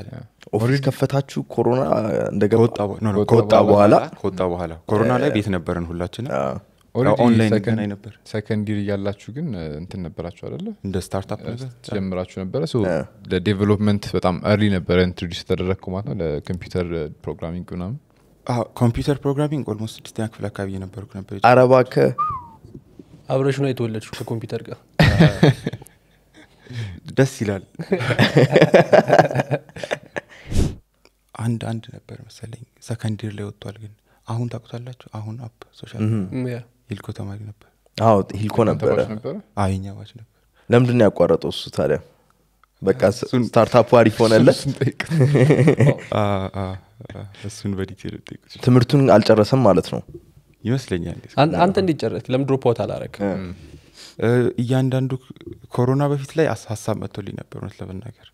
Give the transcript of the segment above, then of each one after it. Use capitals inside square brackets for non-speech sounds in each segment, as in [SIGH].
ቀጠለ ኦፊስ ከፈታችሁ ኮሮና እንደገባ በኋላ ከወጣ በኋላ ኮሮና ላይ ቤት ነበረን ሁላችን ኦንላይን ነበር ሰከንዲር እያላችሁ ግን እንትን ነበራችሁ አደለ እንደ ስታርታፕ ጀምራችሁ ነበረ ለዴቨሎፕመንት በጣም እርሊ ነበረ ኢንትሮዲስ ተደረግኩ ማለት ነው ለኮምፒውተር ፕሮግራሚንግ ምናምን ኮምፒውተር ፕሮግራሚንግ ኦልሞስት ስድስተኛ ክፍል አካባቢ እየነበርኩ ነበር አረባ ከ አብረሽ ነው የተወለድ ከኮምፒውተር ጋር [LAUGHS] ደስ ይላል። [LAUGHS] አንድ አንድ ነበር መሰለኝ ሰከንዲር ላይ ወጥቷል። ግን አሁን ታውቁታላችሁ። አሁን አፕ ሶሻልሂልኮ ተማሪ ነበር። አዎ ሂልኮ ነበረ። አይኛ ባች ነበር። ለምድን ያቋረጠ እሱ ታዲያ? በቃ ስታርታፕ አሪፍ ሆነለት። [LAUGHS] እሱን በዲቴል ትምህርቱን አልጨረሰም ማለት ነው ይመስለኛል። አንተ እንዲጨረስ ለምድሮፖት አላረግ እያንዳንዱ ኮሮና በፊት ላይ ሀሳብ መጥቶልኝ ነበር እውነት ለመናገር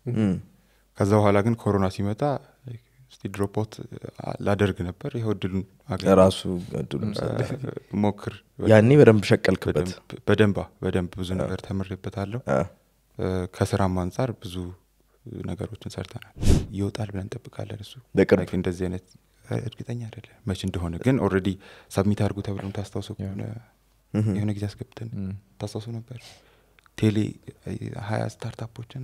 ከዛ በኋላ ግን ኮሮና ሲመጣ ድሮፖት ላደርግ ነበር ይኸው እድሉን ራሱ ሞክር ያኔ በደንብ ሸቀልክበት በደንባ በደንብ ብዙ ነገር ተምሬበታለሁ ከስራም አንጻር ብዙ ነገሮችን ሰርተናል ይወጣል ብለን እንጠብቃለን እሱ በቅርብ እንደዚህ አይነት እርግጠኛ አደለ መች እንደሆነ ግን ኦረዲ ሰብሚት አድርጉ ተብሎ ታስታውሰው ከሆነ የሆነ ጊዜ አስገብተን ታስታውሱ ነበር ቴሌ ሀያ ስታርታፖችን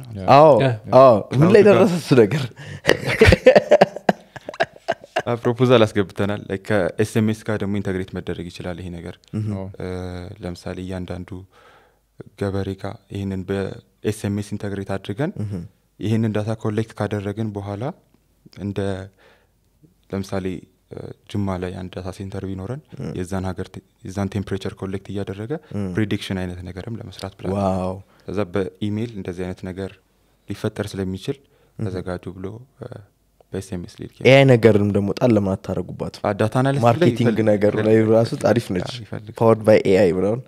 ምን ላይ ደረሰ እሱ ነገር [LAUGHS] ፕሮፖዛል አስገብተናል ከኤስኤምኤስ ጋር ደግሞ ኢንተግሬት መደረግ ይችላል ይሄ ነገር ለምሳሌ እያንዳንዱ ገበሬ ጋር ይህንን በኤስኤምኤስ ኢንተግሬት አድርገን ይህንን ዳታ ኮሌክት ካደረግን በኋላ እንደ ለምሳሌ ጅማ ላይ አንድ ዳታ ሴንተር ቢኖረን የዛን ሀገር የዛን ቴምፕሬቸር ኮሌክት እያደረገ ፕሪዲክሽን አይነት ነገርም ለመስራት ብላ ከዛ በኢሜይል እንደዚህ አይነት ነገር ሊፈጠር ስለሚችል ተዘጋጁ ብሎ በኤስኤምኤስ ሊልክ ኤአይ ነገርንም ደግሞ ጣል ለማታረጉባት ዳታ ማርኬቲንግ ነገር ላይ ራሱ ጣሪፍ ነች ፓወርድ ባይ ኤአይ ብለውን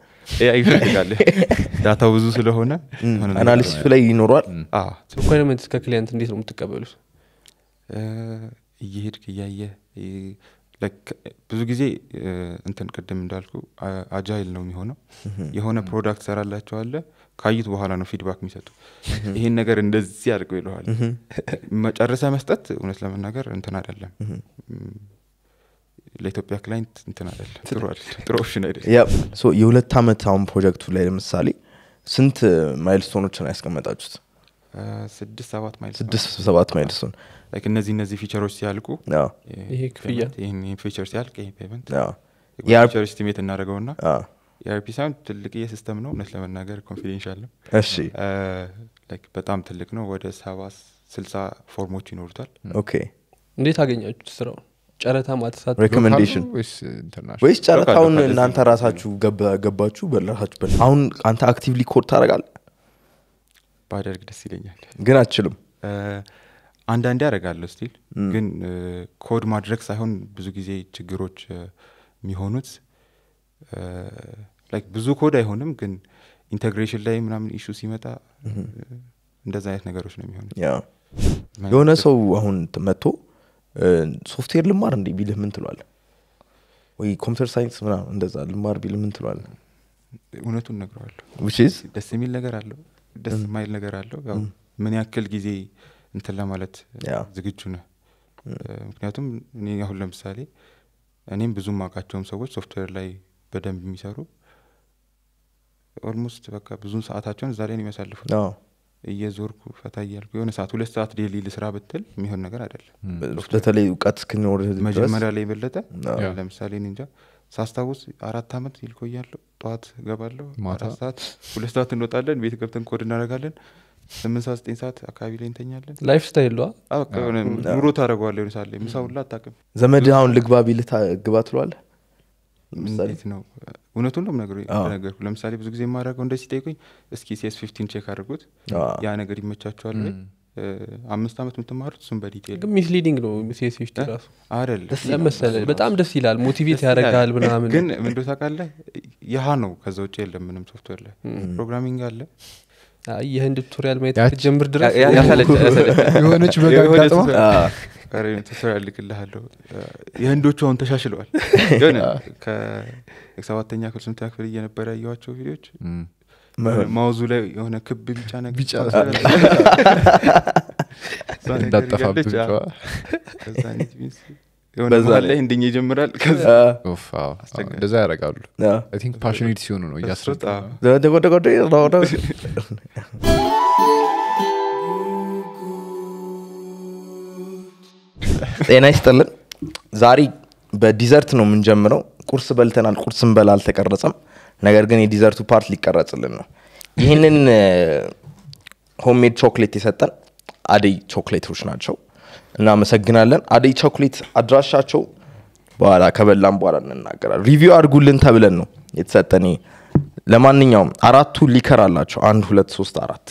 ይፈልጋል [LAUGHS] ዳታው ብዙ ስለሆነ አናሊሲሱ ላይ ይኖሯል ሪኳርመንት ከክሊንት እንዴት ነው የምትቀበሉት እየሄድክ እያየህ ብዙ ጊዜ እንትን ቅድም እንዳልኩ አጃይል ነው የሚሆነው። የሆነ ፕሮዳክት ሰራላቸዋለ ካዩት በኋላ ነው ፊድባክ የሚሰጡ። ይህን ነገር እንደዚህ አድርገው ይለዋል። መጨረሰ መስጠት እውነት ለመናገር እንትን አይደለም፣ ለኢትዮጵያ ክላይንት እንትን አይደለም፣ ጥሩ አይደለም፣ ጥሩ ኦፕሽን አይደለም። የሁለት ዓመት አሁን ፕሮጀክቱ ላይ ለምሳሌ ስንት ማይልስቶኖችን ያስቀመጣችሁት? ስድስት ሰባት ማይልስቶን እነዚህ እነዚህ ፊቸሮች ሲያልቁ ፊቸር ሲያልቅ ይሄ ፔመንት ስቲሜት እናደርገው ና የአርፒ ሳይሆን ትልቅ የሲስተም ነው እውነት ለመናገር ኮንፊደንሻል ነው በጣም ትልቅ ነው ወደ ሰባ ስልሳ ፎርሞች ይኖሩታል እንዴት አገኛችሁት ስራው ጨረታ ማጥሳትወይስ ጨረታውን እናንተ ራሳችሁ ገባችሁ በራሳችሁ አሁን አንተ አክቲቭሊ ኮድ ታደረጋል ባደርግ ደስ ይለኛል ግን አችልም አንዳንዴ ያደርጋለሁ ስቲል ግን ኮድ ማድረግ ሳይሆን ብዙ ጊዜ ችግሮች የሚሆኑት ላይክ ብዙ ኮድ አይሆንም ግን ኢንተግሬሽን ላይ ምናምን ኢሹ ሲመጣ እንደዚ አይነት ነገሮች ነው የሚሆኑት የሆነ ሰው አሁን መጥቶ ሶፍትዌር ልማር እንዴ ቢልህ ምን ትሏል ወይ ኮምፒተር ሳይንስ ምና እንደዛ ልማር ቢልህ ምን ትሏል እውነቱን ነግረዋለሁ ደስ የሚል ነገር አለው ደስ የማይል ነገር አለው ምን ያክል ጊዜ እንትን ለማለት ዝግጁ ነህ? ምክንያቱም እኔ አሁን ለምሳሌ እኔም ብዙ ማቃቸውም ሰዎች ሶፍትዌር ላይ በደንብ የሚሰሩ ኦልሞስት በቃ ብዙን ሰአታቸውን እዛ ላይ ነው እየዞርኩ ፈታ እያልኩ የሆነ ሰዓት ሁለት ሰዓት ዴሊ ልስራ ብትል የሚሆን ነገር አይደለም። በተለይ እውቀት እስክኖር መጀመሪያ ላይ የበለጠ ለምሳሌ እንጃ ሳስታውስ አራት አመት ይልኮያለሁ ጠዋት ገባለሁ፣ አራት ሰዓት ሁለት ሰዓት እንወጣለን፣ ቤት ገብተን ኮድ እናደርጋለን። ስምንት ሰዓት ዘጠኝ ሰዓት አካባቢ ላይ እንተኛለን ላይፍ ስታይል ለ ኑሮ ታደረጓለ ሆነ ሳለ ምሳ ሁላ አታቅም ዘመድ አሁን ልግባቢ ቢል ትሏለ ትለዋለ እንዴት ነው እውነቱን ነው ነገር ለምሳሌ ብዙ ጊዜ የማደርገው እንደ ሲጠይቁኝ እስኪ ሲስ ፊፍቲን ቼክ አድርጉት ያ ነገር ይመቻቸዋል አምስት ዓመት የምትማሩት እሱም በዲቴል ግን ሚስሊዲንግ ነው ሲስ ፊፍቲ ራሱ አይደለመሰለ በጣም ደስ ይላል ሞቲቬት ያደረጋል ምናምን ግን ምንዶ ታውቃለህ ያሀ ነው ከዛ ውጭ የለም ምንም ሶፍትዌር ላይ ፕሮግራሚንግ አለ ይህን ቱቶሪያል ማየት ትጀምር ድረስ የሆነች በጋጋጥማ ልክልሃለሁ የህንዶቹ አሁን ተሻሽለዋል ሆነ ከሰባተኛ ክፍል ስምንተኛ ክፍል እየነበረ ያየዋቸው ቪዲዮች ማውዙ ላይ የሆነ ክብ ቢጫ ነገር ቢጫ በዛ ላይ እንደኛ ይጀምራል ያደረጋሉ ቲንክ ፓሽኔት ሲሆኑ ነው ጤና ይስጥልን ዛሬ በዲዘርት ነው የምንጀምረው ቁርስ በልተናል ቁርስ እንበላ አልተቀረጸም ነገር ግን የዲዘርቱ ፓርት ሊቀረጽልን ነው ይህንን ሆሜድ ቾክሌት የሰጠን አደይ ቾክሌቶች ናቸው እናመሰግናለን። አደይ ቸኮሌት አድራሻቸው በኋላ ከበላም በኋላ እንናገራል። ሪቪው አድርጉልን ተብለን ነው የተሰጠን። ለማንኛውም አራቱ ሊከር አላቸው። አንድ ሁለት ሶስት አራት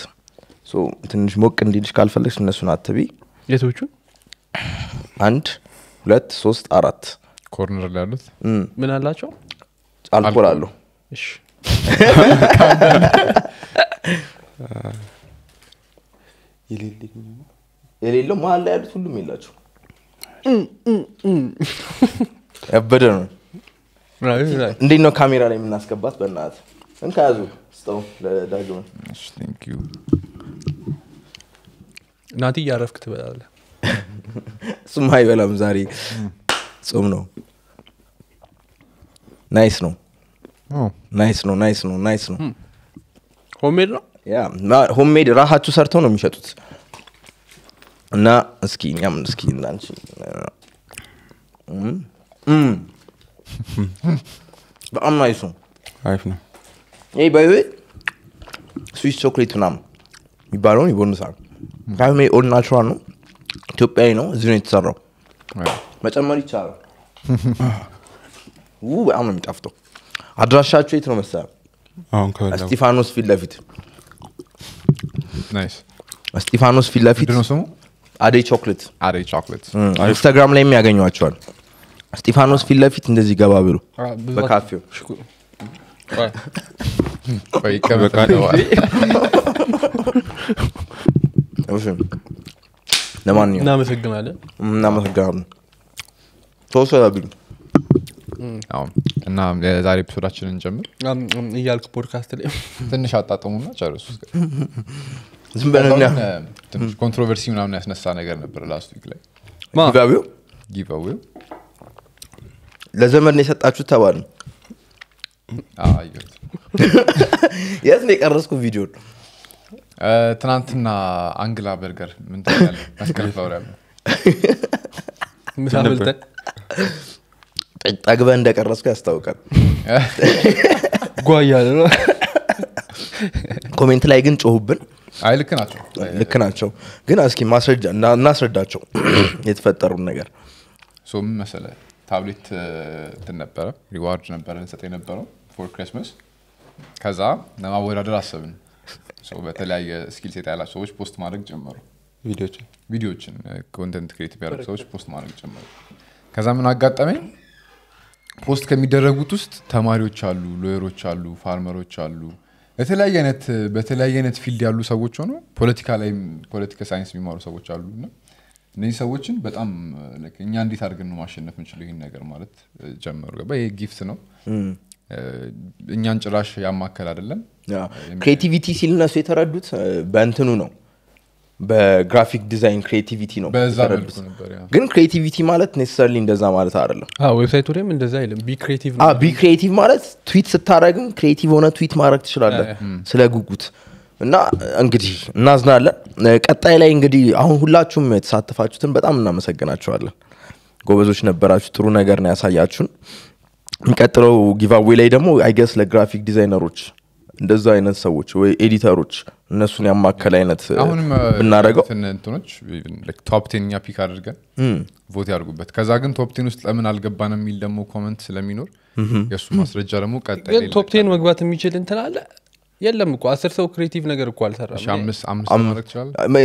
ትንሽ ሞቅ እንዲልሽ ካልፈለግሽ እነሱን አትቢ። የቶቹ አንድ ሁለት ሶስት አራት ኮርነር ላሉት ምን አላቸው? አልኮል አለው። እሺ [LAUGHS] [LAUGHS] የሌለው መሀል ላይ ያሉት ሁሉም የላቸው ያበደ ነው። እንዴት ነው ካሜራ ላይ የምናስገባት? በእናት እንካ ያዙ ስጠው ለዳግም እናቲ እያረፍክ ትበላለ። እሱም አይበላም ዛሬ ጾም ነው። ናይስ ነው ናይስ ነው ናይስ ነው ናይስ ነው። ሆሜድ ነው ሆሜድ ራሃችሁ ሰርተው ነው የሚሸጡት። እና እስኪ እኛም እስኪ እንዳንቺ በጣም ናይሱ አሪፍ ነው። ይህ ባይ ስዊስ ቾክሌት ምናምን የሚባለውን ይቦንሳል። ምክንያቱም ይህ ኦል ናቹራል ነው፣ ኢትዮጵያዊ ነው፣ እዚህ ነው የተሰራው። መጨመር ይቻላል። ው በጣም ነው የሚጣፍጠው። አድራሻቸው የት ነው መሰለህ? እስጢፋኖስ ፊት ለፊት እስጢፋኖስ ፊት ለፊት አደይ ቾክሌት አደይ ቾክሌት ኢንስታግራም ላይ የሚያገኟቸዋል። እስጢፋኖስ ፊት ለፊት እንደዚህ ገባ ብሎ በካፌው ለማንኛውም እናመሰግናለን እናመሰግናለን ተወሰዳብኝ እና የዛሬ ኤፒሶዳችንን ጀምር እያልክ ፖድካስት ላይ ትንሽ አጣጥሙና ጨርሱ [LAUGHS] ዝም በለኛ ትንሽ ኮንትሮቨርሲ ምናምን ያስነሳ ነገር ነበር ላስት ዊክ ላይ ጊቫዊው ጊቫዊው ለዘመድ ነው የሰጣችሁት ተባልን የት ነው የቀረስኩ ቪዲዮ ትናንትና አንግላ በርገር ምን ትላለህ እንደቀረስኩ ያስታውቃል ጓያ ኮሜንት ላይ ግን ጮሁብን አይ ልክ ናቸው ልክ ናቸው ግን እስኪ ማስረጃ እናስረዳቸው [CLEARS THROAT] የተፈጠሩን ነገር ምን መሰለ ታብሌት እንትን ነበረ ሪዋርድ ነበረ ሰጥ የነበረው ፎር ክሪስማስ ከዛ ለማወዳደር አሰብን በተለያየ ስኪል ሴት ያላቸው ሰዎች ፖስት ማድረግ ጀመሩ ቪዲዮችን ኮንተንት ክሬት የሚያደርጉ ሰዎች ፖስት ማድረግ ጀመሩ ከዛ ምን አጋጠመኝ ፖስት ከሚደረጉት ውስጥ ተማሪዎች አሉ ሎየሮች አሉ ፋርመሮች አሉ የተለያየ አይነት በተለያየ አይነት ፊልድ ያሉ ሰዎች ሆኖ ፖለቲካ ላይ ፖለቲካ ሳይንስ የሚማሩ ሰዎች አሉ እና እነዚህ ሰዎችን በጣም እኛ እንዴት አድርገን ነው ማሸነፍ የምንችለው ይህን ነገር ማለት ጀመሩ። ገባ ይሄ ጊፍት ነው። እኛን ጭራሽ ያማከል አይደለም። ክሬቲቪቲ ሲል እነሱ የተረዱት በእንትኑ ነው በግራፊክ ዲዛይን ክሬቲቪቲ ነው ግን ክሬቲቪቲ ማለት ኔሰሪ እንደዛ ማለት አይደለም ዌብሳይቱ ላይም እንደዛ አይልም ቢ ክሬቲቭ ማለት ትዊት ስታደረግም ክሬቲቭ ሆነ ትዊት ማድረግ ትችላለ ስለ ጉጉት እና እንግዲህ እናዝናለን ቀጣይ ላይ እንግዲህ አሁን ሁላችሁም የተሳተፋችሁትን በጣም እናመሰግናችኋለን ጎበዞች ነበራችሁ ጥሩ ነገር ነው ያሳያችሁን የሚቀጥለው ጊቫዌ ላይ ደግሞ አይገስ ለግራፊክ ዲዛይነሮች እንደዛ አይነት ሰዎች ወይ ኤዲተሮች እነሱን ያማከል አይነት ብናደረገው እንትኖች ፒክ አድርገን ቮት ያድርጉበት ከዛ ግን ቶፕ ቴን ውስጥ ለምን አልገባን የሚል ደግሞ ኮመንት ስለሚኖር የእሱ ማስረጃ ደግሞ ቀጣይ ቴን መግባት የሚችል እንትን የለም እኮ አስር ሰው ክሬቲቭ ነገር እኮ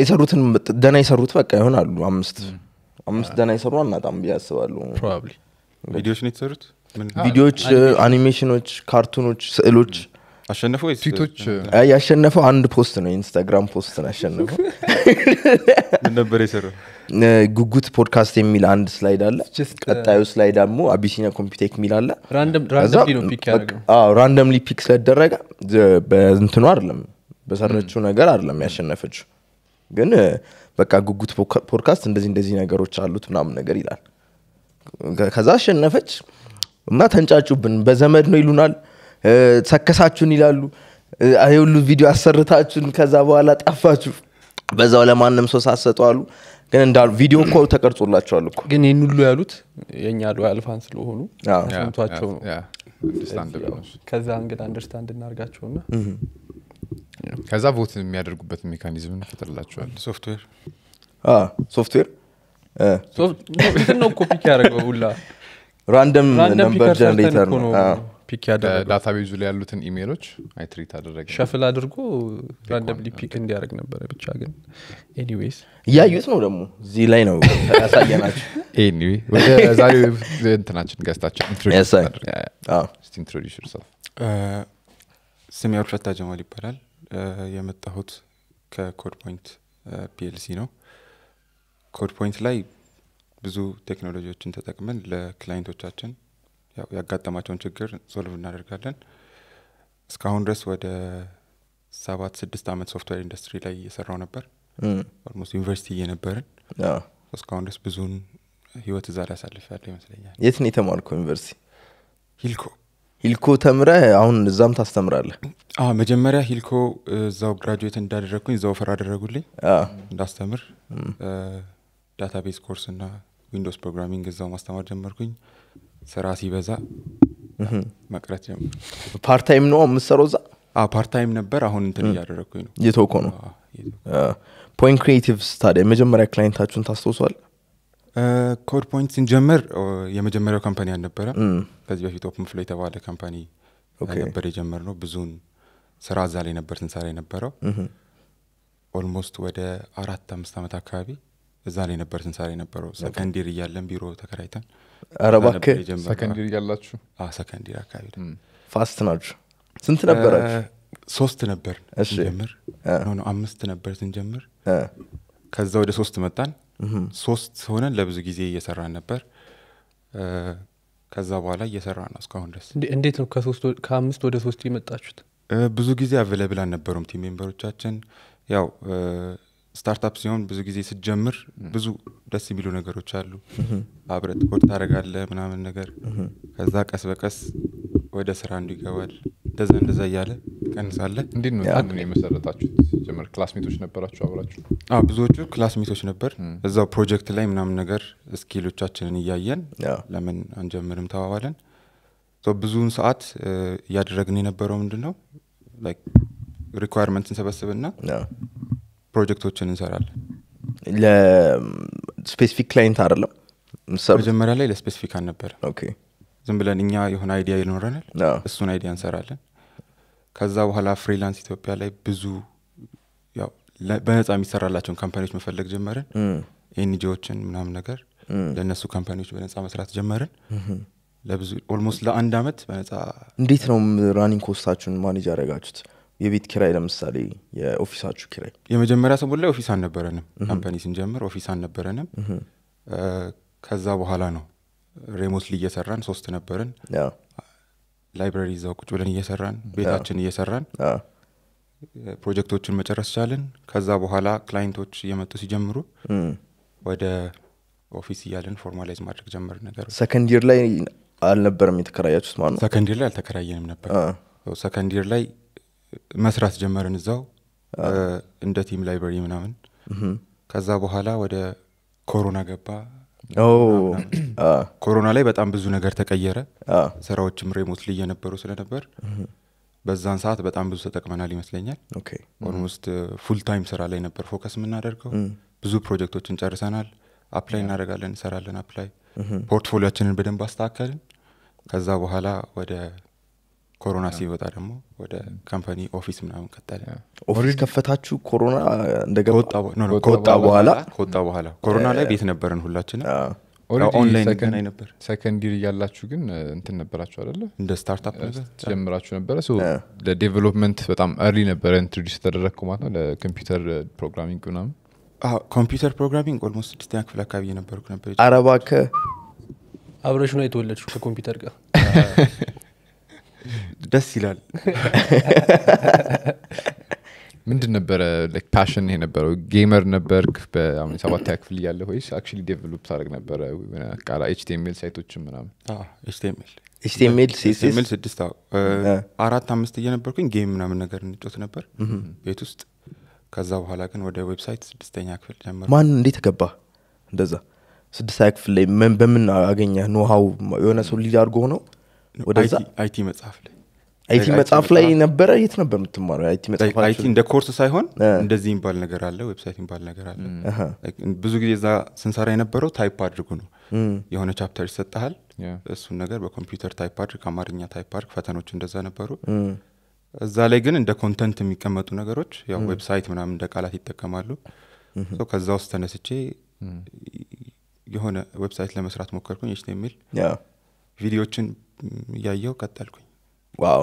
የሰሩትን ደና የሰሩት በቃ አሉ አምስት አምስት ደና የሰሩ አናጣም ብዬ ቪዲዮች ነው የተሰሩት ቪዲዮዎች አኒሜሽኖች ካርቱኖች ስዕሎች አሸነፈው ትዊቶች ያሸነፈው አንድ ፖስት ነው ኢንስታግራም ፖስት ነው ያሸነፈው ነበር የሰራው ጉጉት ፖድካስት የሚል አንድ ስላይድ አለ uh, ቀጣዩ ስላይድ ደግሞ አቢሲኒያ ኮምፒቴክ የሚል አለ ራንደም ፒክ ስለደረገ በእንትኑ አይደለም በሰረችው hmm. ነገር አይደለም ያሸነፈችው ግን በቃ ጉጉት ፖድካስት እንደዚህ እንደዚህ ነገሮች አሉት ምናምን ነገር ይላል ከዛ አሸነፈች እና ተንጫጩብን በዘመድ ነው ይሉናል ሰከሳችሁን ይላሉ። ሁሉ ቪዲዮ አሰርታችሁን ከዛ በኋላ ጠፋችሁ። በዛው ለማንም ሰው ሳሰጡ አሉ። ግን እንዳሉ ቪዲዮ እኮ ተቀርጾላቸዋል እኮ። ግን ይህን ሁሉ ያሉት የእኛ ሎያል ፋን ስለሆኑ ሰምቷቸው ነው። ከዛ እንግዲህ አንደርስታንድ ና ከዛ ቮት የሚያደርጉበት ሜካኒዝም ፈጥርላቸዋል ሶፍትዌር ሶፍትዌር ነው ኮፒክ ያደረገው ሁላ ራንደም ነበር ጀነሬተር ነው። ፒክ ያደረገው ቤዙ ላይ ያሉትን ኢሜሎች አይትሪት አደረገ ሸፍል አድርጎ ራንደም ፒክ እንዲያደርግ ነበረ ብቻ ግን ኤኒዌይስ እያዩት ነው ደግሞ እዚህ ላይ ነው ያሳየናቸው ኤኒዌይ ወደ ዛሬ እንትናችን ገስታችን ኢንትሮዲስ ርሰፍ ስሜ አብሻታ ጀማል ይባላል uh, የመጣሁት ከኮድ ፖይንት uh, ፒኤልሲ ነው ኮድ ፖይንት ላይ ብዙ ቴክኖሎጂዎችን ተጠቅመን ለክላይንቶቻችን ያጋጠማቸውን ችግር ሶልቭ እናደርጋለን እስካሁን ድረስ ወደ ሰባት ስድስት ዓመት ሶፍትዌር ኢንዱስትሪ ላይ እየሰራው ነበር ኦልሞስት ዩኒቨርሲቲ እየነበርን እስካሁን ድረስ ብዙን ህይወት እዛ ላይ አሳልፍ ያለ ይመስለኛል የት ነው የተማርኩ ዩኒቨርሲቲ ሂልኮ ሂልኮ ተምረ አሁን እዛም ታስተምራለህ መጀመሪያ ሂልኮ እዛው ግራጁዌት እንዳደረግኩኝ እዛው ፈር አደረጉልኝ እንዳስተምር ዳታቤዝ ኮርስ እና ዊንዶስ ፕሮግራሚንግ እዛው ማስተማር ጀመርኩኝ ስራ ሲበዛ መቅረት ጀምር። ፓርታይም ነው የምሰረው እዛ? ፓርታይም ነበር። አሁን እንትን እያደረግኩኝ ነው፣ እየተውኮ ነው። ፖይንት ክሪኤቲቭስ ታዲያ የመጀመሪያ ክላይንታችሁን ታስተውሷል ኮድ ፖይንት ስንጀምር የመጀመሪያው ካምፓኒ አልነበረ። ከዚህ በፊት ኦፕን ፍሎ የተባለ ካምፓኒ ነበር የጀመር ነው። ብዙን ስራ እዛ ላይ ነበር ስንሰራ የነበረው። ኦልሞስት ወደ አራት አምስት ዓመት አካባቢ እዛ ላይ ነበር ስንሰራ የነበረው። ሰከንድ እያለን ቢሮ ተከራይተን ኧረ ሰከንዲር እያላችሁ ሰከንዲር አካባቢ ፋስት ናችሁ ስንት ነበራችሁ ሶስት ነበር ስንጀምር አምስት ነበር ስንጀምር ከዛ ወደ ሶስት መጣን ሶስት ሆነን ለብዙ ጊዜ እየሰራን ነበር ከዛ በኋላ እየሰራ ነው እስካሁን ደስ እንዴት ነው ከአምስት ወደ ሶስት የመጣችሁት ብዙ ጊዜ አቬለብል አልነበሩም ቲም ሜምበሮቻችን ያው ስታርታፕ ሲሆን ብዙ ጊዜ ስትጀምር ብዙ ደስ የሚሉ ነገሮች አሉ። አብረት ኮድ ታደረጋለ ምናምን ነገር ከዛ ቀስ በቀስ ወደ ስራ እንዱ ይገባል። እንደዛ እንደዛ እያለ ቀንሳለ። እንዴት ነው የመሰረታችሁት? ክላስሜቶች ነበራችሁ አብራችሁ? ብዙዎቹ ክላስሜቶች ነበር። እዛው ፕሮጀክት ላይ ምናምን ነገር ስኪሎቻችንን እያየን ለምን አንጀምርም ተባባለን። ብዙውን ሰዓት እያደረግን የነበረው ምንድን ነው ሪኳርመንት እንሰበስብና ፕሮጀክቶችን እንሰራለን ለስፔሲፊክ ክላይንት አይደለም መጀመሪያ ላይ ለስፔሲፊክ አልነበረ ዝም ብለን እኛ የሆነ አይዲያ ይኖረናል እሱን አይዲያ እንሰራለን ከዛ በኋላ ፍሪላንስ ኢትዮጵያ ላይ ብዙ በነጻ የሚሰራላቸውን ካምፓኒዎች መፈለግ ጀመርን ኤንጂዎችን ምናምን ነገር ለእነሱ ካምፓኒዎች በነጻ መስራት ጀመርን ለብዙ ኦልሞስት ለአንድ አመት በነጻ እንዴት ነው ራኒንግ ኮስታችሁን ማኔጅ ያደረጋችሁት የቤት ኪራይ ለምሳሌ የኦፊሳችሁ ኪራይ የመጀመሪያ ሰሞን ላይ ኦፊስ አልነበረንም ካምፓኒ ስንጀምር ኦፊስ አልነበረንም ከዛ በኋላ ነው ሬሞትሊ እየሰራን ሶስት ነበርን ላይብራሪ እዛው ቁጭ ብለን እየሰራን ቤታችን እየሰራን ፕሮጀክቶችን መጨረስ ቻልን ከዛ በኋላ ክላይንቶች እየመጡ ሲጀምሩ ወደ ኦፊስ እያለን ፎርማላይዝ ማድረግ ጀመር ነገር ሰከንድ ላይ አልነበረም የተከራያችሁት ማለት ነው ሰከንድ ላይ አልተከራየንም ነበር ሰከንድ ላይ መስራት ጀመርን እዛው እንደ ቲም ላይብረሪ ምናምን ከዛ በኋላ ወደ ኮሮና ገባ ኮሮና ላይ በጣም ብዙ ነገር ተቀየረ ስራዎችም ሬሞትሊ እየነበሩ ስለነበር በዛን ሰዓት በጣም ብዙ ተጠቅመናል ይመስለኛል ኦልሞስት ፉል ታይም ስራ ላይ ነበር ፎከስ የምናደርገው ብዙ ፕሮጀክቶችን ጨርሰናል አፕላይ እናደርጋለን እንሰራለን አፕላይ ፖርትፎሊዮችንን በደንብ አስተካከልን ከዛ በኋላ ወደ ኮሮና ሲወጣ ደግሞ ወደ ካምፓኒ ኦፊስ ምናምን ቀጠለ ኦፊስ ከፈታችሁ ኮሮና እንደገባከወጣ በኋላ ከወጣ በኋላ ኮሮና ላይ ቤት ነበርን ሁላችንም ኦንላይን ነበር ሰከንድ እያላችሁ ግን እንትን ነበራችሁ አደለ እንደ ስታርታፕ ጀምራችሁ ነበረ ለዴቨሎፕመንት በጣም እርሊ ነበረ ኢንትሮዲስ ተደረግኩ ማለት ነው ለኮምፒውተር ፕሮግራሚንግ ምናምን ኮምፒውተር ፕሮግራሚንግ ኦልሞስት ስድስተኛ ክፍል አካባቢ የነበርኩ ነበር አረባ አብረሽ ነው የተወለድ ከኮምፒውተር ጋር ደስ ይላል [LAUGHS] ምንድን ነበረ ፓሽን የነበረው ጌመር ነበር ሰባተኛ ክፍል እያለ ወይስ አክቹዋሊ ዴቨሎፕ ታደረግ ነበረ ቃላ ኤችቲኤምኤል ሳይቶችን ምናምን ኤችቲኤምኤል ስድስት አራት አምስት እየነበርኩኝ ጌም ምናምን ነገር እንጮት ነበር ቤት ውስጥ ከዛ በኋላ ግን ወደ ዌብሳይት ስድስተኛ ክፍል ጀመር ማን እንዴት ተገባ እንደዛ ስድስተኛ ክፍል ላይ በምን አገኘ ኖሃው የሆነ ሰው ሊድ አድርጎ ነው ወደዛ አይቲ መጽሐፍ ላይ አይቲ መጽሐፍ ላይ ነበረ የት ነበር የምትማረው አይቲ መጽሐፍ እንደ ኮርስ ሳይሆን እንደዚህ የሚባል ነገር አለ ዌብሳይት የሚባል ነገር አለ ብዙ ጊዜ እዛ ስንሰራ የነበረው ታይፕ አድርጉ ነው የሆነ ቻፕተር ይሰጠሃል እሱን ነገር በኮምፒውተር ታይፕ አድርግ አማርኛ ታይፕ አድርግ ፈተኖች እንደዛ ነበሩ እዛ ላይ ግን እንደ ኮንተንት የሚቀመጡ ነገሮች ያው ዌብሳይት ምናምን እንደ ቃላት ይጠቀማሉ ከዛ ውስጥ ተነስቼ የሆነ ዌብሳይት ለመስራት ሞከርኩኝ የሚል ቪዲዮችን እያየው ቀጠልኩኝ ዋው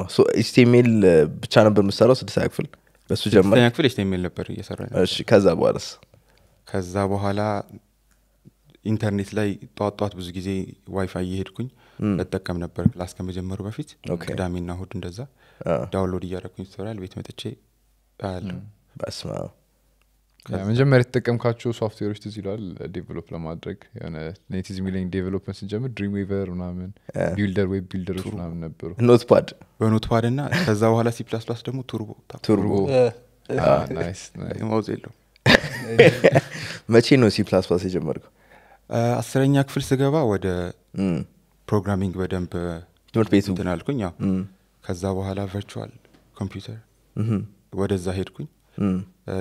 ብቻ ነበር የምሰራው ስድስተኛ ክፍል በሱ ጀመር ክፍል ኤችቲኤምኤል ነበር እየሰራ ከዛ በኋላስ ከዛ በኋላ ኢንተርኔት ላይ ጠዋጠዋት ብዙ ጊዜ ዋይፋይ እየሄድኩኝ እጠቀም ነበር ክላስ ከመጀመሩ በፊት ቅዳሜና ሁድ እንደዛ ዳውንሎድ እያደረግኩኝ ቱቶሪያል ቤት መጥቼ አያለሁ መጀመሪያ የተጠቀምካቸው ሶፍትዌሮች ትዝ ይሏል ዴቨሎፕ ለማድረግ የሆነ ኔቲዝ የሚለኝ ዴቨሎፕመንት ስንጀምር ድሪም ዌቨር ምናምን ቢልደር ዌብ ቢልደሮች ምናምን ነበሩ ኖትፓድ በኖትፓድ እና ከዛ በኋላ ሲ ፕላስ ፕላስ ደግሞ ቱርቦ ቱርቦ ማውዝ የለው [LAUGHS] መቼ ነው ሲ ፕላስ ፕላስ የጀመርከው አስረኛ ክፍል ስገባ ወደ ፕሮግራሚንግ በደንብ ትምህርት ቤቱ ትናልኩኝ ከዛ በኋላ ቨርቹዋል ኮምፒውተር ወደዛ ሄድኩኝ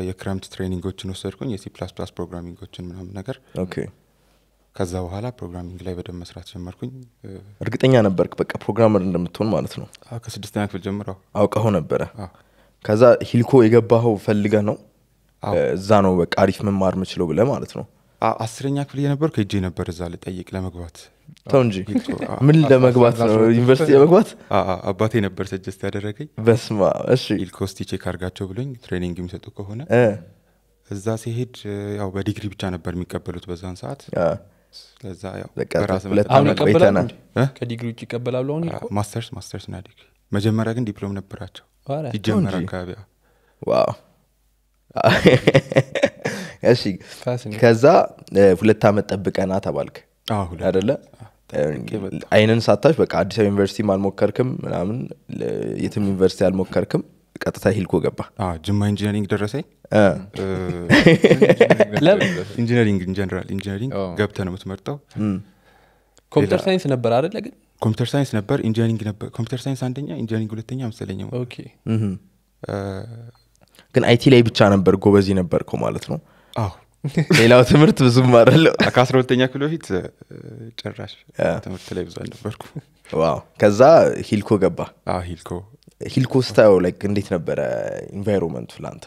የክረምት ትሬኒንጎችን ወሰድኩኝ የሲ ፕላስ ፕላስ ፕሮግራሚንጎችን ምናምን ነገር ከዛ በኋላ ፕሮግራሚንግ ላይ በደንብ መስራት ጀመርኩኝ እርግጠኛ ነበርክ በቃ ፕሮግራመር እንደምትሆን ማለት ነው ከስድስተኛ ክፍል ጀምረው አውቀኸው ነበረ ከዛ ሂልኮ የገባኸው ፈልገ ነው እዛ ነው በቃ አሪፍ መማር ምችለው ብለ ማለት ነው አስረኛ ክፍል እየነበር ሄጄ ነበር እዛ ልጠይቅ ለመግባት ተው እንጂ ምን ለመግባት ነው ዩኒቨርሲቲ ለመግባት አባቴ ነበር ሰጀስት ያደረገኝ በስማ እሺ ኢልኮስቲ ቼክ አርጋቸው ብሎኝ ትሬኒንግ የሚሰጡ ከሆነ እዛ ሲሄድ ያው በዲግሪ ብቻ ነበር የሚቀበሉት በዛን ሰዓት ስለዛ ያው ከዲግሪ ውጭ ይቀበላሉ አሁን ማስተርስ ማስተርስ ና ዲግሪ መጀመሪያ ግን ዲፕሎም ነበራቸው ይጀመር አካባቢ ዋው [LAUGHS] እሺ ከዛ ሁለት አመት ጠብቀና ተባልክ አደለ አይንን ሳታሽ በቃ አዲስ አበባ ዩኒቨርሲቲ አልሞከርክም ምናምን የትም ዩኒቨርሲቲ አልሞከርክም ቀጥታ ሂልኮ ገባ ጅማ ኢንጂነሪንግ ደረሰኝ ኢንጂነሪንግ ኢንጀነራል ኢንጂነሪንግ ገብተ ነው የምትመርጠው ኮምፒተር ሳይንስ ነበር አደለ ግን ኮምፒተር ሳይንስ ነበር ኢንጂነሪንግ ነበር ኮምፒተር ሳይንስ አንደኛ ኢንጂነሪንግ ሁለተኛ መሰለኝ ግን አይቲ ላይ ብቻ ነበር ጎበዚ ነበርከው ማለት ነው አዎ ሌላው ትምህርት ብዙም አደለው ከአስራ ሁለተኛ ክፍል በፊት ጭራሽ ትምህርት ላይ ብዙ አልነበርኩ ከዛ ሂልኮ ገባ ሂልኮ ሂልኮ ስታየው ላይክ እንዴት ነበረ ኢንቫይሮንመንቱ ለአንተ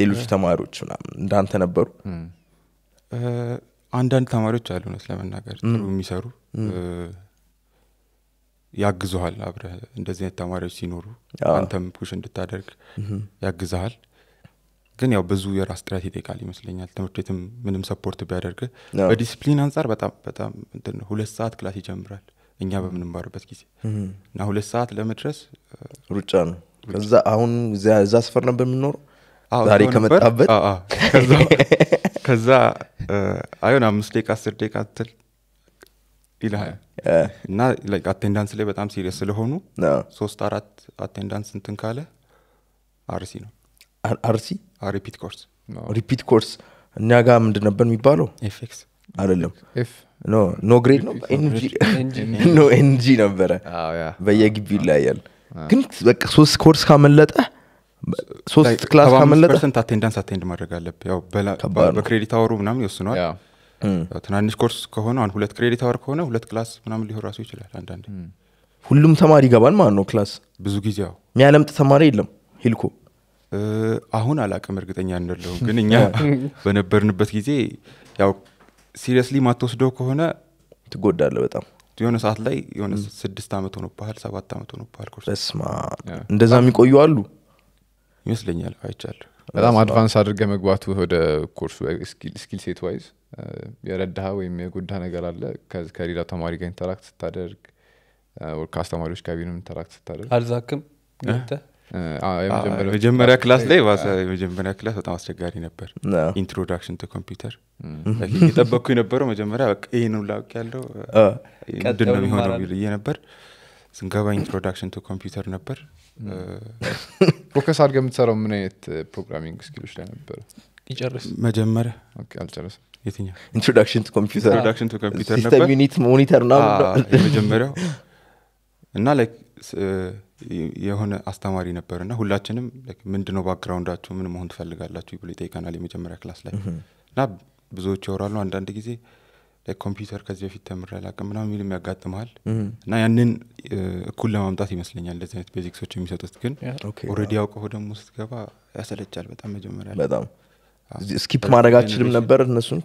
ሌሎች ተማሪዎች ምናምን እንዳንተ ነበሩ አንዳንድ ተማሪዎች አሉ ነት ለመናገር ጥሩ የሚሰሩ ያግዙሃል አብረ እንደዚህ አይነት ተማሪዎች ሲኖሩ አንተም ፑሽ እንድታደርግ ያግዝሃል ግን ያው ብዙ የራስ ጥረት ይጠይቃል ይመስለኛል ትምህርት ቤትም ምንም ሰፖርት ቢያደርግ በዲስፕሊን አንጻር በጣም በጣም ሁለት ሰዓት ክላስ ይጀምራል እኛ በምንባርበት ጊዜ እና ሁለት ሰዓት ለመድረስ ሩጫ ነው ከዛ አሁን እዛ ስፈር ነበር የምንኖረው ዛሬ ከመጣበት ከዛ [LAUGHS] አይሆን አምስት ደቂቃ አስር ደቂቃ ትል ይልሃል እና አቴንዳንስ ላይ በጣም ሲሪየስ ስለሆኑ ሶስት አራት አቴንዳንስ እንትን ካለ አርሲ ነው አርሲ ሪፒት ኮርስ ሪፒት ኮርስ እኛ ጋር ምንድን ነበር የሚባለው ኤፌክስ አይደለም ኖ ግሬድ ነው ኤንጂ [LAUGHS] ነበረ oh, በየግቢ oh. ይለያያል oh. ግን በቃ ሶስት ኮርስ ካመለጠ ሶስት ክላስ ካመለጠ አቴንዳንስ አቴንድ ማድረግ አለብ ያው በክሬዲት አወሩ ምናምን ይወስነዋል ትናንሽ ኮርስ ከሆነ አሁን ሁለት ክሬዲት አወር ከሆነ ሁለት ክላስ ምናምን ሊሆን ራሱ ይችላል አንዳንድ ሁሉም ተማሪ ይገባል ማለት ነው ክላስ ብዙ ጊዜ ያው የሚያለምጥ ተማሪ የለም ሂልኮ አሁን አላቅም እርግጠኛ እንደለሁ ግን እኛ በነበርንበት ጊዜ ያው ሲሪየስሊ ማትወስደው ከሆነ ትጎዳለ በጣም የሆነ ሰዓት ላይ የሆነ ስድስት ዓመት ባህል ሰባት ዓመት ባህል ኮርስማ እንደዛ የሚቆዩ አሉ ይመስለኛል አይቻለሁ በጣም አድቫንስ አድርገ መግባቱ ወደ ኮርሱ ስኪል ሴት ዋይዝ የረዳህ ወይም የጎዳ ነገር አለ ከሌላ ተማሪ ጋር ኢንተራክት ስታደርግ ከአስተማሪዎች ጋር ቢሆንም ኢንተራክት ስታደርግ አልዛክም የመጀመሪያ ክላስ ላይ የመጀመሪያ ክላስ በጣም አስቸጋሪ ነበር ኢንትሮዳክሽን ቱ ኮምፒውተር የጠበቅኩ የነበረው መጀመሪያ ይህን ላውቅ ያለው ምንድን ነው የሚሆነው ብዬ ነበር ስንገባ ኢንትሮዳክሽን ቱ ኮምፒውተር ነበር ፎከስ አድገ የምትሰራው ምን አይነት ፕሮግራሚንግ ስኪሎች ላይ ነበር ይጨርስ መጀመሪያ አልጨረስም የትኛው ኢንትሮዳክሽን ቱ ኮምፒውተር ሞኒተር ና የመጀመሪያው እና ላይክ የሆነ አስተማሪ ነበር እና ሁላችንም ምንድነው ባክግራውንዳችሁ ምን መሆን ትፈልጋላችሁ ብሎ ይጠይቀናል የመጀመሪያ ክላስ ላይ እና ብዙዎች ይወራሉ አንዳንድ ጊዜ ኮምፒውተር ከዚህ በፊት ተምሬ አላውቅም ምናምን የሚልም ያጋጥመሃል እና ያንን እኩል ለማምጣት ይመስለኛል እንደዚህ አይነት ቤዚክሶች የሚሰጡት ግን ኦረዲ ያውቀው ደግሞ ስትገባ ያሰለቻል በጣም መጀመሪያ በጣም ስኪፕ ማድረግ አችልም ነበር እነሱን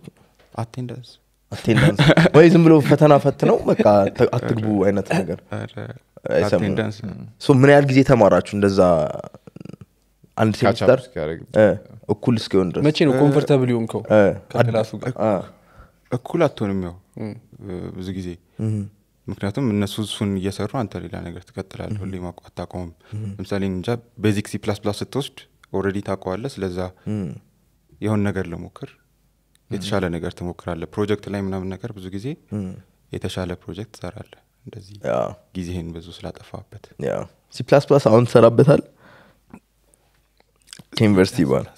አቴንዳንስ አቴንዳንስ ወይ ዝም ብሎ ፈተና ፈት ነው በቃ አትግቡ አይነት ነገር ምን ያህል ጊዜ ተማራችሁ እንደዛ አንድ ሴሚስተር እኩል እስኪሆን ድረስ መቼ ነው ኮንፈርታብል ሆንከው ከክላሱ ጋር እኩል አትሆንም ያው ብዙ ጊዜ ምክንያቱም እነሱ እሱን እየሰሩ አንተ ሌላ ነገር ትቀጥላለ ሁሌ አታቆምም ለምሳሌ እንጃ ቤዚክ ሲ ፕላስ ፕላስ ስትወስድ ኦረዲ ታቋዋለ ስለዛ የሆን ነገር ለሞክር የተሻለ ነገር ትሞክራለ ፕሮጀክት ላይ ምናምን ነገር ብዙ ጊዜ የተሻለ ፕሮጀክት ትሰራለ እንደዚህ ጊዜህን ብዙ ስላጠፋበት ሲ ፕላስ ፕላስ አሁን ትሰራበታል ከዩኒቨርሲቲ በኋላ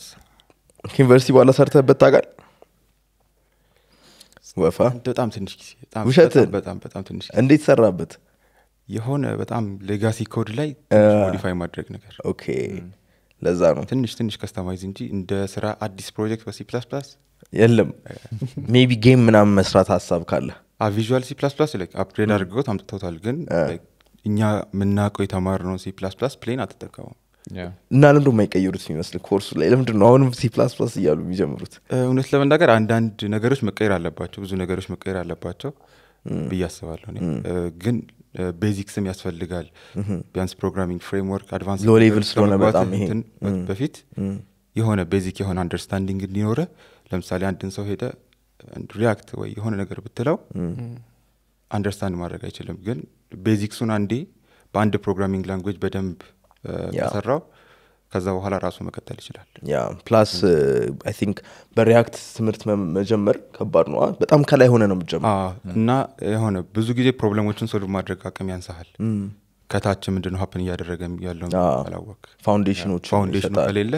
ከዩኒቨርሲቲ በኋላ ሰርተበት ታቃል ወፋ በጣም ትንሽ ጊዜ በጣም ትንሽ እንዴት ሰራበት የሆነ በጣም ሌጋሲ ኮድ ላይ ሞዲፋይ ማድረግ ነገር ኦኬ ለዛ ነው ትንሽ ትንሽ ከስተማይዝ እንጂ እንደ ስራ አዲስ ፕሮጀክት በሲ ፕላስ ፕላስ የለም ሜቢ ጌም ምናምን መስራት ሀሳብ ካለ ቪዥዋል ሲ ፕላስ ፕላስ አፕግሬድ አድርገው ታምጥተውታል ግን እኛ የምናውቀው የተማር ነው ሲ ፕላስ ፕላስ ፕሌን አትጠቀመም እና ለምድ የማይቀይሩት የሚመስል ኮርሱ ላይ ለምድ ነው አሁንም ሲ ፕላስ ፕላስ እያሉ የሚጀምሩት እውነት ለመናገር አንዳንድ ነገሮች መቀየር አለባቸው ብዙ ነገሮች መቀየር አለባቸው ብዬ አስባለሁ ግን ቤዚክስም ያስፈልጋል ቢያንስ ፕሮግራሚንግ ፍሬምወርክ አድቫንስ ሎሌቭል ስለሆነ በጣም በፊት የሆነ ቤዚክ የሆነ አንደርስታንዲንግ እንዲኖረ ለምሳሌ አንድን ሰው ሄደ ሪያክት ወይ የሆነ ነገር ብትለው አንደርስታንድ ማድረግ አይችልም ግን ቤዚክሱን አንዴ በአንድ ፕሮግራሚንግ ላንጉጅ በደንብ ከሰራው ከዛ በኋላ ራሱ መቀጠል ይችላል ያ ፕላስ አይ ቲንክ በሪያክት ትምህርት መጀመር ከባድ ነው በጣም ከላይ የሆነ ነው ምጀምር እና የሆነ ብዙ ጊዜ ፕሮብለሞችን ሶልቭ ማድረግ አቅም ያንሳሃል ከታች ምንድን ሀፕን እያደረገ ያለው አላወቅ ፋውንዴሽኖች ፋውንዴሽኑ ከሌለ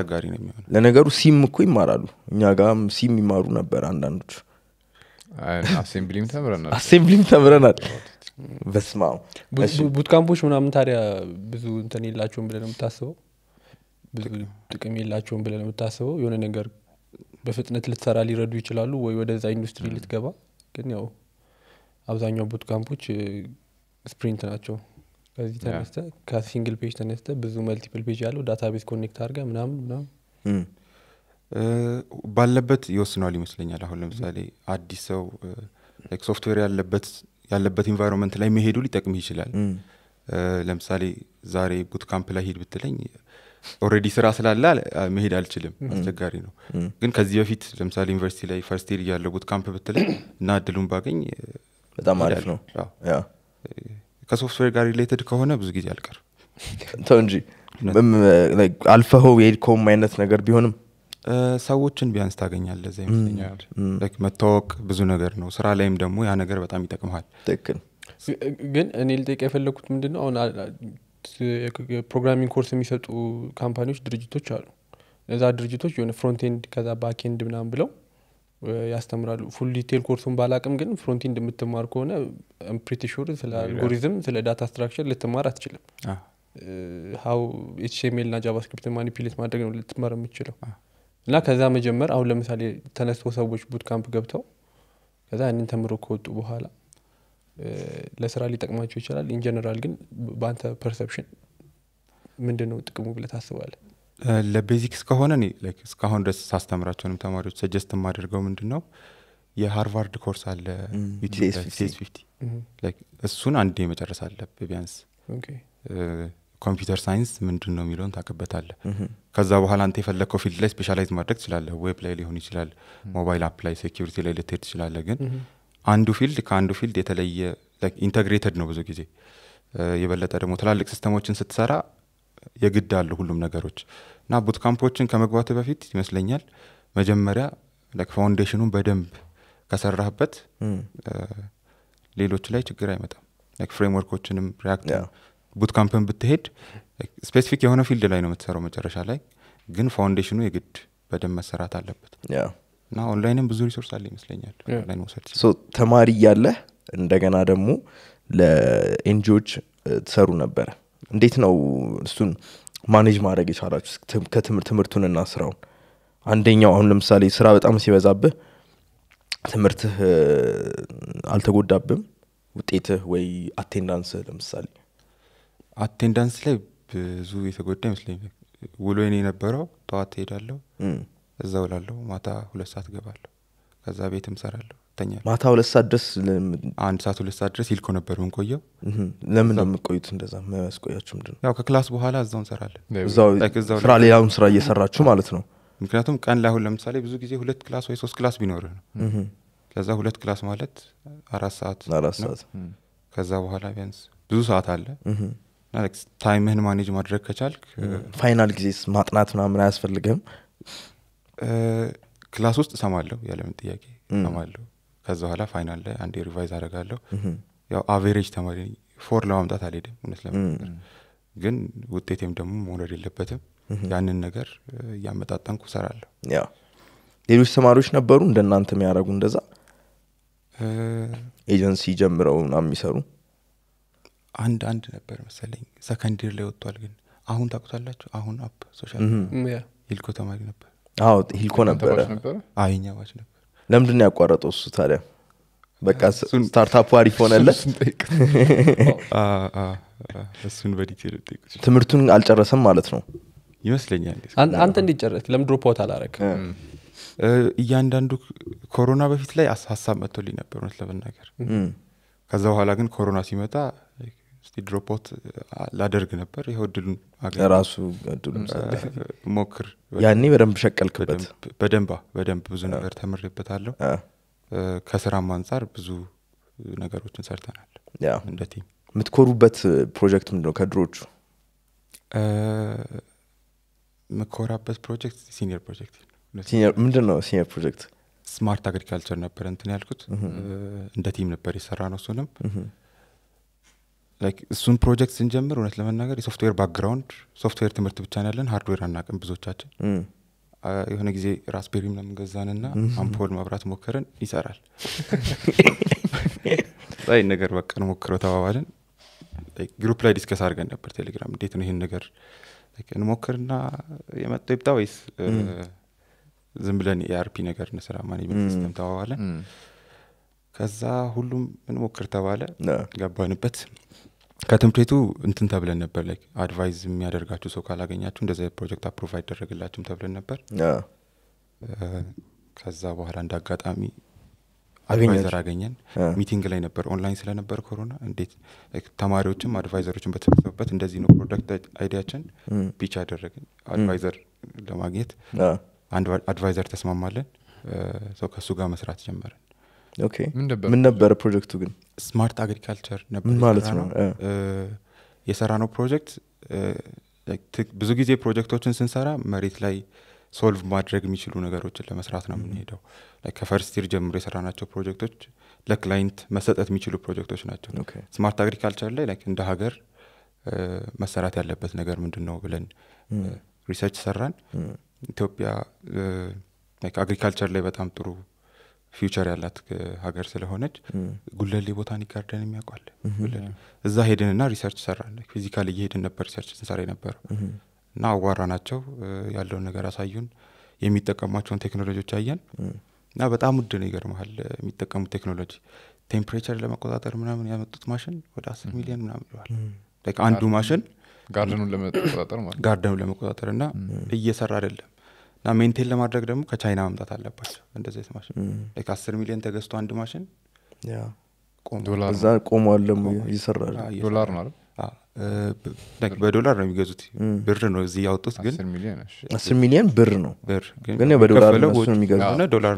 ተጋሪ ነው የሚሆነ ለነገሩ ሲም እኮ ይማራሉ እኛ ጋም ሲም ይማሩ ነበር አንዳንዶች አሴምብሊም ተምረናል አሴምብሊም ተምረናል በስማ ቡትካምፖች ምናምን ታዲያ ብዙ እንትን የላቸውም ብለን የምታስበው ብዙ ጥቅም የላቸውም ብለን የምታስበው የሆነ ነገር በፍጥነት ልትሰራ ሊረዱ ይችላሉ ወይ ወደዛ ኢንዱስትሪ ልትገባ ግን ያው አብዛኛው ቡትካምፖች ስፕሪንት ናቸው ከዚህ ተነስተ ከሲንግል ፔጅ ተነስተ ብዙ መልቲፕል ፔጅ ያለው ዳታቤዝ ኮኔክት አድርገ ምናምን ምናምን ባለበት ይወስነዋል ይመስለኛል። አሁን ለምሳሌ አዲስ ሰው ሶፍትዌር ያለበት ያለበት ኢንቫይሮንመንት ላይ መሄዱ ሊጠቅምህ ይችላል። ለምሳሌ ዛሬ ቡት ካምፕ ላይ ሄድ ብትለኝ ኦረዲ ስራ ስላለ መሄድ አልችልም፣ አስቸጋሪ ነው። ግን ከዚህ በፊት ለምሳሌ ዩኒቨርሲቲ ላይ ፈርስት ሄድ ያለው ቡት ካምፕ ብትለኝ እና እድሉን ባገኝ በጣም አሪፍ ነው። ከሶፍትዌር ጋር ሪሌትድ ከሆነ ብዙ ጊዜ አልቀር ተው እንጂ አልፈኸው የሄድከውም አይነት ነገር ቢሆንም ሰዎችን ቢያንስ ታገኛለ ዛ ይመስለኛል መታወቅ ብዙ ነገር ነው ስራ ላይም ደግሞ ያ ነገር በጣም ይጠቅመሃል ትክክል ግን እኔ ልጠቅ የፈለግኩት ምንድነው አሁን ፕሮግራሚንግ ኮርስ የሚሰጡ ካምፓኒዎች ድርጅቶች አሉ እነዛ ድርጅቶች የሆነ ፍሮንቴንድ ከዛ ባኬንድ ምናምን ብለው ያስተምራሉ። ፉል ዲቴል ኮርሱን ባላቅም ግን ፍሮንቲ እንደምትማር ከሆነ ፕሪቲ ሹር ስለ አልጎሪዝም ስለ ዳታ ስትራክቸር ልትማር አትችልም። ሀው ኤችቲኤምኤል ና ጃቫስክሪፕት ማኒፕሌት ማድረግ ነው ልትማር የምችለው እና ከዛ መጀመር አሁን ለምሳሌ ተነስቶ ሰዎች ቡት ካምፕ ገብተው ከዛ ያንን ተምሮ ከወጡ በኋላ ለስራ ሊጠቅማቸው ይችላል። ኢንጀነራል ግን በአንተ ፐርሰፕሽን ምንድን ነው ጥቅሙ ብለ ታስባለ ለቤዚክስ እስከሆነ እስካሁን ድረስ ሳስተምራቸውንም ተማሪዎች ሰጀስት የማደርገው ምንድን ነው የሃርቫርድ ኮርስ አለ እሱን አንድ መጨረስ አለ ቢያንስ ኮምፒውተር ሳይንስ ምንድን ነው የሚለውን ታቅበታለ ከዛ በኋላ አንተ የፈለግከው ፊልድ ላይ ስፔሻላይዝ ማድረግ ትችላለ ዌብ ላይ ሊሆን ይችላል ሞባይል አፕ ላይ ሴኪሪቲ ላይ ልትሄድ ትችላለ ግን አንዱ ፊልድ ከአንዱ ፊልድ የተለየ ኢንተግሬተድ ነው ብዙ ጊዜ የበለጠ ደግሞ ትላልቅ ሲስተሞችን ስትሰራ የግድ አሉ ሁሉም ነገሮች እና ቡት ካምፖችን ከመግባት በፊት ይመስለኛል መጀመሪያ ፋውንዴሽኑን በደንብ ከሰራህበት ሌሎች ላይ ችግር አይመጣም ፍሬምወርኮችንም ሪያክት ቡትካምፕን ብትሄድ ስፔሲፊክ የሆነ ፊልድ ላይ ነው የምትሰራው መጨረሻ ላይ ግን ፋውንዴሽኑ የግድ በደንብ መሰራት አለበት እና ኦንላይንም ብዙ ሪሶርስ አለ ይመስለኛል ኦንላይን ተማሪ እያለህ እንደገና ደግሞ ለኤንጂዎች ትሰሩ ነበረ እንዴት ነው እሱን ማኔጅ ማድረግ የቻላችሁ ከትምህርት ትምህርቱንና ስራውን አንደኛው አሁን ለምሳሌ ስራ በጣም ሲበዛብህ ትምህርትህ አልተጎዳብም ውጤትህ ወይ አቴንዳንስ ለምሳሌ አቴንዳንስ ላይ ብዙ የተጎዳ ይመስለኛል ኔ የነበረው ጠዋት ትሄዳለሁ እዛ ውላለሁ ማታ ሁለት ሰዓት ገባለሁ ከዛ ቤትም ሰራለሁ ተኛል ማታ ሁለት ሰዓት ድረስ አንድ ሰዓት ሁለት ሰዓት ድረስ ይልኮ ነበር ምንቆየው ለምን ነው የምቆዩት እንደዛ መስቆያችሁ ምንድነው ያው ከክላስ በኋላ እዛው እንሰራለን ስራ ሌላውን ስራ እየሰራችሁ ማለት ነው ምክንያቱም ቀን ላይ አሁን ለምሳሌ ብዙ ጊዜ ሁለት ክላስ ወይ ሶስት ክላስ ቢኖር ነው ከዛ ሁለት ክላስ ማለት አራት ሰዓት አራት ሰዓት ከዛ በኋላ ቢያንስ ብዙ ሰዓት አለ ታይምህን ማኔጅ ማድረግ ከቻልክ ፋይናል ጊዜ ማጥናት ምናምን አያስፈልግም ክላስ ውስጥ እሰማለሁ ያለምን ጥያቄ እሰማለሁ ከዛ በኋላ ፋይናል ላይ አንድ ሪቫይዝ አደረጋለሁ ያው አቬሬጅ ተማሪ ፎር ለማምጣት አልሄድም እውነት ለመናገር ግን ውጤቴም ደግሞ መውረድ የለበትም ያንን ነገር እያመጣጠንኩ ሰራለሁ ሌሎች ተማሪዎች ነበሩ እንደናንተ የሚያደረጉ እንደዛ ኤጀንሲ ጀምረው ና የሚሰሩ አንድ አንድ ነበር መሰለኝ ሰከንዲር ላይ ወጥቷል ግን አሁን ታቁታላቸው አሁን አፕ ሶሻል ሂልኮ ተማሪ ነበር ሂልኮ ነበረ አይኛ ነበር ለምንድን ያቋረጠው እሱ ታዲያ በቃ ስታርታፕ አሪፍ ሆነለት እሱን ትምህርቱን አልጨረሰም ማለት ነው ይመስለኛል አንተ እንዲጨረስ ለምን ድሮፖት አላረግ እያንዳንዱ ኮሮና በፊት ላይ ሀሳብ መጥቶልኝ ነበር እውነት ለመናገር ከዛ በኋላ ግን ኮሮና ሲመጣ እስቲ ድሮፖት ላደርግ ነበር ይኸው ድሉን ራሱ ሞክር ያኔ በደንብ ሸቀልክበት በደንባ በደንብ ብዙ ነገር ተምሬበታለሁ ከስራም አንጻር ብዙ ነገሮችን ሰርተናል እንደ ቲም የምትኮሩበት ፕሮጀክት ምንድ ነው ከድሮቹ የምኮራበት ፕሮጀክት ሲኒየር ፕሮጀክት ምንድን ነው ሲኒየር ፕሮጀክት ስማርት አግሪካልቸር ነበር እንትን ያልኩት እንደ ቲም ነበር የሰራ ነው እሱንም እሱን ፕሮጀክት ስንጀምር እውነት ለመናገር የሶፍትዌር ባክግራውንድ ሶፍትዌር ትምህርት ብቻ ነው ያለን ሀርድዌር አናቅም ብዙዎቻችን የሆነ ጊዜ ራስቤሪ ለምንገዛን ና አምፖል መብራት ሞከረን ይሰራል ይ [LAUGHS] ነገር በቀን ሞክረው ተባባልን ግሩፕ ላይ ዲስከስ አድርገን ነበር ቴሌግራም እንዴት ነው ይህን ነገር እንሞክርና የመጠ ይብጣ ወይስ ዝም ብለን የአርፒ ነገር ንስራ ማኔጅመንት ሲስተም ተባባለን ከዛ ሁሉም እንሞክር ተባለ ገባንበት ከትምህርት እንትን ተብለን ነበር ላይክ አድቫይዝ የሚያደርጋችሁ ሰው ካላገኛችሁ እንደዚ ፕሮጀክት አፕሩቭ አይደረግላችሁም ተብለን ነበር ከዛ በኋላ እንደ አጋጣሚ አድቫይዘር አገኘን ሚቲንግ ላይ ነበር ኦንላይን ስለነበር ኮሮና እንዴት ተማሪዎችም አድቫይዘሮችን በተሰበሰቡበት እንደዚህ ነው ፕሮዳክት አይዲያችን ፒች አደረግን አድቫይዘር ለማግኘት አንድ አድቫይዘር ተስማማለን ሰው ከእሱ ጋር መስራት ጀመረን ምን ነበረ ፕሮጀክቱ ግን ስማርት አግሪካልቸር ነበር ማለት ነው የሰራ ነው ፕሮጀክት ብዙ ጊዜ ፕሮጀክቶችን ስንሰራ መሬት ላይ ሶልቭ ማድረግ የሚችሉ ነገሮችን ለመስራት ነው የምንሄደው ከፈርስቲር ጀምሮ የሰራናቸው ፕሮጀክቶች ለክላይንት መሰጠት የሚችሉ ፕሮጀክቶች ናቸው ስማርት አግሪካልቸር ላይ እንደ ሀገር መሰራት ያለበት ነገር ምንድን ነው ብለን ሪሰርች ሰራን ኢትዮጵያ አግሪካልቸር ላይ በጣም ጥሩ ፊውቸር ያላት ሀገር ስለሆነች ጉለሌ ቦታኒክ ጋርደን የሚያውቋል እዛ ሄድንና ሪሰርች ሰራን ፊዚካል እየሄድን ነበር ሪሰርች ስንሰራ የነበረው እና አዋራ ናቸው ያለውን ነገር አሳዩን የሚጠቀሟቸውን ቴክኖሎጂዎች አየን እና በጣም ውድ ነው ይገርመሃል የሚጠቀሙት ቴክኖሎጂ ቴምፕሬቸር ለመቆጣጠር ምናምን ያመጡት ማሽን ወደ አስር ሚሊዮን ምናምን ይለዋል አንዱ ማሽን ጋርደኑን ለመቆጣጠር ጋርደኑን ለመቆጣጠር እና እየሰራ አይደለም እና ሜንቴን ለማድረግ ደግሞ ከቻይና መምጣት አለባቸው እንደዚህ አይነት ማሽን ላይክ አስር ሚሊዮን ተገዝቶ አንድ ማሽን እዛ ቆሟል ነው በዶላር ነው የሚገዙት ብር ነው እዚህ ያወጡት ግን አስር ሚሊዮን ብር ነው ብር ግን በዶላር ነው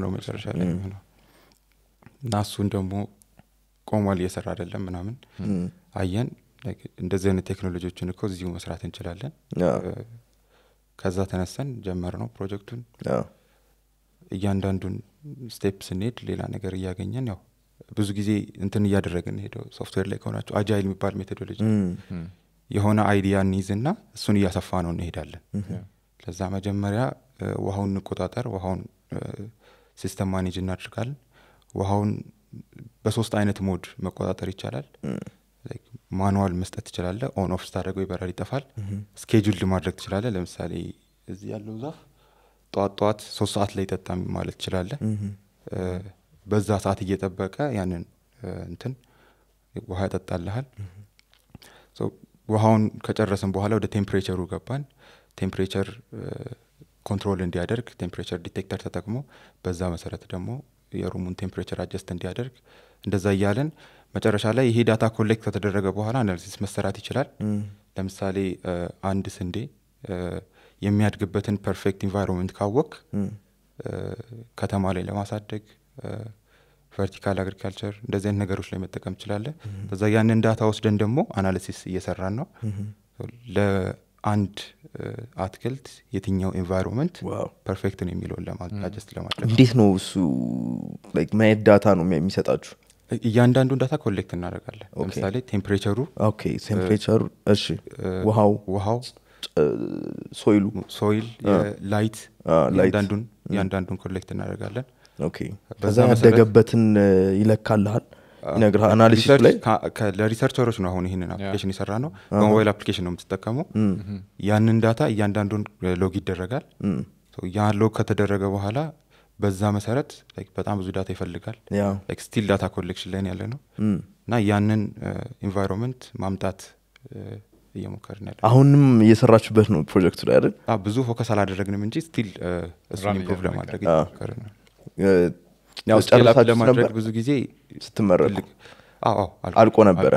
ነው መጨረሻ ላይ የሚሆነው እና እሱን ደግሞ ቆሟል እየሰራ አይደለም ምናምን አየን እንደዚህ አይነት ቴክኖሎጂዎችን እኮ እዚሁ መስራት እንችላለን ከዛ ተነሰን ጀመር ነው ፕሮጀክቱን እያንዳንዱን ስቴፕ ስንሄድ ሌላ ነገር እያገኘን ያው ብዙ ጊዜ እንትን እያደረግን ሄደው ሶፍትዌር ላይ ከሆናቸው አጃይል የሚባል ሜቶዶሎጂ የሆነ አይዲያ እንይዝና እሱን እያሰፋ ነው እንሄዳለን ለዛ መጀመሪያ ውሃውን እንቆጣጠር ውሃውን ሲስተም ማኔጅ እናድርጋል ውሃውን በሶስት አይነት ሞድ መቆጣጠር ይቻላል ማኑዋል መስጠት ትችላለ ኦን ኦፍ ስታደረገው ይበራል ይጠፋል ስኬጁል ማድረግ ትችላለ ለምሳሌ እዚህ ያለው ዛፍ ጠዋት ጠዋት ሶስት ሰዓት ላይ ጠጣ ማለት ትችላለ በዛ ሰዓት እየጠበቀ ያንን እንትን ውሃ ያጠጣልሃል ውሃውን ከጨረስን በኋላ ወደ ቴምፕሬቸሩ ገባን ቴምፕሬቸር ኮንትሮል እንዲያደርግ ቴምፕሬቸር ዲቴክተር ተጠቅሞ በዛ መሰረት ደግሞ የሩሙን ቴምፕሬቸር አጀስት እንዲያደርግ እንደዛ እያለን መጨረሻ ላይ ይሄ ዳታ ኮሌክት ከተደረገ በኋላ አናሊሲስ መሰራት ይችላል። ለምሳሌ አንድ ስንዴ የሚያድግበትን ፐርፌክት ኢንቫይሮንመንት ካወቅ ከተማ ላይ ለማሳደግ ቨርቲካል አግሪካልቸር እንደዚህ አይነት ነገሮች ላይ መጠቀም ይችላለ በዛ ያንን ዳታ ወስደን ደግሞ አናሊሲስ እየሰራን ነው። ለአንድ አትክልት የትኛው ኤንቫይሮንመንት ፐርፌክት ነው የሚለውን አጀስት ለማድረግ እንዴት ነው እሱ? ማየት ዳታ ነው የሚሰጣችሁ? እያንዳንዱ ዳታ ኮሌክት እናደርጋለን ለምሳሌ ቴምፕሬቸሩ ቴምፕሬቸሩ እሺ ውሃው ውሃው ሶይሉ ሶይል ላይት እያንዳንዱን እያንዳንዱን ኮሌክት እናደርጋለን ከዛ ያደገበትን ይለካልሃል ይነግርሃል አናሊሲስ ላይ ለሪሰርቸሮች ነው አሁን ይህንን አፕሊኬሽን የሰራ ነው በሞባይል አፕሊኬሽን ነው የምትጠቀመው ያንን ዳታ እያንዳንዱን ሎግ ይደረጋል ያ ሎግ ከተደረገ በኋላ በዛ መሰረት በጣም ብዙ ዳታ ይፈልጋል ስቲል ዳታ ኮሌክሽን ላይ ያለ ነው እና ያንን ኢንቫይሮንመንት uh, ማምጣት uh, እየሞከር ያለ አሁንም እየሰራችበት ነው ፕሮጀክቱ ላይ አይደል ብዙ ፎከስ አላደረግንም እንጂ ስቲል uh, እሱን ኢምፕሩቭ ለማድረግ ነው ለማድረግ ብዙ ጊዜ ስትመረቅ አልቆ ነበረ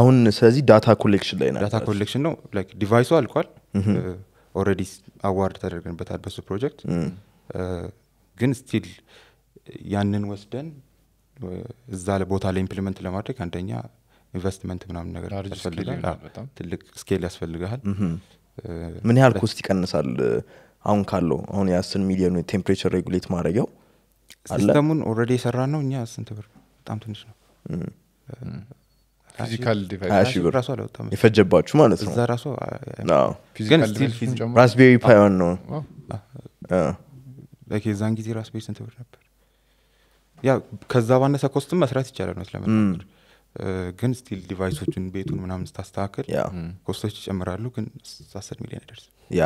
አሁን ስለዚህ ዳታ ኮሌክሽን ላይ ዳታ ኮሌክሽን ነው ዲቫይሱ አልቋል ኦረዲ አዋርድ ተደርገንበታል በሱ ፕሮጀክት ግን ስቲል ያንን ወስደን እዛ ቦታ ላይ ኢምፕሊመንት ለማድረግ አንደኛ ኢንቨስትመንት ምናምን ነገር ያስፈልጋል ትልቅ ስኬል ያስፈልግሃል ምን ያህል ኮስት ይቀንሳል አሁን ካለው አሁን የአስር ሚሊዮን ቴምፕሬቸር ሬጉሌት ማድረጊያው ሲስተሙን ኦልሬዲ የሰራ ነው እኛ ስንት ብር በጣም ትንሽ ነው ፊዚካል የፈጀባችሁ ማለት ነው ራስቤሪ ፓዮን ነው የዛን ጊዜ ራስ ቤት ስንት ብር ነበር? ያ ከዛ ባነሰ ኮስትም መስራት ይቻላል ነው ስለመናገር ግን ስቲል ዲቫይሶችን ቤቱን ምናምን ስታስተካክል ኮስቶች ይጨምራሉ ግን አስር ሚሊዮን አይደርስም ያ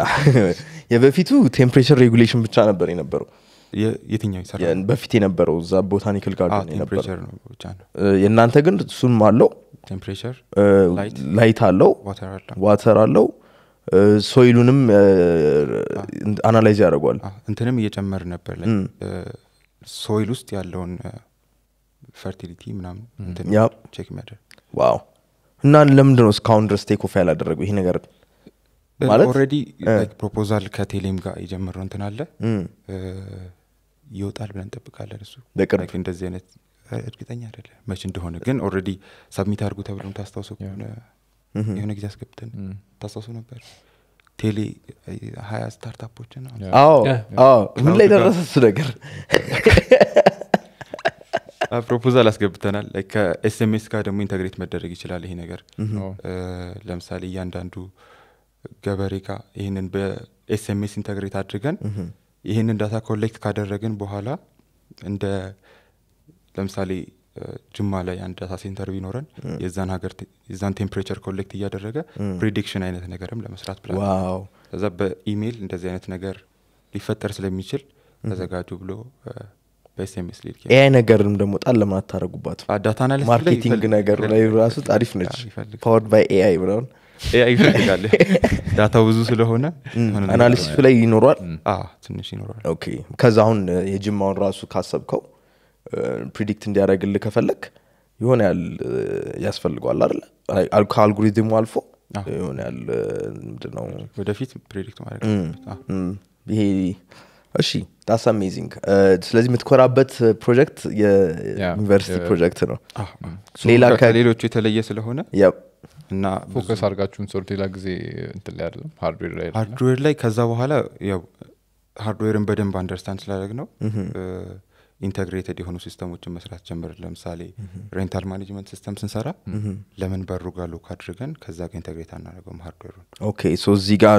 [LAUGHS] የበፊቱ ቴምፕሬቸር ሬጉሌሽን ብቻ ነበር የነበረው የትኛው ይሰራ በፊት የነበረው እዛ ቦታኒክል ጋር የእናንተ ግን እሱም አለው ቴምፕሬቸር ላይት አለው ዋተር አለው ሶይሉንም አናላይዝ ያደርጓል እንትንም እየጨመር ነበር ሶይል ውስጥ ያለውን ፈርቲሊቲ ምናምን ቼክ ዋው እና ለምንድ ነው እስካሁን ድረስ ቴክ ኦፍ ያላደረገው ይሄ ነገር ማለት ፕሮፖዛል ከቴሌም ጋር የጀመረው እንትን አለ ይወጣል ብለን እንጠብቃለን እሱ በቅርብ እንደዚህ አይነት እርግጠኛ አደለ መች እንደሆነ ግን ኦረዲ ሰብሚት አድርጉ ተብሎ ታስታውሰው የሆነ ጊዜ አስገብተን ታሳሱ ነበር ቴሌ ሀያ ስታርታፖች ምን ላይ ደረሰ እሱ ነገር [LAUGHS] ፕሮፖዛል አስገብተናል ከኤስኤምኤስ ጋር ደግሞ ኢንተግሬት መደረግ ይችላል ይሄ ነገር ለምሳሌ እያንዳንዱ ገበሬ ጋር ይህንን በኤስኤምኤስ ኢንተግሬት አድርገን ይህንን ዳታ ኮሌክት ካደረግን በኋላ እንደ ለምሳሌ ጅማ ላይ አንድ ዳታ ሴንተር ቢኖረን የዛን ሀገር የዛን ቴምፕሬቸር ኮሌክት እያደረገ ፕሬዲክሽን አይነት ነገርም ለመስራት ብላ ከዛ በኢሜይል እንደዚህ አይነት ነገር ሊፈጠር ስለሚችል ተዘጋጁ ብሎ በኤስኤምኤስ ሊልክ ኤአይ ነገርም ደግሞ ጣል ለምን አታረጉባት? ዳታ ማርኬቲንግ ነገር ላይ ራሱ ጣሪፍ ነች። ፓወርድ ባይ ኤአይ ብለውን ኤአይ ይፈልጋል። [LAUGHS] ዳታው ብዙ ስለሆነ አናሊሲሱ ላይ ይኖሯል፣ ትንሽ ይኖሯል። ከዛ አሁን የጅማውን ራሱ ካሰብከው ፕሪዲክት እንዲያደረግል ከፈለግ የሆነ ያል ያስፈልገዋል አይደለ ከአልጎሪዝሙ አልፎ የሆነ ያል ምንድነው ወደፊት ፕሪዲክት ማድረግ ይሄ እሺ ታስ አሜዚንግ ስለዚህ የምትኮራበት ፕሮጀክት የዩኒቨርሲቲ ፕሮጀክት ነው ሌላ ከሌሎቹ የተለየ ስለሆነ እና ፎከስ አርጋችሁን ሰሩ ሌላ ጊዜ እንትን ላይ አይደለም ሃርድዌር ላይ ሃርድዌር ላይ ከዛ በኋላ ያው ሃርድዌርን በደንብ አንደርስታንድ ስላደረግ ነው ኢንተግሬትድ የሆኑ ሲስተሞችን መስራት ጀምር ለምሳሌ ሬንታል ማኔጅመንት ሲስተም ስንሰራ ለምን በሩ ጋር ሎክ አድርገን ከዛ ጋር ኢንተግሬት አናደርገውም ሃርድዌሩን? ኦኬ ሶ እዚህ ጋር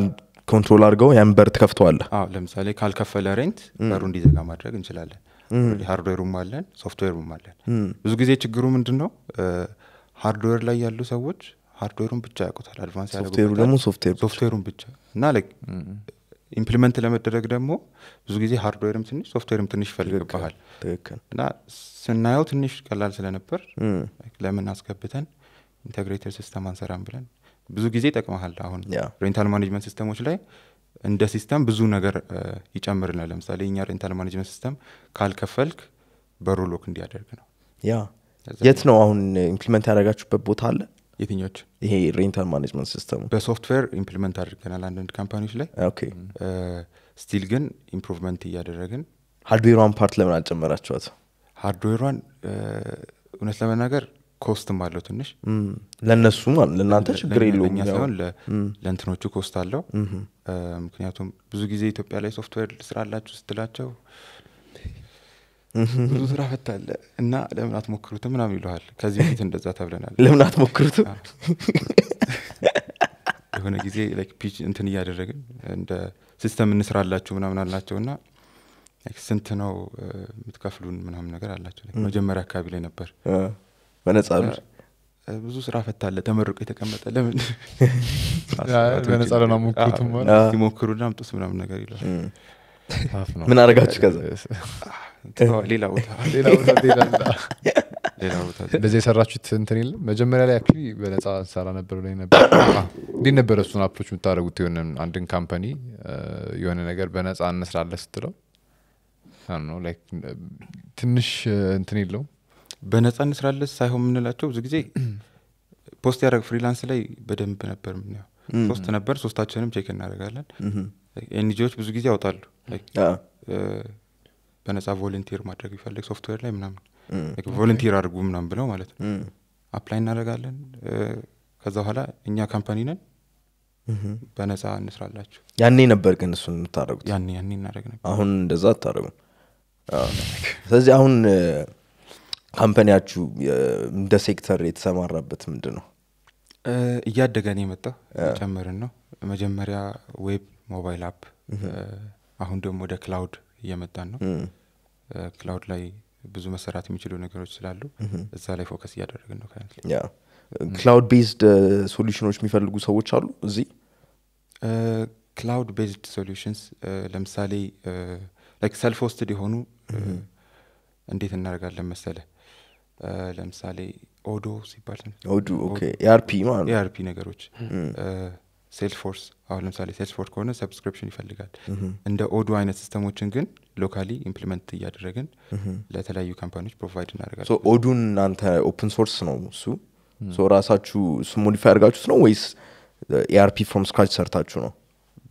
ኮንትሮል አድርገው ያን በር ትከፍተዋለ ለምሳሌ ካልከፈለ ሬንት በሩ እንዲዘጋ ማድረግ እንችላለን። ሃርድዌሩም አለን፣ ሶፍትዌሩም አለን። ብዙ ጊዜ ችግሩ ምንድን ነው? ሃርድዌር ላይ ያሉ ሰዎች ሃርድዌሩን ብቻ ያውቁታል። አድቫንስ ደግሞ ሶፍትዌሩን ብቻ እና ኢምፕሊመንት ለመደረግ ደግሞ ብዙ ጊዜ ሃርድዌርም ትንሽ ሶፍትዌርም ትንሽ ይፈልግብሃል እና ስናየው ትንሽ ቀላል ስለነበር ለምን አስገብተን ኢንተግሬተር ሲስተም አንሰራም ብለን ብዙ ጊዜ ይጠቅመሃል አሁን ሬንታል ማኔጅመንት ሲስተሞች ላይ እንደ ሲስተም ብዙ ነገር ይጨምርናል ለምሳሌ እኛ ሬንታል ማኔጅመንት ሲስተም ካልከፈልክ በሩሎክ እንዲያደርግ ነው ያ የት ነው አሁን ኢምፕሊመንት ያደረጋችሁበት ቦታ አለ የትኞች ይሄ ሬንታል ማኔጅመንት ሲስተሙ በሶፍትዌር ኢምፕሊመንት አድርገናል አንዳንድ ካምፓኒዎች ላይ ስቲል ግን ኢምፕሩቭመንት እያደረግን ሃርድዌሯን ፓርት ለምን አልጨመራቸዋት ሃርድዌሯን እውነት ለመናገር ኮስትም አለው ትንሽ ለእነሱ ለእናንተ ችግር የለውም ለእንትኖቹ ኮስት አለው ምክንያቱም ብዙ ጊዜ ኢትዮጵያ ላይ ሶፍትዌር ስራ አላችሁ ስትላቸው ብዙ ስራ ፈታለ እና ለምን አትሞክሩትም ምናም ይለሃል ከዚህ በፊት እንደዛ ተብለናል ለምን አትሞክሩት የሆነ ጊዜ ፒች እንትን እያደረግን እንደ ሲስተም እንስራላችሁ ምናምን አላቸው እና ስንት ነው የምትከፍሉን ምናምን ነገር አላቸው መጀመሪያ አካባቢ ላይ ነበር በነጻ ብዙ ስራ ፈታለ ተመርቆ የተቀመጠ ለምን በነጻ ለናሞክሩትም ሲሞክሩና ምጡስ ምናምን ነገር ይላል ምን አረጋችሁ ከዛ ሌላ ቦታ [LAUGHS] የሰራችሁት እንትን የለም መጀመሪያ ላይ አክቹዋሊ በነፃ ሰራ ነበር ላይ ነበር [COUGHS] እንዴት ነበረ እሱን አፕሮች የምታደረጉት የሆነ አንድን ካምፓኒ የሆነ ነገር በነፃ እንስራለ ስትለው ትንሽ እንትን የለው በነፃ እንስራለ ሳይሆን የምንላቸው ብዙ ጊዜ [COUGHS] ፖስት ያደረግ ፍሪላንስ ላይ በደንብ ነበር ምናየው ሶስት ነበር ሶስታችንም ቼክ እናደርጋለን ኤንጂዎች ብዙ ጊዜ ያውጣሉ በነፃ ቮለንቲር ማድረግ ቢፈልግ ሶፍትዌር ላይ ምናምን ቮለንቲር አድርጉ ምናምን ብለው ማለት ነው አፕላይ እናደርጋለን ከዛ በኋላ እኛ ካምፓኒ ነን በነፃ እንስራላችሁ ያኔ ነበር ግን እሱን የምታደረጉት ያኔ ያኔ እናደረግ ነበር አሁን እንደዛ አታደረጉ ስለዚህ አሁን ካምፓኒያችሁ እንደ ሴክተር የተሰማራበት ምንድን ነው እያደገን የመጣ ጨምርን ነው መጀመሪያ ዌብ ሞባይል አፕ አሁን ደግሞ ወደ ክላውድ እየመጣን ነው ክላውድ ላይ ብዙ መሰራት የሚችሉ ነገሮች ስላሉ እዛ ላይ ፎከስ እያደረግን ነው ከረንት ክላውድ ቤዝድ ሶሉሽኖች የሚፈልጉ ሰዎች አሉ እዚህ ክላውድ ቤዝድ ሶሉሽንስ ለምሳሌ ላይክ ሰልፍ ወስትድ የሆኑ እንዴት እናደርጋለን መሰለ ለምሳሌ ኦዶ ሲባል ኤአርፒ ኤአርፒ ነገሮች ሴልስፎርስ አሁን ለምሳሌ ሴልስፎርስ ከሆነ ሰብስክሪፕሽን ይፈልጋል እንደ ኦዱ አይነት ሲስተሞችን ግን ሎካሊ ኢምፕሊመንት እያደረግን ለተለያዩ ካምፓኒዎች ፕሮቫይድ እናደርጋል ኦዱን እናንተ ኦፕን ሶርስ ነው እሱ ራሳችሁ እሱ ሞዲፋይ ያደርጋችሁት ነው ወይስ ኤአርፒ ፍሮም ስክራች ሰርታችሁ ነው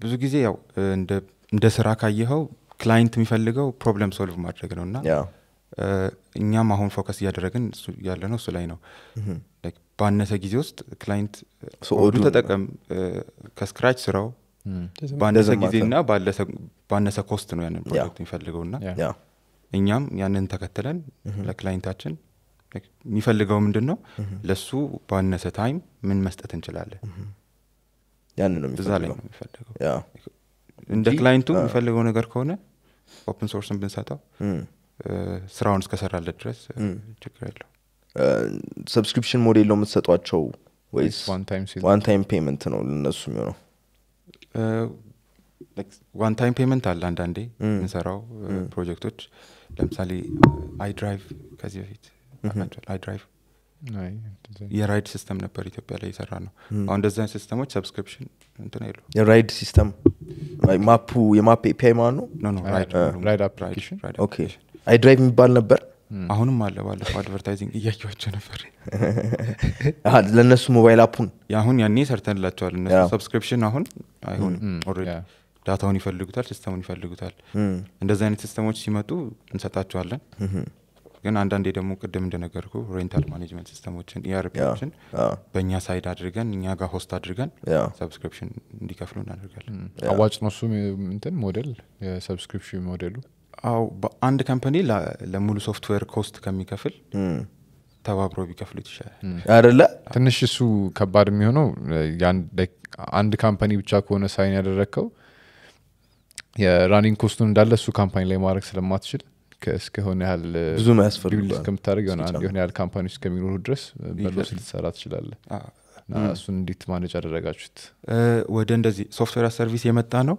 ብዙ ጊዜ ያው እንደ ስራ ካየኸው ክላይንት የሚፈልገው ፕሮብለም ሶልቭ ማድረግ ነው እና እኛም አሁን ፎከስ እያደረግን ያለ ነው እሱ ላይ ነው ባነሰ ጊዜ ውስጥ ክላይንት ሁሉ ተጠቀም ከስክራች ስራው ባነሰ ጊዜ እና ባነሰ ኮስት ነው ያንን ፕሮጀክት የሚፈልገው እና እኛም ያንን ተከትለን ለክላይንታችን የሚፈልገው ምንድን ነው ለሱ ባነሰ ታይም ምን መስጠት እንችላለን ያን ነው የሚፈልገው እንደ ክላይንቱ የሚፈልገው ነገር ከሆነ ኦፕን ሶርስን ብንሰጠው ስራውን እስከሰራለ ድረስ ችግር ያለው ሰብስክሪፕሽን ሞዴል ነው የምትሰጧቸው ወይስ ታይም ፔመንት ነው ለነሱ የሚሆነው ዋን ታይም ፔመንት አለ አንዳንዴ የምንሰራው ፕሮጀክቶች ለምሳሌ አይድራይቭ ከዚህ በፊት አይድራይቭ የራይድ ሲስተም ነበር ኢትዮጵያ ላይ የሰራ ነው አሁን እንደዚህ ሲስተሞች ሰብስክሪፕሽን እንትን አይሉ የራይድ ሲስተም ማፑ የማፕ ኤፒአይ ማለት ነው አይድራይቭ የሚባል ነበር አሁንም አለ ባለፈው አድቨርታይዚንግ እያየኋቸው ነበር [LAUGHS] ለእነሱ ሞባይል አፑን አሁን ያኔ ሰርተንላቸዋል እነሱ ሰብስክሪፕሽን አሁን አይሆንም ዳታውን ይፈልጉታል ሲስተሙን ይፈልጉታል እንደዚ አይነት ሲስተሞች ሲመጡ እንሰጣቸዋለን ግን አንዳንዴ ደግሞ ቅድም እንደነገርኩ ሬንታል ማኔጅመንት ሲስተሞችን ኢአርፒዎችን e በእኛ ሳይድ አድርገን እኛ ጋር ሆስት አድርገን ሰብስክሪፕሽን እንዲከፍሉ እናደርጋለን አዋጭ ነው እሱም ሞዴል የሰብስክሪፕሽን ሞዴሉ አው አንድ ካምፓኒ ለሙሉ ሶፍትዌር ኮስት ከሚከፍል ተባብሮ ቢከፍሉ ይሻላል ትንሽ እሱ ከባድ የሚሆነው አንድ ካምፓኒ ብቻ ከሆነ ሳይን ያደረግከው የራኒንግ ኮስቱን እንዳለ እሱ ካምፓኒ ላይ ማድረግ ስለማትችል እስከሆነ ያህል ብዙ ያስፈልግ እስከምታደርግ የሆነ ያህል ካምፓኒ ውስጥ ከሚኖሩ ድረስ በሎ ልትሰራ ትችላለ እሱን እንዴት ማነጅ ያደረጋችሁት? ወደ እንደዚህ ሶፍትዌር ሰርቪስ የመጣ ነው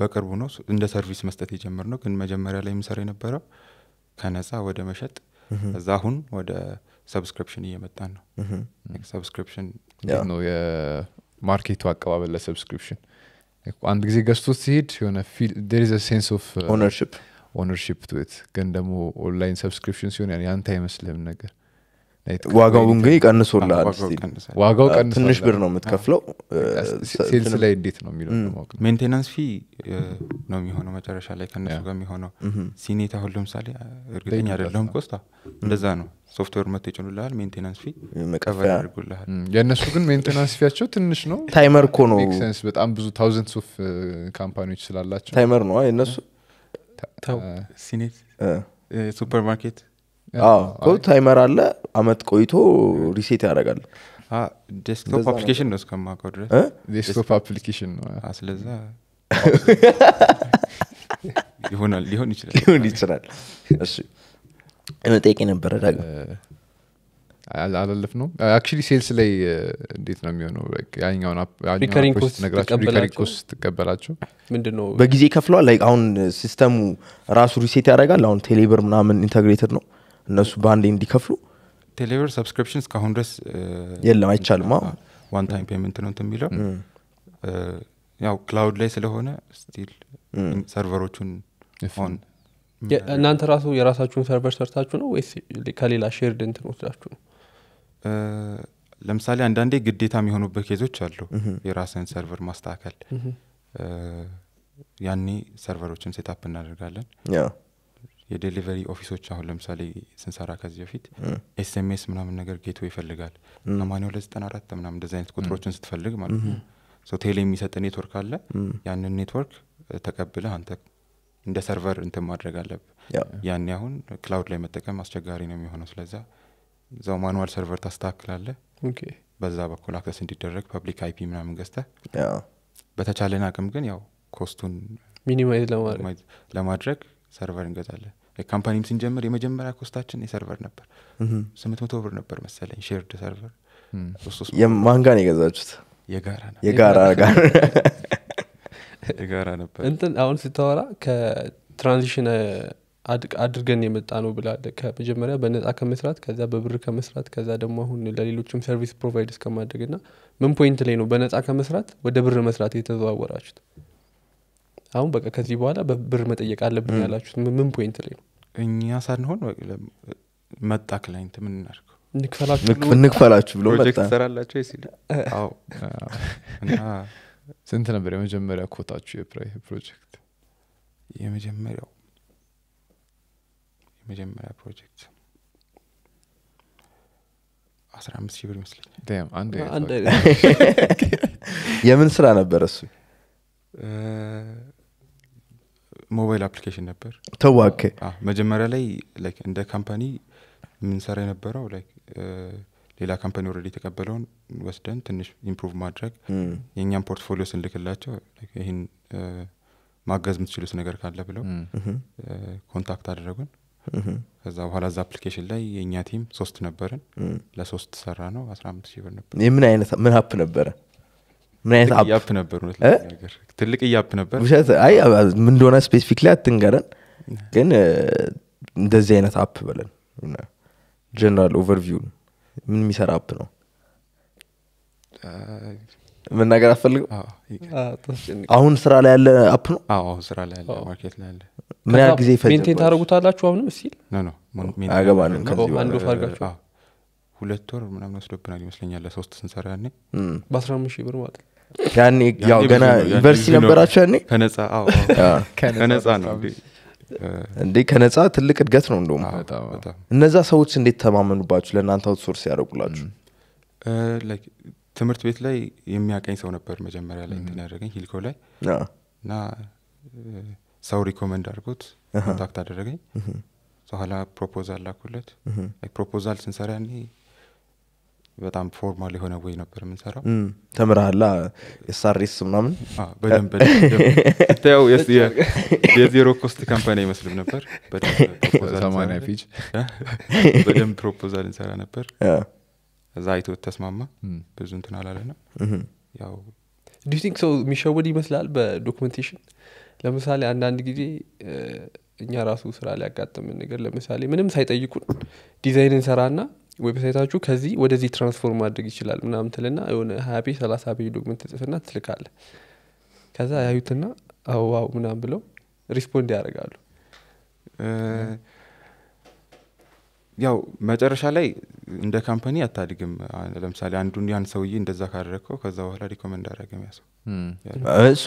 በቅርቡ ነው እንደ ሰርቪስ መስጠት የጀምር ነው። ግን መጀመሪያ ላይ የምሰራ የነበረው ከነጻ ወደ መሸጥ እዛ አሁን ወደ ሰብስክሪፕሽን እየመጣ ነው። ሰብስክሪፕሽን ነው የማርኬቱ አቀባበል ለሰብስክሪፕሽን አንድ ጊዜ ገዝቶ ሲሄድ የሆነ ሴንስ ኦነርሽፕ ኦነርሽፕ ግን ደግሞ ኦንላይን ሰብስክሪፕሽን ሲሆን ያንተ አይመስልህም ነገር ዋጋውን ግን ይቀንሶልሃል ዋጋው ትንሽ ብር ነው የምትከፍለው ሴልስ ላይ እንዴት ነው የሚለው ሜንቴናንስ ፊ ነው የሚሆነው መጨረሻ ላይ ከነሱ ጋር የሚሆነው ሲኔት አሁን ለምሳሌ እርግጠኛ አይደለሁም ኮስታ እንደዛ ነው ሶፍትዌር መት ይችሉልል ሜንቴናንስ ፊ መቀበል ያደርጉልል የእነሱ ግን ሜንቴናንስ ፊያቸው ትንሽ ነው ታይመር ኮ ነው በጣም ብዙ ታውዘንድ ሶፍ ካምፓኒዎች ስላላቸው ታይመር ነው እነሱ ሲኔት ሱፐርማርኬት ታይመር አለ አመት ቆይቶ ሪሴት ያደርጋል ዴስክቶፕ አፕሊኬሽን ነው ድረስ ዴስክቶፕ አፕሊኬሽን ነው ስለዛ [LAUGHS] ይሆናል ሊሆን ይችላል ሊሆን ይችላል እሺ መጠየቅ ነበረ ዳግ አላለፍ ነው አክቹሊ ሴልስ ላይ እንዴት ነው የሚሆነው ያኛውን ምንድነው በጊዜ ከፍለዋል አሁን ሲስተሙ ራሱ ሪሴት ያደርጋል አሁን ቴሌብር ምናምን ኢንተግሬትድ ነው እነሱ በአንዴ እንዲከፍሉ ቴሌብር ሰብስክሪፕሽን እስካሁን ድረስ የለም አይቻልም ዋን ታይም ፔመንት ነው የሚለው ያው ክላውድ ላይ ስለሆነ ስቲል ሰርቨሮቹን ሆን እናንተ ራሱ የራሳችሁን ሰርቨር ሰርታችሁ ነው ወይስ ከሌላ ሼርድ እንትን ወስዳችሁ ነው ለምሳሌ አንዳንዴ ግዴታ የሚሆኑበት ኬዞች አሉ የራስን ሰርቨር ማስተካከል ያኔ ሰርቨሮችን ሴታፕ እናደርጋለን የዴሊቨሪ ኦፊሶች አሁን ለምሳሌ ስንሰራ ከዚህ በፊት ኤስኤምኤስ ምናምን ነገር ጌቶ ይፈልጋል ሰማኒያ ሁለት ዘጠና አራት ምናምን እንደዚህ አይነት ቁጥሮችን ስትፈልግ ማለት ነው ቴሌ የሚሰጥ ኔትወርክ አለ ያንን ኔትወርክ ተቀብለህ አንተ እንደ ሰርቨር እንትን ማድረግ አለብ ያን አሁን ክላውድ ላይ መጠቀም አስቸጋሪ ነው የሚሆነው ስለዛ እዛው ማኑዋል ሰርቨር ታስተካክላለ በዛ በኩል አክሰስ እንዲደረግ ፐብሊክ አይፒ ምናምን ገዝተ በተቻለን አቅም ግን ያው ኮስቱን ሚኒማይዝ ለማድረግ ሰርቨር እንገዛለን ካምፓኒም ስንጀምር የመጀመሪያ ኮስታችን የሰርቨር ነበር ስምንት መቶ ብር ነበር መሰለኝ ሼርድ ሰርቨር ማንጋን የገዛችሁት የጋራ የጋራ [LAUGHS] የጋራ ነበር እንትን አሁን ስታወራ ከትራንዚሽን አድርገን የመጣ ነው ብላለ ከመጀመሪያ በነጻ ከመስራት ከዛ በብር ከመስራት ከዛ ደግሞ አሁን ለሌሎችም ሰርቪስ ፕሮቫይድ እስከማድረግ ና ምን ፖይንት ላይ ነው በነጻ ከመስራት ወደ ብር መስራት የተዘዋወራችሁት አሁን በቃ ከዚህ በኋላ በብር መጠየቅ አለብን ያላችሁት ምን ፖይንት ላይ ነው? እኛ ሳንሆን መጣ ክላይንት ምን እናድርገው ብሎ ሰራላቸው ስንት ነበር የመጀመሪያ ኮታችሁ ፕሮጀክት? የመጀመሪያው የመጀመሪያ ፕሮጀክት አስራ አምስት ሺህ ብር ይመስለኛል። የምን ስራ ነበር እሱ? ሞባይል አፕሊኬሽን ነበር ተዋክ መጀመሪያ ላይ እንደ ካምፓኒ የምንሰራ የነበረው ሌላ ካምፓኒ ኦልሬዲ የተቀበለውን ወስደን ትንሽ ኢምፕሩቭ ማድረግ የእኛም ፖርትፎሊዮ ስንልክላቸው ይህን ማገዝ የምትችሉት ነገር ካለ ብለው ኮንታክት አደረጉን ከዛ በኋላ እዛ አፕሊኬሽን ላይ የእኛ ቲም ሶስት ነበርን ለሶስት ሰራ ነው አስራ አምስት ሺ ብር ነበር ምን አይነት ምን ሀፕ ነበረ ምን አይነት አፕ ነበር? ትልቅ እያፕ ነበር። አይ ምን እንደሆነ ስፔሲፊክ ላይ አትንገረን፣ ግን እንደዚህ አይነት አፕ በለን ጀነራል ኦቨርቪው ምን የሚሰራ አፕ ነው መናገር አፈልገው አሁን ስራ ላይ ያለ አፕ ነው አሁን ስራ ላይ ያለ ማርኬት ላይ ያለ ምን ያህል ጊዜ ሜንቴን ታደረጉታላችሁ አሁንም ሲል አገባንም ከዚአንድ ወፍ ሁለት ወር ምናምን ወስዶብናል ይመስለኛል ለሶስት ስንሰራ ያኔ በአስራ አምስት ሺህ ብር ማለት ያኔ ያው ገና ዩኒቨርሲቲ ነበራቸው ያኔ ከነጻ ከነጻ ነው እንዴ ከነጻ ትልቅ እድገት ነው እንደውም እነዛ ሰዎች እንዴት ተማመኑባችሁ ለእናንተ አውትሶርስ ያደረጉላችሁ ትምህርት ቤት ላይ የሚያቀኝ ሰው ነበር መጀመሪያ ላይ እንትን ያደረገኝ ሂልኮ ላይ እና ሰው ሪኮመንድ አድርጎት ኮንታክት አደረገኝ ኋላ ፕሮፖዛል ላኩለት ፕሮፖዛል ስንሰራ ያኔ በጣም ፎርማል የሆነ ወይ ነበር የምንሰራው ተምርሃላ የሳሬስ ምናምን በደንብ የዜሮ ኮስት ካምፓኒ አይመስልም ነበር በደንብ ፕሮፖዛል እንሰራ ነበር እዛ አይቶ ተስማማ ብዙ እንትን አላለንም ያው ሰው የሚሸወድ ይመስላል በዶክመንቴሽን ለምሳሌ አንዳንድ ጊዜ እኛ ራሱ ስራ ሊያጋጥምን ነገር ለምሳሌ ምንም ሳይጠይቁን ዲዛይን እንሰራና ዌብሳይታችሁ ከዚህ ወደዚህ ትራንስፎርም ማድረግ ይችላል ምናምን ትልና የሆነ ሀያ ፔጅ ሰላሳ ፔጅ ዶክመንት ትጽፍና ትልካለ ከዛ ያዩትና አዋው ምናም ብለው ሪስፖንድ ያደርጋሉ ያው መጨረሻ ላይ እንደ ካምፓኒ አታድግም ለምሳሌ አንዱን ያን ሰውዬ እንደዛ ካደረግከው ከዛ በኋላ ሪኮመንድ አረገ ያ እሱ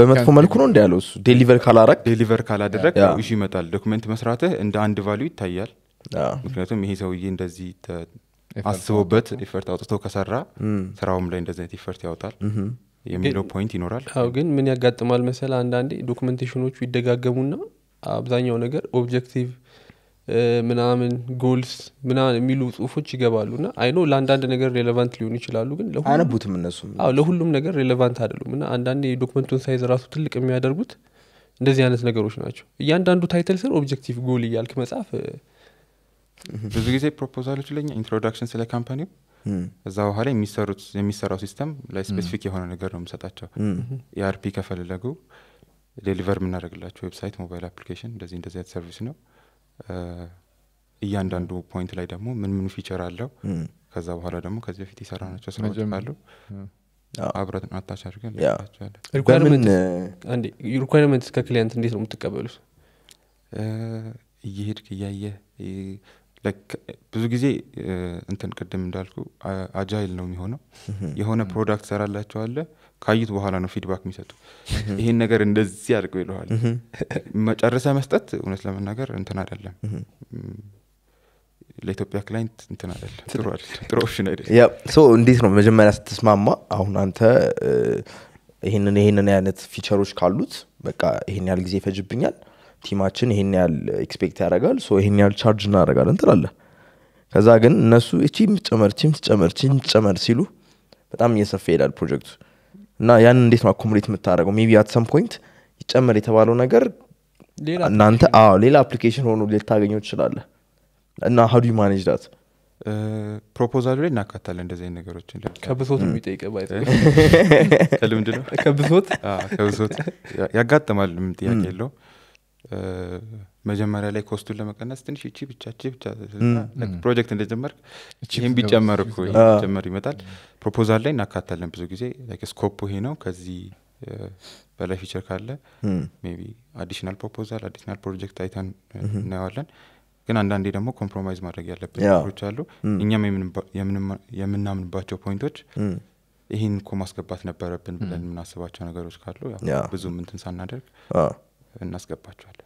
በመጥፎ መልኩ ነው እንዲ ያለው እሱ ዴሊቨር ካላረግ ዴሊቨር ካላደረግ ይመጣል ዶክመንት መስራትህ እንደ አንድ ቫሉ ይታያል ምክንያቱም ይሄ ሰውዬ እንደዚህ አስቦበት ኤፈርት አውጥቶ ከሰራ ስራውም ላይ እንደዚህ አይነት ኤፈርት ያወጣል የሚለው ፖይንት ይኖራል አው ግን ምን ያጋጥማል መሰል አንዳንዴ ዶክመንቴሽኖቹ ይደጋገሙና አብዛኛው ነገር ኦብጀክቲቭ ምናምን ጎልስ ምናምን የሚሉ ጽሁፎች ይገባሉ እና አይኖ ለአንዳንድ ነገር ሬሌቫንት ሊሆኑ ይችላሉ ግን አያነቡትም እነሱም ለሁሉም ነገር ሬሌቫንት አይደሉም እና አንዳንዴ የዶክመንቱን ሳይዝ ራሱ ትልቅ የሚያደርጉት እንደዚህ አይነት ነገሮች ናቸው እያንዳንዱ ታይትል ስር ኦብጀክቲቭ ጎል እያልክ መጽሐፍ ብዙ ጊዜ ፕሮፖዛሎች ለኛ ኢንትሮዳክሽን ስለ ካምፓኒው እዛ በኋላ የሚሰራው ሲስተም ላይ ስፔሲፊክ የሆነ ነገር ነው የምሰጣቸው የአርፒ ከፈለጉ ዴሊቨር የምናደርግላቸው ዌብሳይት ሞባይል አፕሊኬሽን እንደዚህ እንደዚህ አይነት ሰርቪስ ነው እያንዳንዱ ፖይንት ላይ ደግሞ ምን ምን ፊቸር አለው ከዛ በኋላ ደግሞ ከዚህ በፊት የሰራ ናቸው ስራዎች ካሉ አብረን አታች አድርገን ሪኳርመንት ከክሊንት እንዴት ነው የምትቀበሉት እየሄድክ እያየ ብዙ ጊዜ እንትን ቅድም እንዳልኩ አጃይል ነው የሚሆነው የሆነ ፕሮዳክት ሰራላቸው አለ ካዩት በኋላ ነው ፊድባክ የሚሰጡ ይህን ነገር እንደዚህ አድርገው ይለዋል መጨረሰ መስጠት እውነት ለመናገር እንትን አደለም ለኢትዮጵያ ክላይንት እንትን አደለም ጥሩ ኦፕሽን እንዴት ነው መጀመሪያ ስትስማማ አሁን አንተ ይህንን ይህንን አይነት ፊቸሮች ካሉት በቃ ይህን ያህል ጊዜ ይፈጅብኛል ቲማችን ይሄን ያህል ኤክስፔክት ያደረጋል ይሄን ያህል ቻርጅ እናደርጋለን ትላለህ ከዛ ግን እነሱ ቺም ጨመር ቺም ጨመር ቺም ጨመር ሲሉ በጣም እየሰፋ ይሄዳል ፕሮጀክቱ እና ያን እንዴት ነው አኮሙሌት የምታደረገው ሜቢ አት ሰም ፖይንት ይጨመር የተባለው ነገር እናንተ ሌላ አፕሊኬሽን ሆኖ ልታገኘው ትችላለ እና ሀዱ ማኔጅ ዳት ፕሮፖዛሉ ላይ እናካታለን እንደዚህ ነገሮችን ከብሶት የሚጠይቀ [LAUGHS] ከልምድ ነው ከብሶት ያጋጥማል ጥያቄ የለው መጀመሪያ ላይ ኮስቱን ለመቀነስ ትንሽ እቺ ብቻ እቺ ብቻ ፕሮጀክት እንደጀመርክ ይህም ቢጨመር እኮ ይመጣል ፕሮፖዛል ላይ እናካታለን ብዙ ጊዜ ስኮፕ ይሄ ነው ከዚህ በላይ ፊቸር ካለ ቢ አዲሽናል ፕሮፖዛል አዲሽናል ፕሮጀክት አይተን እናየዋለን ግን አንዳንዴ ደግሞ ኮምፕሮማይዝ ማድረግ ያለብን ነገሮች አሉ እኛም የምናምንባቸው ፖይንቶች ይህን እኮ ማስገባት ነበረብን ብለን የምናስባቸው ነገሮች ካሉ ብዙ ምንትን ሳናደርግ እናስገባቸዋለን።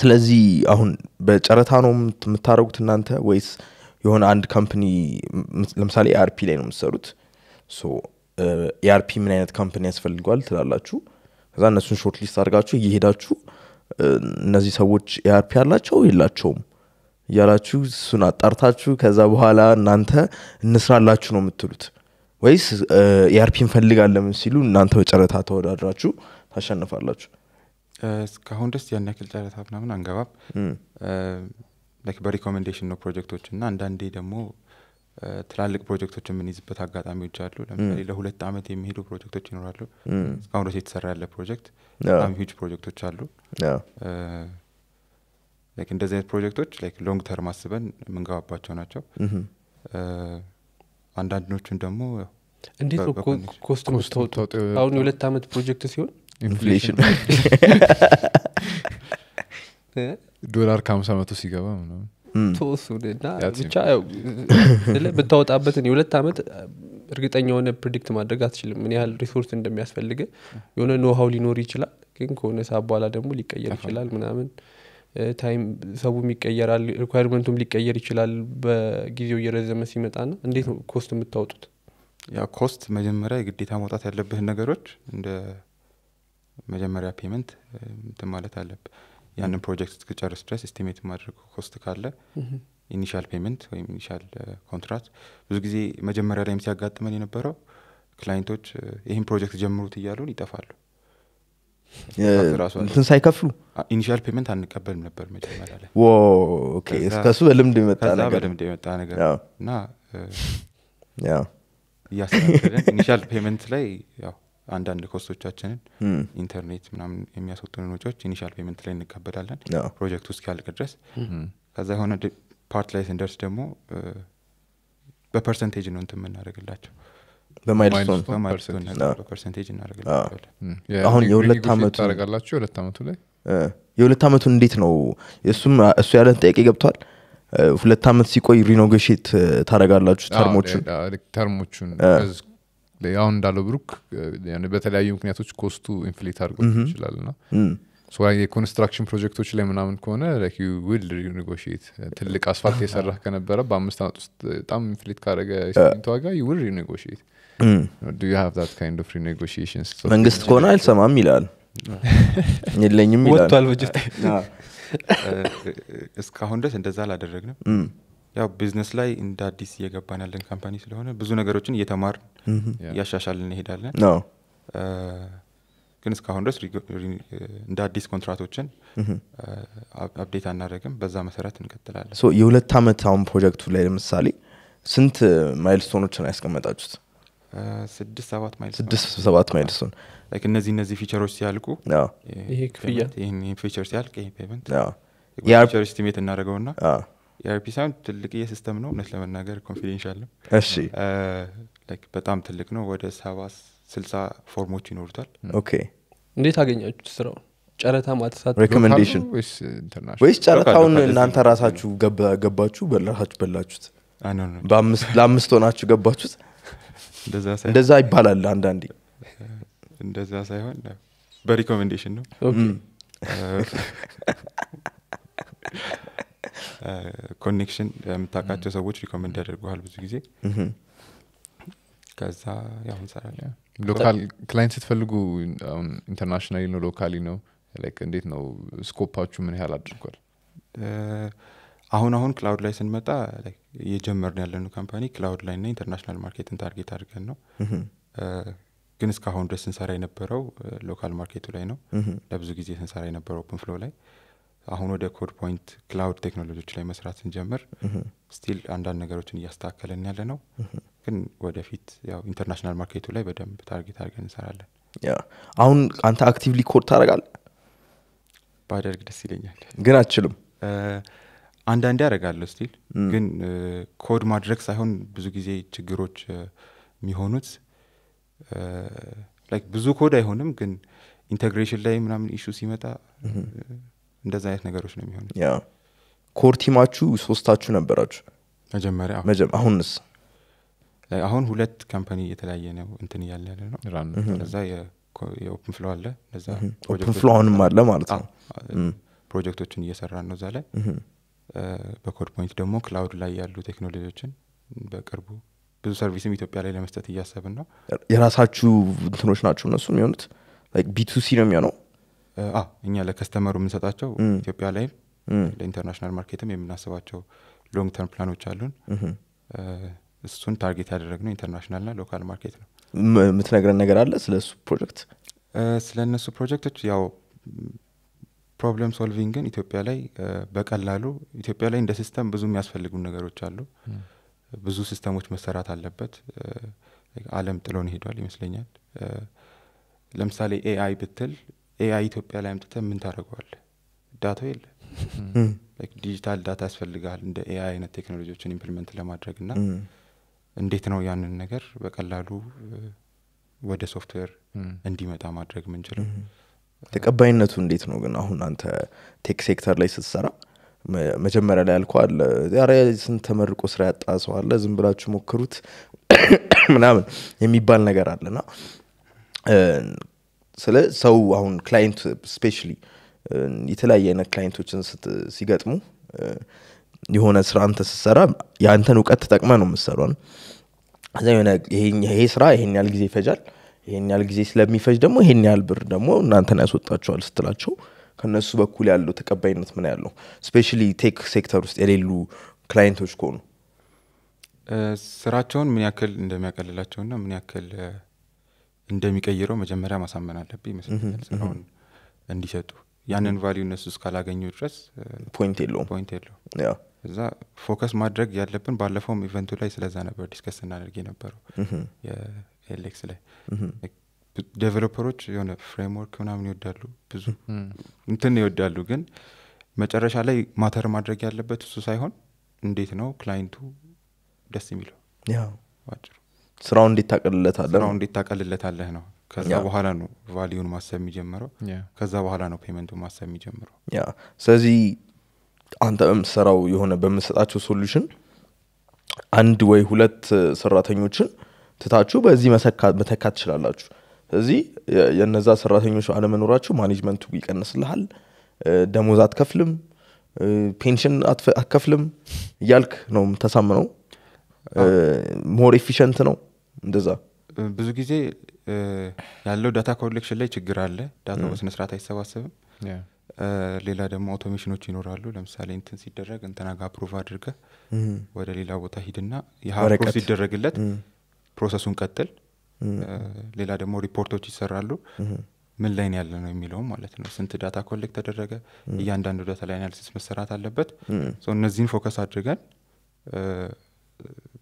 ስለዚህ አሁን በጨረታ ነው የምታደረጉት እናንተ ወይስ የሆነ አንድ ካምፕኒ ለምሳሌ ኤአርፒ ላይ ነው የምትሰሩት? ኤአርፒ ምን አይነት ካምፕኒ ያስፈልገዋል ትላላችሁ። ከዛ እነሱን ሾርት ሊስት አድርጋችሁ እየሄዳችሁ እነዚህ ሰዎች ኤአርፒ አላቸው የላቸውም እያላችሁ እሱን አጣርታችሁ ከዛ በኋላ እናንተ እንስራላችሁ ነው የምትሉት ወይስ ኤአርፒ እንፈልጋለን ሲሉ እናንተ በጨረታ ተወዳድራችሁ ታሸንፋላችሁ? እስካሁን ድረስ ያን ያክል ጨረታ ምናምን አንገባም በሪኮሜንዴሽን ነው ፕሮጀክቶች እና አንዳንዴ ደግሞ ትላልቅ ፕሮጀክቶች የምንይዝበት አጋጣሚዎች አሉ ለምሳሌ ለሁለት አመት የሚሄዱ ፕሮጀክቶች ይኖራሉ እስካሁን ድረስ የተሰራ ያለ ፕሮጀክት በጣም ሂጅ ፕሮጀክቶች አሉ እንደዚህ አይነት ፕሮጀክቶች ሎንግ ተርም አስበን የምንገባባቸው ናቸው አንዳንዶቹን ደግሞ እንዴት ነው ኮስት አሁን የሁለት አመት ፕሮጀክት ሲሆን ኢንፍሌሽን [LAUGHS] ዶላር ከአምሳ መቶ ሲገባ ብቻ ብታወጣበት ሁለት ዓመት እርግጠኛ የሆነ ፕሪዲክት ማድረግ አትችልም ምን ያህል ሪሶርስ እንደሚያስፈልገ የሆነ ኖሃው ሊኖር ይችላል ግን ከሆነ ሰ በኋላ ደግሞ ሊቀየር ይችላል ምናምን ታይም ሰቡም ይቀየራል ሪኳርመንቱም ሊቀየር ይችላል በጊዜው እየረዘመ ና እንዴት ነው ኮስት የምታወጡት ያ ኮስት መጀመሪያ የግዴታ ማውጣት ያለብህን ነገሮች እንደ መጀመሪያ ፔመንት እንትን ማለት አለብ ያንን ፕሮጀክት እስክጨርስ ድረስ ኤስቲሜት ማድረግ ኮስት ካለ ኢኒሻል ፔመንት ወይም ኢኒሻል ኮንትራክት ብዙ ጊዜ መጀመሪያ ላይም ሲያጋጥመን የነበረው ክላይንቶች ይህን ፕሮጀክት ጀምሩት እያሉን ይጠፋሉ እንትን ሳይከፍሉ ኢኒሻል ፔመንት አንቀበልም ነበር መጀመሪያ በልምድ በልምድ የመጣ ነገር እና እያስተካከልን ኢኒሻል ፔመንት ላይ ያው አንዳንድ ኮስቶቻችንን ኢንተርኔት ምናምን የሚያስወጡንን ወጪዎች ኢኒሻል ፔመንት ላይ እንቀበላለን ፕሮጀክቱ እስኪያልቅ ድረስ ከዛ የሆነ ፓርት ላይ ስንደርስ ደግሞ በፐርሰንቴጅ ነው እንትን የምናደርግላቸው በማይልስቶንበፐርሰንቴጅ እናደርግላቸዋለን የሁለት ዓመቱ ታደረጋላችሁ የሁለት አመቱ ላይ የሁለት አመቱን እንዴት ነው እሱም እሱ ያለን ጥያቄ ገብቷል ሁለት ዓመት ሲቆይ ሪኖጌሽት ታደረጋላችሁ ተርሞቹን ተርሞቹን አሁን እንዳለው ብሩክ በተለያዩ ምክንያቶች ኮስቱ ኢንፍሌት አድርጎ ይችላል እና የኮንስትራክሽን ፕሮጀክቶች ላይ ምናምን ከሆነ ዊል ሪኒጎሽት ትልቅ አስፋልት የሰራህ ከነበረ በአምስት ዓመት ውስጥ በጣም ኢንፍሌት ካደረገ ሲሚንቶ ዋጋ ዊል ሪኒጎሽት መንግስት ከሆነ አልሰማም ይላል [LAUGHS] የለኝም ይላል እስካሁን ደስ እንደዛ አላደረግንም ያው ቢዝነስ ላይ እንደ አዲስ እየገባን ያለን ካምፓኒ ስለሆነ ብዙ ነገሮችን እየተማር እያሻሻልን እንሄዳለን ግን እስካሁን ድረስ እንደ አዲስ ኮንትራቶችን አብዴት አናደረግም በዛ መሰረት እንቀጥላለን የሁለት ዓመት አሁን ፕሮጀክቱ ላይ ለምሳሌ ስንት ማይልስቶኖችን ያስቀመጣችሁት ስድስት ሰባት ማይልስቶን እነዚህ እነዚህ ፊቸሮች ሲያልቁ ይሄ ክፍያ ይህን ፊቸር ሲያልቅ ይሄ ፔመንት የፊቸር ስቲሜት እናደርገውና የአርፒ e ሳይሆን ትልቅዬ ሲስተም ነው። እውነት ለመናገር ኮንፊደንሻል ነው። እሺ በጣም ትልቅ ነው። ወደ ሰባ ስልሳ ፎርሞች ይኖሩታል። ኦኬ እንዴት አገኛችሁት ስራው ጨረታ ማጥፋትወይስ ጨረታውን እናንተ ራሳችሁ ገባችሁ ራሳችሁ በላችሁት? ለአምስት ሆናችሁ ገባችሁት? እንደዛ ይባላል አንዳንዴ። እንደዛ ሳይሆን በሪኮሜንዴሽን ነው ኮኔክሽን የምታውቃቸው ሰዎች ሪኮመንድ ያደርጉሃል ብዙ ጊዜ ከዛ ያው እንሰራለን ክላይንት ስትፈልጉ አሁን ኢንተርናሽናሊ ነው ሎካሊ ነው ላይክ እንዴት ነው ስኮፓችሁ ምን ያህል አድርጓል አሁን አሁን ክላውድ ላይ ስንመጣ እየጀመርን ያለነው ካምፓኒ ክላውድ ላይ ና ኢንተርናሽናል ማርኬትን ታርጌት አድርገን ነው ግን እስካሁን ድረስ ስንሰራ የነበረው ሎካል ማርኬቱ ላይ ነው ለብዙ ጊዜ ስንሰራ የነበረው ኦፕን ፍሎ ላይ አሁን ወደ ኮድ ፖይንት ክላውድ ቴክኖሎጂዎች ላይ መስራት ስንጀምር ስቲል አንዳንድ ነገሮችን እያስተካከለን ያለ ነው ግን ወደፊት ያው ኢንተርናሽናል ማርኬቱ ላይ በደንብ ታርጌት አድርገን እንሰራለን አሁን አንተ አክቲቭሊ ኮድ ታደረጋል ባደርግ ደስ ይለኛል ግን አችልም አንዳንድ ያደረጋለሁ ስቲል ግን ኮድ ማድረግ ሳይሆን ብዙ ጊዜ ችግሮች የሚሆኑት ብዙ ኮድ አይሆንም ግን ኢንተግሬሽን ላይ ምናምን ኢሹ ሲመጣ እንደዚ አይነት ነገሮች ነው የሚሆኑ ኮር ቲማችሁ ሶስታችሁ ነበራችሁ መጀመሪያ አሁንስ አሁን ሁለት ካምፓኒ የተለያየ ነው እንትን እያለ ያለ ነው ዛ የኦፕን ፍሎ አለ ኦፕን ፍሎ አሁንም አለ ማለት ነው ፕሮጀክቶችን እየሰራ ነው እዛ ላይ በኮድ ፖይንት ደግሞ ክላውድ ላይ ያሉ ቴክኖሎጂዎችን በቅርቡ ብዙ ሰርቪስም ኢትዮጵያ ላይ ለመስጠት እያሰብን ነው የራሳችሁ እንትኖች ናቸው እነሱ የሚሆኑት ቢቱሲ ነው የሚሆነው እኛ ለከስተመሩ የምንሰጣቸው ኢትዮጵያ ላይም ለኢንተርናሽናል ማርኬትም የምናስባቸው ሎንግ ተርም ፕላኖች አሉን እሱን ታርጌት ያደረግነው ና ሎካል ማርኬት ነው የምትነግረን ነገር አለ ስለ እሱ ፕሮጀክት ስለ እነሱ ፕሮጀክቶች ያው ፕሮብለም ሶልቪንግን ኢትዮጵያ ላይ በቀላሉ ኢትዮጵያ ላይ እንደ ሲስተም ብዙ የሚያስፈልጉን ነገሮች አሉ ብዙ ሲስተሞች መሰራት አለበት አለም ጥሎን ሄዷል ይመስለኛል ለምሳሌ ኤአይ ብትል ኤአይ ኢትዮጵያ ላይ አምጥተ ምን ታደርገዋለ? ዳታው የለ ዲጂታል ዳታ ያስፈልጋል እንደ ኤአይ አይነት ቴክኖሎጂዎችን ኢምፕሊመንት ለማድረግ ና እንዴት ነው ያንን ነገር በቀላሉ ወደ ሶፍትዌር እንዲመጣ ማድረግ ምንችለው? ተቀባይነቱ እንዴት ነው ግን? አሁን አንተ ቴክ ሴክተር ላይ ስትሰራ መጀመሪያ ላይ ያልኳል ስን ስንት ተመርቆ ስራ ያጣ ሰው አለ፣ ዝም ብላችሁ ሞክሩት [CLEARS THROAT] ምናምን የሚባል ነገር አለና ስለ ሰው አሁን ክላይንት ስፔሻሊ የተለያየ አይነት ክላይንቶችን ሲገጥሙ የሆነ ስራ አንተ ስትሰራ የአንተን እውቀት ተጠቅመ ነው የምትሰራው የሆነ ይሄ ስራ ይሄን ያህል ጊዜ ይፈጃል ይሄን ያህል ጊዜ ስለሚፈጅ ደግሞ ይሄን ያህል ብር ደግሞ እናንተን ያስወጣቸዋል ስትላቸው ከነሱ በኩል ያለው ተቀባይነት ምን ያለው ስፔሻሊ ቴክ ሴክተር ውስጥ የሌሉ ክላይንቶች ከሆኑ ስራቸውን ምን ያክል እንደሚያቀልላቸውና ምን ያክል እንደሚቀይረው መጀመሪያ ማሳመን አለብ ይመስለኛል ስራውን እንዲሰጡ ያንን ቫሊዩ እነሱ እስካላገኙ ድረስ ፖንት የለውም ፖይንት የለውም እዛ ፎከስ ማድረግ ያለብን ባለፈውም ኢቨንቱ ላይ ስለዛ ነበር ዲስከስ እናደርግ የነበረው የኤሌክስ ላይ ዴቨሎፐሮች የሆነ ፍሬምወርክ ምናምን ይወዳሉ ብዙ እንትን ይወዳሉ ግን መጨረሻ ላይ ማተር ማድረግ ያለበት እሱ ሳይሆን እንዴት ነው ክላይንቱ ደስ የሚለው ስራው እንዴት ታቀልለታለህ ስራው እንዴት ታቀልለታለህ ነው ከዛ በኋላ ነው ቫሊዩን ማሰብ የሚጀምረው ከዛ በኋላ ነው ፔመንቱ ማሰብ የሚጀምረው ያ ስለዚህ አንተ በምትሰራው የሆነ በምሰጣቸው ሶሉሽን አንድ ወይ ሁለት ሰራተኞችን ትታችሁ በዚህ መተካት ትችላላችሁ ስለዚህ የነዛ ሰራተኞች አለመኖራችሁ ማኔጅመንቱ ይቀንስልሃል ደሞዝ አትከፍልም ፔንሽን አትከፍልም እያልክ ነው ተሳምነው ሞር ኤፊሸንት ነው እንደዛ ብዙ ጊዜ ያለው ዳታ ኮሌክሽን ላይ ችግር አለ ዳታ በስነስርዓት አይሰባሰብም ሌላ ደግሞ አውቶሜሽኖች ይኖራሉ ለምሳሌ እንትን ሲደረግ እንትና ጋር አፕሩቭ አድርገ ወደ ሌላ ቦታ ሂድና ይህ ሲደረግለት ፕሮሰሱን ቀጥል ሌላ ደግሞ ሪፖርቶች ይሰራሉ ምን ላይን ያለ ነው የሚለውም ማለት ነው ስንት ዳታ ኮሌክት ተደረገ እያንዳንዱ ዳታ ላይ አናሊሲስ መሰራት አለበት እነዚህን ፎከስ አድርገን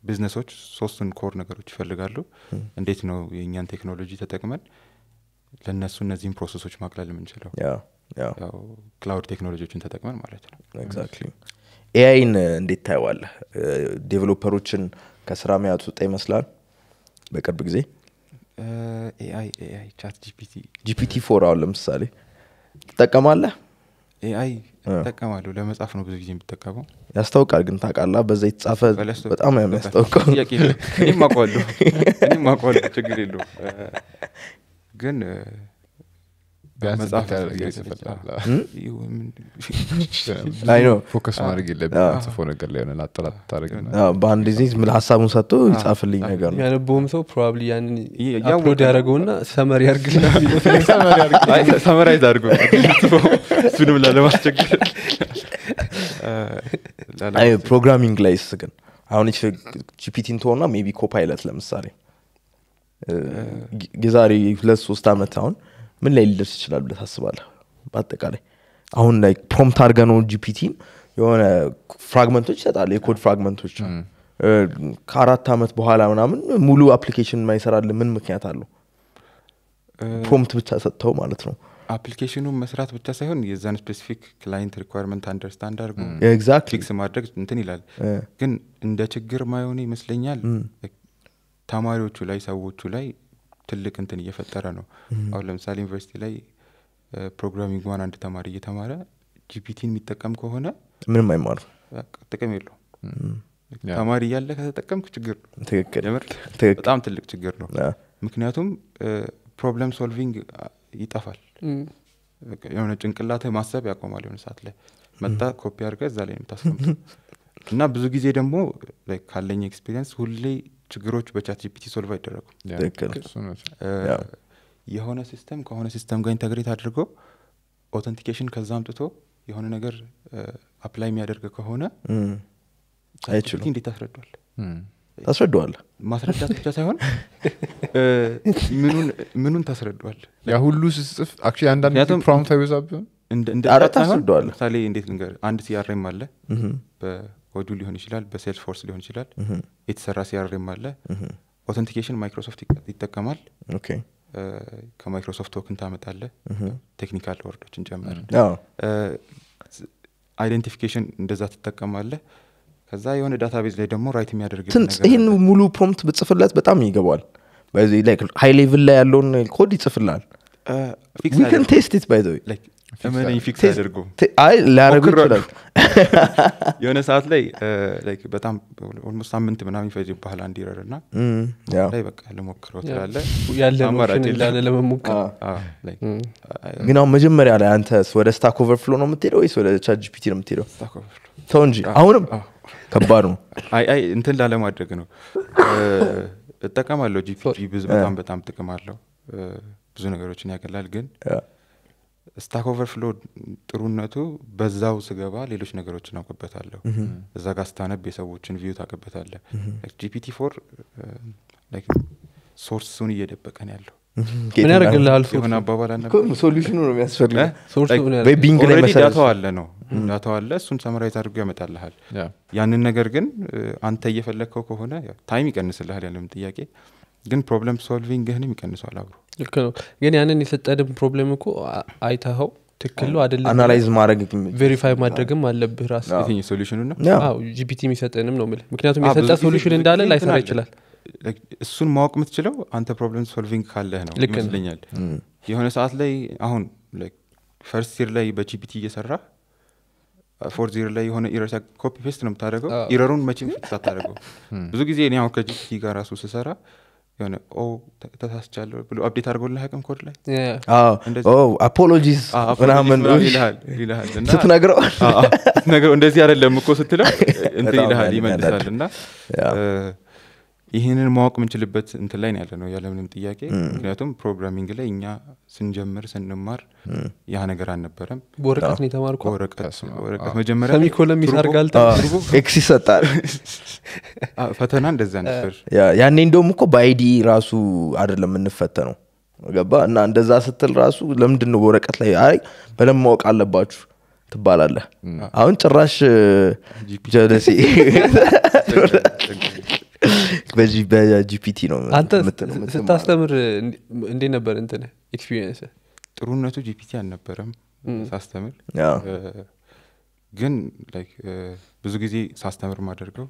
ቢዝነሶች ሶስቱን ኮር ነገሮች ይፈልጋሉ እንዴት ነው የእኛን ቴክኖሎጂ ተጠቅመን ለእነሱ እነዚህን ፕሮሰሶች ማቅለል የምንችለው ክላውድ ቴክኖሎጂዎችን ተጠቅመን ማለት ነው ኤአይን እንዴት ታየዋለህ ዴቨሎፐሮችን ከስራ ሚያወጡጣ ይመስላል በቅርብ ጊዜ ኤአይ ኤአይ ቻት ጂፒቲ ጂፒቲ ፎር አሁን ለምሳሌ ትጠቀማለህ ኤአይ ይጠቀማሉ ለመጽሐፍ ነው ብዙ ጊዜ የምጠቀመው። ያስታውቃል ግን ታቃላ በዛ የተጻፈ በጣም የሚያስታውቀው እኔም ችግር የለውም ግን [LAUGHS] ፎከስ ማድረግ የለብህም ነገር ላይ ሆነ በአንድ ጊዜ ሀሳቡን ሰጥቶ ይጻፍልኝ ነገር ነው ያነበውም ሰው ፕሮባብሊ ያንን አፕሎድ ያደረገውና ሰመሪ ያርግልናሰመራይዝ አድርጎ እሱንም ላለማስቸገር ፕሮግራሚንግ [LAUGHS] ላይ ስ ግን አሁን ጂፒቲን ትሆና ቢ ኮፓይለት ለምሳሌ የዛሬ ሁለት ሶስት አመት አሁን ምን ላይ ሊደርስ ይችላል ብለህ ታስባለህ በአጠቃላይ አሁን ላይ ፕሮምት አርገ ነው ጂፒቲን የሆነ ፍራግመንቶች ይሰጣል የኮድ ፍራግመንቶች ከአራት ዓመት በኋላ ምናምን ሙሉ አፕሊኬሽን ማይሰራል ምን ምክንያት አለው ፕሮምት ብቻ ሰጥተው ማለት ነው አፕሊኬሽኑ መስራት ብቻ ሳይሆን የዛን ስፔሲፊክ ክላይንት ሪኳርመንት አንደርስታንድ አድርጎ ፊክስ ማድረግ እንትን ይላል ግን እንደ ችግር ማየሆነ ይመስለኛል ተማሪዎቹ ላይ ሰዎቹ ላይ ትልቅ እንትን እየፈጠረ ነው። አሁን ለምሳሌ ዩኒቨርሲቲ ላይ ፕሮግራሚንግ ዋን አንድ ተማሪ እየተማረ ጂፒቲን የሚጠቀም ከሆነ ምንም አይማሩ ጥቅም የለው ተማሪ እያለ ከተጠቀምክ ችግር ነው። ትልቅ ችግር ነው። ምክንያቱም ፕሮብለም ሶልቪንግ ይጠፋል። የሆነ ጭንቅላት ማሰብ ያቆማል። የሆነ ሰዓት ላይ መጣ ኮፒ አድርገ እዛ ላይ እና ብዙ ጊዜ ደግሞ ካለኝ ኤክስፒሪየንስ ሁሌ ችግሮች በቻት ጂፒቲ ሶልቭ አይደረጉም የሆነ ሲስተም ከሆነ ሲስተም ጋር ኢንተግሬት አድርጎ ኦተንቲኬሽን ከዛ አምጥቶ የሆነ ነገር አፕላይ የሚያደርግ ከሆነ አይችሉም እንዴት ታስረዷል ታስረደዋል ማስረዳት ብቻ ሳይሆን [LAUGHS] ምኑን ታስረደዋል ያ ሁሉ ስጽፍ አክ አንዳንድ ፕሮምፕት አይበዛብም ምሳሌ እንዴት ንገር አንድ ሲአርኤም አለ ኦዱ ሊሆን ይችላል በሴልስ ፎርስ ሊሆን ይችላል የተሰራ ሲያርም አለ ኦተንቲኬሽን ማይክሮሶፍት ይጠቀማል ከማይክሮሶፍት ቶክን ታመጣለ ቴክኒካል ወርዶችን ጨምር አይደንቲፊኬሽን እንደዛ ትጠቀማለ ከዛ የሆነ ዳታቤዝ ላይ ደግሞ ራይት የሚያደርግ ይህን ሙሉ ፕሮምት ብጽፍለት በጣም ይገባል በዚህ ሀይ ሌቭል ላይ ያለውን ኮድ ይጽፍላል ቴስት ባይ እመነኝ ፊክስ አድርጎ አይ ሊያደርጉ ይችላል። [LAUGHS] የሆነ ሰዓት ላይ በጣም ኦልሞስት ሳምንት ምናምን ይፈጅብሃል ባህል ይረር እና ላይ በቃ ልሞክረው ትላለህ ያለ ለመሞከር ግን አሁን መጀመሪያ ላይ አንተ ወደ ስታክ ኦቨርፍሎ ነው የምትሄደው ወይስ ወደ ቻጅፒቲ ነው የምትሄደው? ተው እንጂ አሁንም ከባድ ነው። አይ አይ እንትን ላለማድረግ ነው እጠቀማለሁ። ጂፒቲ ብዙ በጣም በጣም ጥቅም አለው። ብዙ ነገሮችን ያቀላል ግን ስታክ ኦቨርፍሎ ጥሩነቱ በዛው ስገባ ሌሎች ነገሮችን አውቅበታለሁ። እዛ ጋር ስታነብ የሰዎችን ቪዩ ታቅበታለ ጂፒቲ ፎር ሶርሱን እየደበቀ ነው ያለው። ምን ያደርግልሃል? ሆነ አባባል ሶሉሽኑ ነው የሚያስፈልግቢንግ ላይ ዳታው አለ ነው ዳታው አለ። እሱን ሰመራይዝ አድርጎ ያመጣልሃል። ያንን ነገር ግን uh, አንተ እየፈለግከው ከሆነ ታይም ይቀንስልሃል ያለም ጥያቄ ግን ፕሮብለም ሶልቪንግህንም ይቀንሷል አብሮ ልክ ነው ግን ያንን የሰጠንም ፕሮብለም እኮ አይተኸው ትክክሉ አደለአናላይዝ አናላይዝ ማድረግ ቬሪፋይ ማድረግም አለብህ ራስ ሶሉሽኑ ጂፒቲ የሚሰጠንም ነው ምክንያቱም የሰጠ ሶሉሽን እንዳለ ላይሰራ ይችላል እሱን ማወቅ የምትችለው አንተ ፕሮብለም ሶልቪንግ ካለህ ነው ይመስለኛል የሆነ ሰዓት ላይ አሁን ፈርስት ሲር ላይ በጂፒቲ እየሰራ ፎር ዚር ላይ የሆነ ኢረር ኮፒ ፔስት ነው የምታደርገው ኢረሩን መቼም ፊክስ ብዙ ጊዜ እኔ አሁን ከጂፒቲ ጋር ራሱ ስሰራ የሆነ ኦ ተሳስቻለሁ ብሎ አብዴት አድርጎልህ አቅም ኮድ ላይ አፖሎጂስ ምናምን ስትነግረው እንደዚህ አይደለም እኮ ስትለው [LAUGHS] እንትን ይልሃል ይመልሳል እና ይህንን ማወቅ የምንችልበት እንትን ላይ ያለ ነው ያለምንም ጥያቄ። ምክንያቱም ፕሮግራሚንግ ላይ እኛ ስንጀምር ስንማር ያ ነገር አልነበረም። ወረቀት ነው የተማርከው። ወረቀት መጀመሪያ ሰሚኮለም ይሰርጋል፣ ኤክስ ይሰጣል። [LAUGHS] ፈተና እንደዛ ነበር። ያኔ እንደውም እኮ በአይዲ ራሱ አይደለም የምንፈተነው ገባ እና እንደዛ ስትል ራሱ ለምንድን ነው በወረቀት ላይ አይ በለም ማወቅ አለባችሁ ትባላለህ። አሁን ጭራሽ ጀደሴ በዚህ በጂፒቲ ነው። ስታስተምር እንዴ ነበር እንትን ኤክስፒሪንስ ጥሩነቱ ጂፒቲ አልነበረም ሳስተምር ግን ብዙ ጊዜ ሳስተምር ማደርገው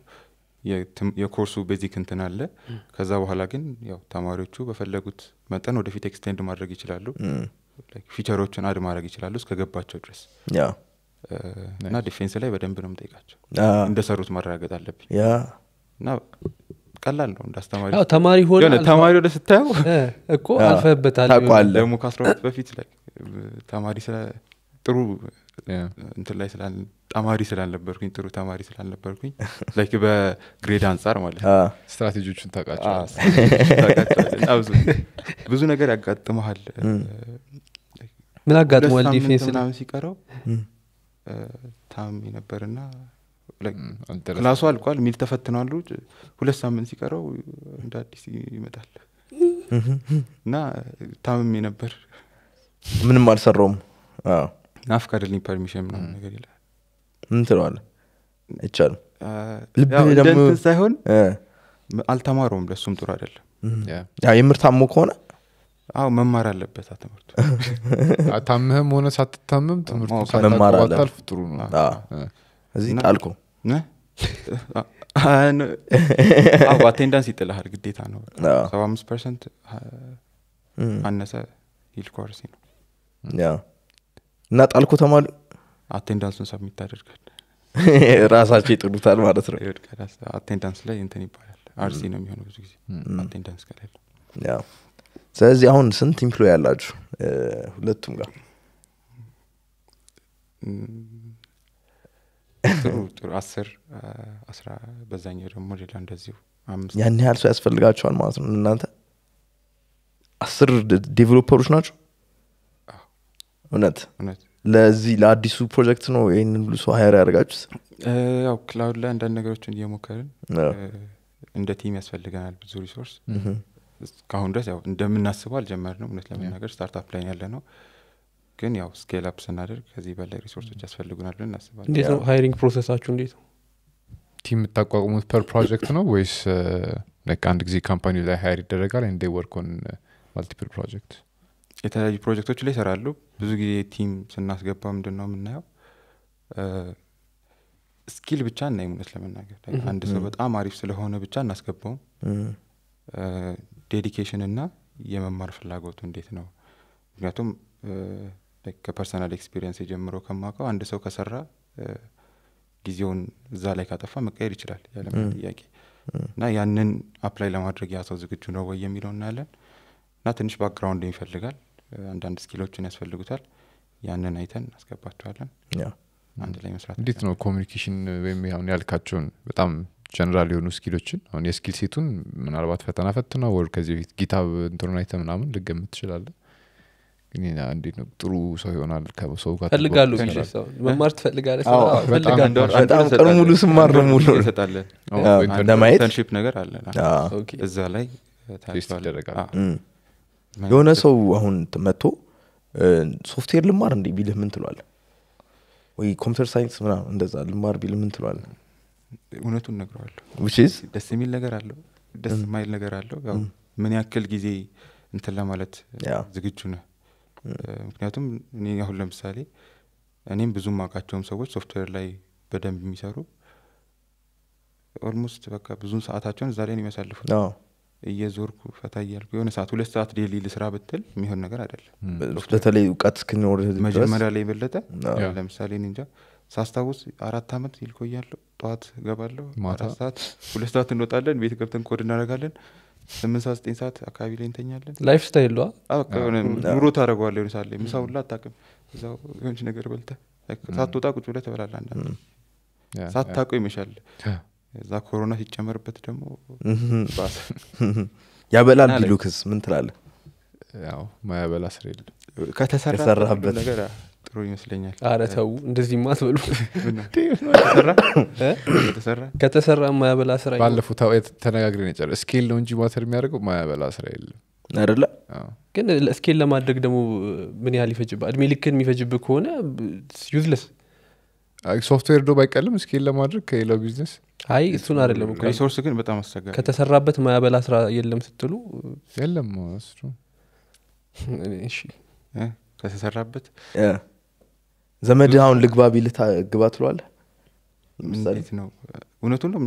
የኮርሱ ቤዚክ እንትን አለ። mm. ከዛ በኋላ ግን ያው ተማሪዎቹ በፈለጉት መጠን ወደፊት ኤክስቴንድ ማድረግ ይችላሉ። ፊቸሮችን mm. አድ ማድረግ ይችላሉ እስከገባቸው ድረስ እና ዲፌንስ ላይ በደንብ ነው ምጠይቃቸው እንደሰሩት ማረጋገጥ አለብኝ እና ቀላል ነው እንዳስተማሪ ተማሪ ሆነ ተማሪ ወደ ስታየው እኮ አልፈበታልሞ ደግሞ ከአስራ ሁለት በፊት ላይ ተማሪ ጥሩ እንትን ላይ ተማሪ ስላልነበርኩኝ ጥሩ ተማሪ ስላልነበርኩኝ ላይክ በግሬድ አንጻር ማለት ነው ስትራቴጂዎቹን ታቃቸዋለሁ ብዙ ነገር ያጋጥመሃል ምን አጋጥመዋል ዲፌንስ ሲቀረው ታም ነበርና ክላሱ አልቋል ሚል ተፈትነዋል ሁለት ሳምንት ሲቀረው እንደ አዲስ ይመጣል እና ታምሜ ነበር ምንም አልሰራውም ናፍቃደልኝ ፐርሚሽን ምናምን ነገር ይላል ምን ትለዋለ ይቻሉ ልብህ ሳይሆን አልተማረውም ለሱም ጥሩ አይደለም የምር ታሞ ከሆነ አዎ መማር አለበት ትምህርቱ [LAUGHS] ታምህም ሆነ ሳትታምም ትምህርቱ ጥሩ ነው እዚህ ጣልኩ አቴንዳንስ ይጥልሃል ግዴታ ነው ሰባ አምስት ፐርሰንት አነሰ ሂልኳርሲ ነው እና ጣልኩ ተማሉ አቴንዳንሱን ሰብ የሚታደርጋል [LAUGHS] ራሳቸው ይጥሉታል ማለት ነው አቴንዳንስ ላይ እንትን ይባላል አርሲ ነው የሚሆነው ብዙ ጊዜ አቴንዳንስ ከሌለ ስለዚህ አሁን ስንት ኢምፕሎይ ያላችሁ ሁለቱም ጋር ጥሩ ጥሩ አስር አስራ በዛኛው ደግሞ ሌላ እንደዚሁ ያን ያህል ሰው ያስፈልጋቸዋል ማለት ነው እናንተ አስር ዴቨሎፐሮች ናቸው እውነት ለዚህ ለአዲሱ ፕሮጀክት ነው ይህን ሁሉ ሰው ሀያር ያደርጋችሁት ያው ክላውድ ላይ አንዳንድ ነገሮችን እየሞከርን እንደ ቲም ያስፈልገናል ብዙ ሪሶርስ እስካሁን ድረስ ያው እንደምናስበው አልጀመር ነው እውነት ለመናገር ስታርታፕ ላይ ያለ ነው ግን ያው ስኬል አፕ ስናደርግ ከዚህ በላይ ሪሶርሶች ያስፈልጉናል ብለን እናስባለን እንዴት ነው ሃይሪንግ ፕሮሰሳችሁ እንዴት ነው ቲም የምታቋቁሙት ፐር ፕሮጀክት ነው ወይስ አንድ ጊዜ ካምፓኒ ላይ ሀይር ይደረጋል እንዴ ወርኮን ማልቲፕል ፕሮጀክት የተለያዩ ፕሮጀክቶች ላይ ይሰራሉ ብዙ ጊዜ ቲም ስናስገባ ምንድን ነው የምናየው ስኪል ብቻ እና ይሙነት ለመናገር አንድ ሰው በጣም አሪፍ ስለሆነ ብቻ እናስገባውም ዴዲኬሽን እና የመማር ፍላጎቱ እንዴት ነው ምክንያቱም ከፐርሰናል ኤክስፒሪየንስ የጀምሮ ከማውቀው አንድ ሰው ከሰራ ጊዜውን እዛ ላይ ካጠፋ መቀየር ይችላል ያለም ጥያቄ እና ያንን አፕላይ ለማድረግ ያ ሰው ዝግጁ ነው ወይ የሚለው እናያለን እና ትንሽ ባክግራውንድ ይፈልጋል አንዳንድ ስኪሎችን ያስፈልጉታል ያንን አይተን እናስገባቸዋለን አንድ ላይ መስራት እንዴት ነው ኮሚኒኬሽን ወይም ሁን ያልካቸውን በጣም ጀነራል የሆኑ ስኪሎችን አሁን የስኪል ሴቱን ምናልባት ፈተና ፈትነው ወር ከዚህ በፊት ጊታብ እንትኑን አይተ ምናምን ልገምት ትችላለን እንዴት ነው ጥሩ ሰው ይሆናል ከሰው ጋር ፈልጋለሁ መማር ሙሉ ስማር ነው ሙሉ ለማየትንሽፕ ነገር አለ እዛ ላይ የሆነ ሰው አሁን መጥቶ ሶፍትዌር ልማር እንዴ ቢልህ ምን ትሏል ወይ ኮምፒተር ሳይንስ ምናምን እንደዛ ልማር ቢልህ ምን ትሏል እውነቱን ነግረዋለሁ ደስ የሚል ነገር አለው ደስ የማይል ነገር አለው ምን ያክል ጊዜ እንትን ለማለት ዝግጁ ነህ ምክንያቱም እኔ አሁን ለምሳሌ እኔም ብዙ ማቃቸውም ሰዎች ሶፍትዌር ላይ በደንብ የሚሰሩ ኦልሞስት በቃ ብዙን ሰአታቸውን እዛ ላይ ነው የሚያሳልፉት እየዞርኩ ፈታ እያልኩ የሆነ ሰዓት ሁለት ሰዓት ዴሊ ልስራ ብትል የሚሆን ነገር አይደለም በተለይ እውቀት እስክኖር መጀመሪያ ላይ የበለጠ ለምሳሌ እንጃ ሳስታውስ አራት አመት ይልኮያለሁ ጠዋት ገባለሁ ሁለት ሰዓት እንወጣለን ቤት ገብተን ኮድ እናደረጋለን ስምንት ሰዓት ዘጠኝ ሰዓት አካባቢ ላይ እንተኛለን ላይፍ ስታይል ሏ ኑሮ ታደረገዋለ ሆነ ሳለ ምሳ ሁላ አታቅም እዛው የሆንች ነገር በልተ ሳትወጣ ቁጭ ብለ ተበላለ አንዳንድ ሳታቁ ይመሻል እዛ ኮሮና ሲጨመርበት ደግሞ [LAUGHS] ያበላል ቢሉክስ ምን ትላለ ያው ማያበላ ስር የለ ከተሰራበት ነገር ተሞክሮ ይመስለኛል አረ ተው እንደዚህ ማትበሉ ከተሰራ ማያበላ ስራ ባለፉት ተነጋግረን የጨረ ስኬል ነው እንጂ ማተር የሚያደርገው ማያበላ ስራ የለም አይደለ ግን ስኬል ለማድረግ ደግሞ ምን ያህል ይፈጅብ እድሜ ልክን የሚፈጅብ ከሆነ ዩዝለስ ሶፍትዌር ዶ ባይቀልም ስኬል ለማድረግ ከሌላው ቢዝነስ አይ እሱን አደለም ሪሶርስ ግን በጣም አስቸጋሪ ከተሰራበት ማያበላ ስራ የለም ስትሉ የለም ከተሰራበት ዘመድ አሁን ልግባ ቢልህ ግባ ትሏለ እንዴት ነው እውነቱን ነው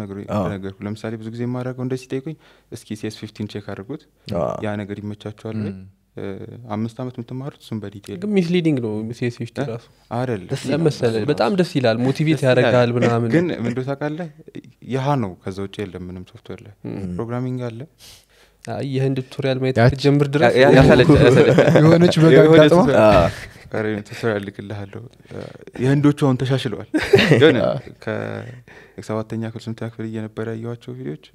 ነገርኩ ለምሳሌ ብዙ ጊዜ የማደርገው እንደ ሲጠይቁኝ እስኪ ሲስ ፊፍቲን ቼክ አድርጉት ያ ነገር ይመቻቸዋል አምስት ዓመት የምትማሩት እሱም በዲቴል ሚስሊዲንግ ነው ሲስ ፊፍቲ ራሱ አይደል በጣም ደስ ይላል ሞቲቬት ያደረጋል ምናምን ግን ምንዶ ታቃለ ያሀ ነው ከዛ ውጭ የለም ምንም ሶፍትዌር ላይ ፕሮግራሚንግ አለ ይህን ቱቶሪያል ማየት ትጀምር ድረስ የሆነች በጋጋጥማ ፈጣሪ ተሰው ልክልሃለሁ የህንዶቹ አሁን ተሻሽለዋል ሆነ ከሰባተኛ ክፍል ስምንተኛ ክፍል እየነበረ ያየዋቸው ቪዲዮች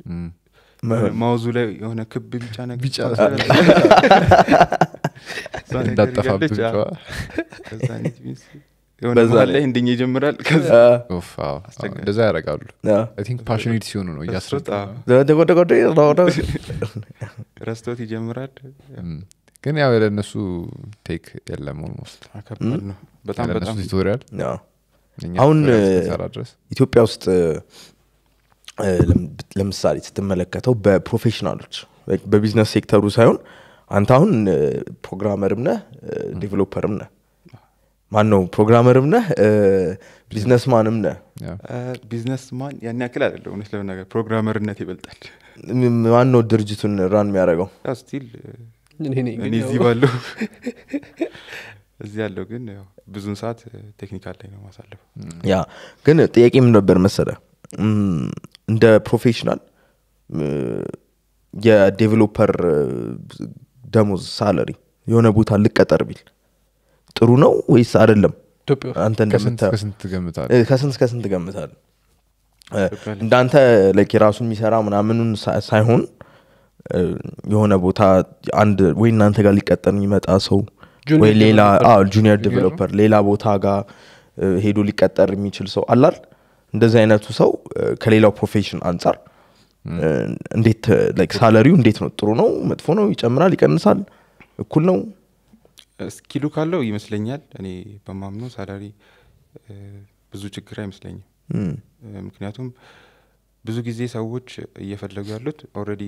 ማውዙ ላይ የሆነ ክብ ቢጫ ነገር [LAUGHS] ላይ እንደኛ ይጀምራል እንደዛ ያደረጋሉ ቲንክ ፓሽኔት ሲሆኑ ነው እያስረዳ ረስቶት ይጀምራል ግን ያው የለ ቴክ የለም ኦልሞስት በጣም ቱቶሪያል አሁን ኢትዮጵያ ውስጥ ለምሳሌ ስትመለከተው በፕሮፌሽናሎች በቢዝነስ ሴክተሩ ሳይሆን አንተ አሁን ፕሮግራመርም ነህ ዴቨሎፐርም ነህ ማን ነው ፕሮግራመርም ነህ ቢዝነስማንም ነህ ማን ያን ያክል አይደለ እውነት ነገር ፕሮግራመርነት ይበልጣል ማን ነው ድርጅቱን ራን የሚያደረገው ስቲል እኔ እዚህ ባለው [LAUGHS] እዚህ ያለው ግን ብዙን ሰዓት ቴክኒካል ላይ ነው ማሳለፍ ያ ግን ጥያቄ ምን ነበር መሰለ እንደ ፕሮፌሽናል የዴቨሎፐር ደሞዝ ሳለሪ የሆነ ቦታ ልቀጠር ቢል ጥሩ ነው ወይስ አይደለም ከስንት ከስንት ገምታል እንዳንተ የራሱን የሚሰራ ምናምኑን ሳይሆን የሆነ ቦታ አንድ ወይ እናንተ ጋር ሊቀጠር የሚመጣ ሰው ወይ ሌላ ጁኒየር ዲቨሎፐር ሌላ ቦታ ጋር ሄዶ ሊቀጠር የሚችል ሰው አላል እንደዚህ አይነቱ ሰው ከሌላው ፕሮፌሽን አንጻር እንዴት ሳለሪው እንዴት ነው ጥሩ ነው መጥፎ ነው ይጨምራል ይቀንሳል እኩል ነው ስኪሉ ካለው ይመስለኛል እኔ በማምኑ ሳላሪ ብዙ ችግር አይመስለኝም ምክንያቱም ብዙ ጊዜ ሰዎች እየፈለጉ ያሉት ኦረዲ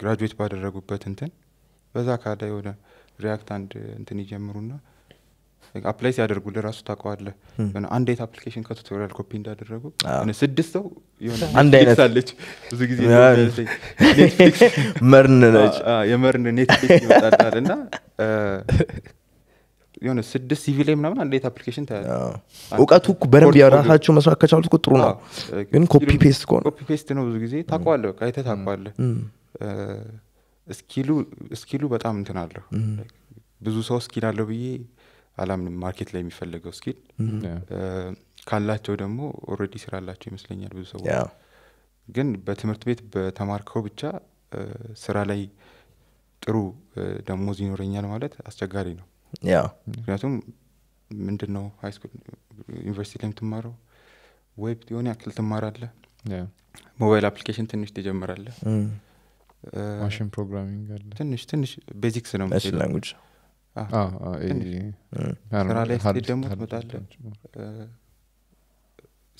ግራጁዌት ባደረጉበት እንትን በዛ ካዳ የሆነ ሪያክት አንድ እንትን ይጀምሩና አፕላይ ሲያደርጉ ለራሱ ታቀዋለ አንድ አይነት አፕሊኬሽን ከቱቶሪያል ኮፒ እንዳደረጉ ስድስት ሰው ሆነአለች ብዙ ጊዜ መርን ነች [LAUGHS] የመርን ኔትፍሊክስ ይወጣዳል እና [LAUGHS] የሆነ ስድስት ሲቪ ላይ ምናምን አንዴት አፕሊኬሽን እውቀቱ በደንብ የራሳቸው መስራት ከቻሉት ጥሩ ነው ግን ኮፒ ፔስት ከሆነ ኮፒ ፔስት ነው ብዙ ጊዜ ታቋለ አይተ ታቋለ ስኪሉ በጣም እንትን አለሁ ብዙ ሰው ስኪል አለው ብዬ አላምንም ማርኬት ላይ የሚፈለገው ስኪል ካላቸው ደግሞ ኦረዲ ስራላቸው ይመስለኛል ብዙ ሰው ግን በትምህርት ቤት በተማርከው ብቻ ስራ ላይ ጥሩ ደሞዝ ይኖረኛል ማለት አስቸጋሪ ነው ያ ምክንያቱም ምንድን ነው ሃይስኩል ዩኒቨርሲቲ ላይ የምትማረው ዌብ የሆነ ያክል ትማራለ ሞባይል አፕሊኬሽን ትንሽ ትጀምራለ ማሽን ፕሮግራሚንግ አለ ትንሽ ትንሽ ቤዚክስ ነው ላንጉጅ ስራ ላይ ስትሄድ ደግሞ ትመጣለ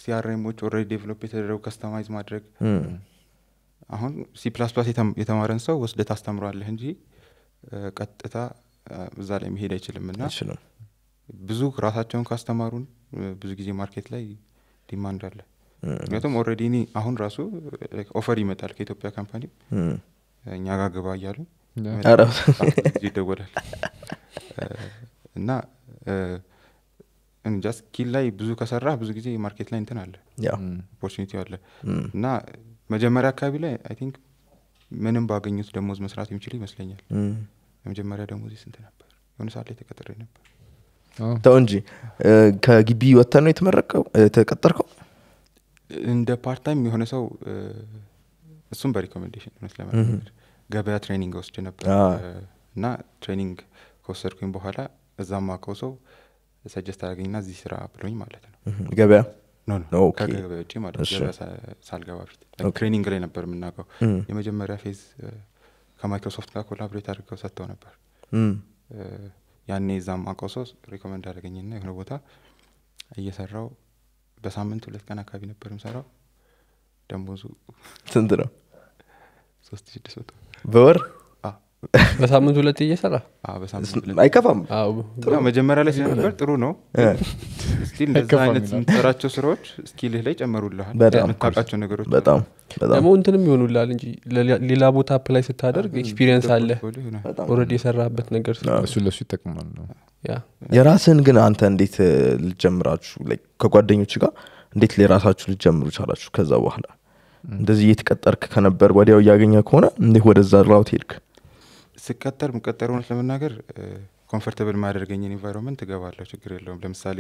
ሲአርኤሞች ኦልሬዲ ዴቨሎፕ የተደረጉ ከስተማይዝ ማድረግ አሁን ሲ ፕላስ ፕላስ የተማረን ሰው ወስደ ታስተምረዋለህ እንጂ ቀጥታ እዛ ላይ መሄድ አይችልም ና ብዙ ራሳቸውን ካስተማሩን ብዙ ጊዜ ማርኬት ላይ ዲማንድ አለ ምክንያቱም ኦረዲ እኔ አሁን ራሱ ኦፈር ይመጣል ከኢትዮጵያ ካምፓኒ እኛ ጋር ግባ እያሉ ይደወላል እና እንጃ ስኪል ላይ ብዙ ከሰራ ብዙ ጊዜ ማርኬት ላይ እንትን አለ ኦፖርቹኒቲ አለ እና መጀመሪያ አካባቢ ላይ አይ ቲንክ ምንም ባገኙት ደሞዝ መስራት የሚችሉ ይመስለኛል የመጀመሪያ ደግሞ ደሞዜ ስንት ነበር? የሆነ ሰዓት ላይ ተቀጥሬ ነበር። ተው እንጂ ከግቢ ወጥተህ ነው የተመረቀው የተቀጠርከው? እንደ ፓርታይም የሆነ ሰው እሱም በሪኮሜንዴሽን እውነት ለመናገር ገበያ ትሬኒንግ ወስድ ነበር እና ትሬኒንግ ከወሰድኩኝ በኋላ እዛ ማከው ሰው ሰጀስት አያገኝና እዚህ ስራ ብሎኝ ማለት ነው ገበያ ከገበያ ውጭ ማለት ገበያ ሳልገባ ፊት ትሬኒንግ ላይ ነበር የምናውቀው የመጀመሪያ ፌዝ ከማይክሮሶፍት ጋር ኮላብሬት አድርገው ሰጥተው ነበር ያኔ ዛም አቆሶ ሪኮመንድ አደረገኝና የሆነ ቦታ እየሰራው በሳምንት ሁለት ቀን አካባቢ ነበር የምሰራው ደንቦዙ ስንት ነው ሶስት ስድስት በወር በሳምንት ሁለት እየሰራ አይከፋም መጀመሪያ ላይ ስለነበር ጥሩ ነው ስቲል እንደዛ አይነት የምትሰራቸው ስራዎች ስኪልህ ላይ ጨመሩልሃል የምታውቃቸው ነገሮች በጣም ደግሞ እንትንም ይሆኑላል እንጂ ሌላ ቦታ አፕ ላይ ስታደርግ ኤክስፒሪየንስ አለ ረድ የሰራበት ነገር እሱ ለሱ ይጠቅማል ነው የራስህን ግን አንተ እንዴት ልጀምራችሁ ከጓደኞች ጋር እንዴት ለራሳችሁ ልጀምሩ ቻላችሁ ከዛ በኋላ እንደዚህ እየተቀጠርክ ከነበር ወዲያው እያገኘ ከሆነ እንዴት ወደዛ ራውት ሄድክ ስቀጠር ምቀጠር እውነት ለመናገር ኮምፈርተብል ማደርገኝ ኢንቫይሮንመንት እገባለሁ፣ ችግር የለውም። ለምሳሌ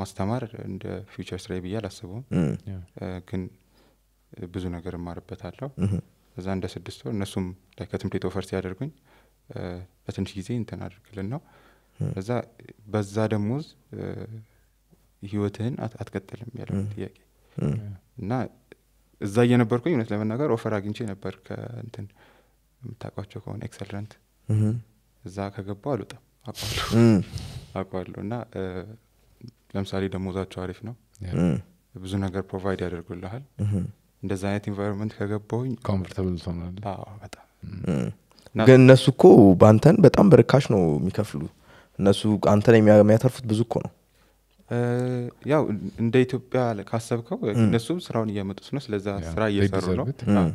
ማስተማር እንደ ፊውቸር ስራዬ ብዬ አላስበውም፣ ግን ብዙ ነገር እማርበታለሁ። እዛ እንደ ስድስት ወር እነሱም ከትምህርት ኦፈር ሲያደርጉኝ በትንሽ ጊዜ እንትን አድርግልን ነው እዛ በዛ ደሞዝ ህይወትህን አትቀጥልም ያለው ጥያቄ እና እዛ እየነበርኩኝ እውነት ለመናገር ኦፈር አግኝቼ ነበር ከእንትን የምታውቋቸው ከሆነ ኤክሰለንት እዛ ከገባው አልወጣም አቋሉ እና ለምሳሌ ደሞዛቸው አሪፍ ነው ብዙ ነገር ፕሮቫይድ ያደርጉልሃል እንደዛ አይነት ኢንቫይሮንመንት ከገባሁኝ ኮምፎርታብል ግን እነሱ እኮ በአንተን በጣም በርካሽ ነው የሚከፍሉ እነሱ አንተን የሚያተርፉት ብዙ እኮ ነው ያው እንደ ኢትዮጵያ ካሰብከው እነሱም ስራውን እያመጡት ነው ስለዛ ስራ እየሰሩ ነው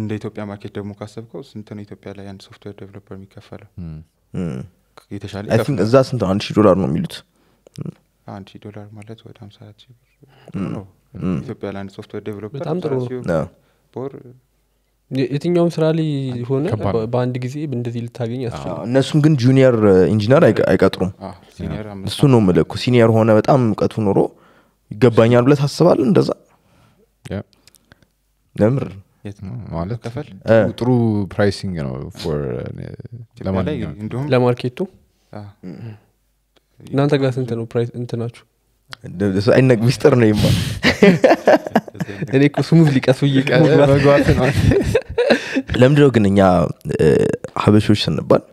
እንደ ኢትዮጵያ ማርኬት ደግሞ ካሰብከው ስንት ነው ኢትዮጵያ ላይ አንድ ሶፍትዌር ዴቨሎፐር የሚከፈለው? የተሻለ እዛ ስንት ነው? አንድ ሺህ ዶላር ነው የሚሉት። አንድ ሺህ ዶላር ማለት ወደ ሀምሳ አራት ሺህ ነው ኢትዮጵያ ላይ አንድ ሶፍትዌር ዴቨሎፐር በጣም ጥሩ ነው። ቦር የትኛውም ስራ ላይ ሆነ በአንድ ጊዜ እንደዚህ ልታገኝ ያስችላል። እነሱም ግን ጁኒየር ኢንጂነር አይቀጥሩም። እሱ ነው ምልኩ። ሲኒየር ሆነ በጣም እውቀቱ ኖሮ ይገባኛል ብለ ታስባል እንደዛ ለምር ማለት ከፈል ጥሩ ፕራይሲንግ ነው ለማርኬቱ እናንተ ጋር ስንት ነው እንትናችሁ አይነቅ ሚስጥር ነው ይማ እኔ እኮ ስሙዝ ሊቀስ ብዬ ለምንድነው ግን እኛ ሀበሾች ስንባል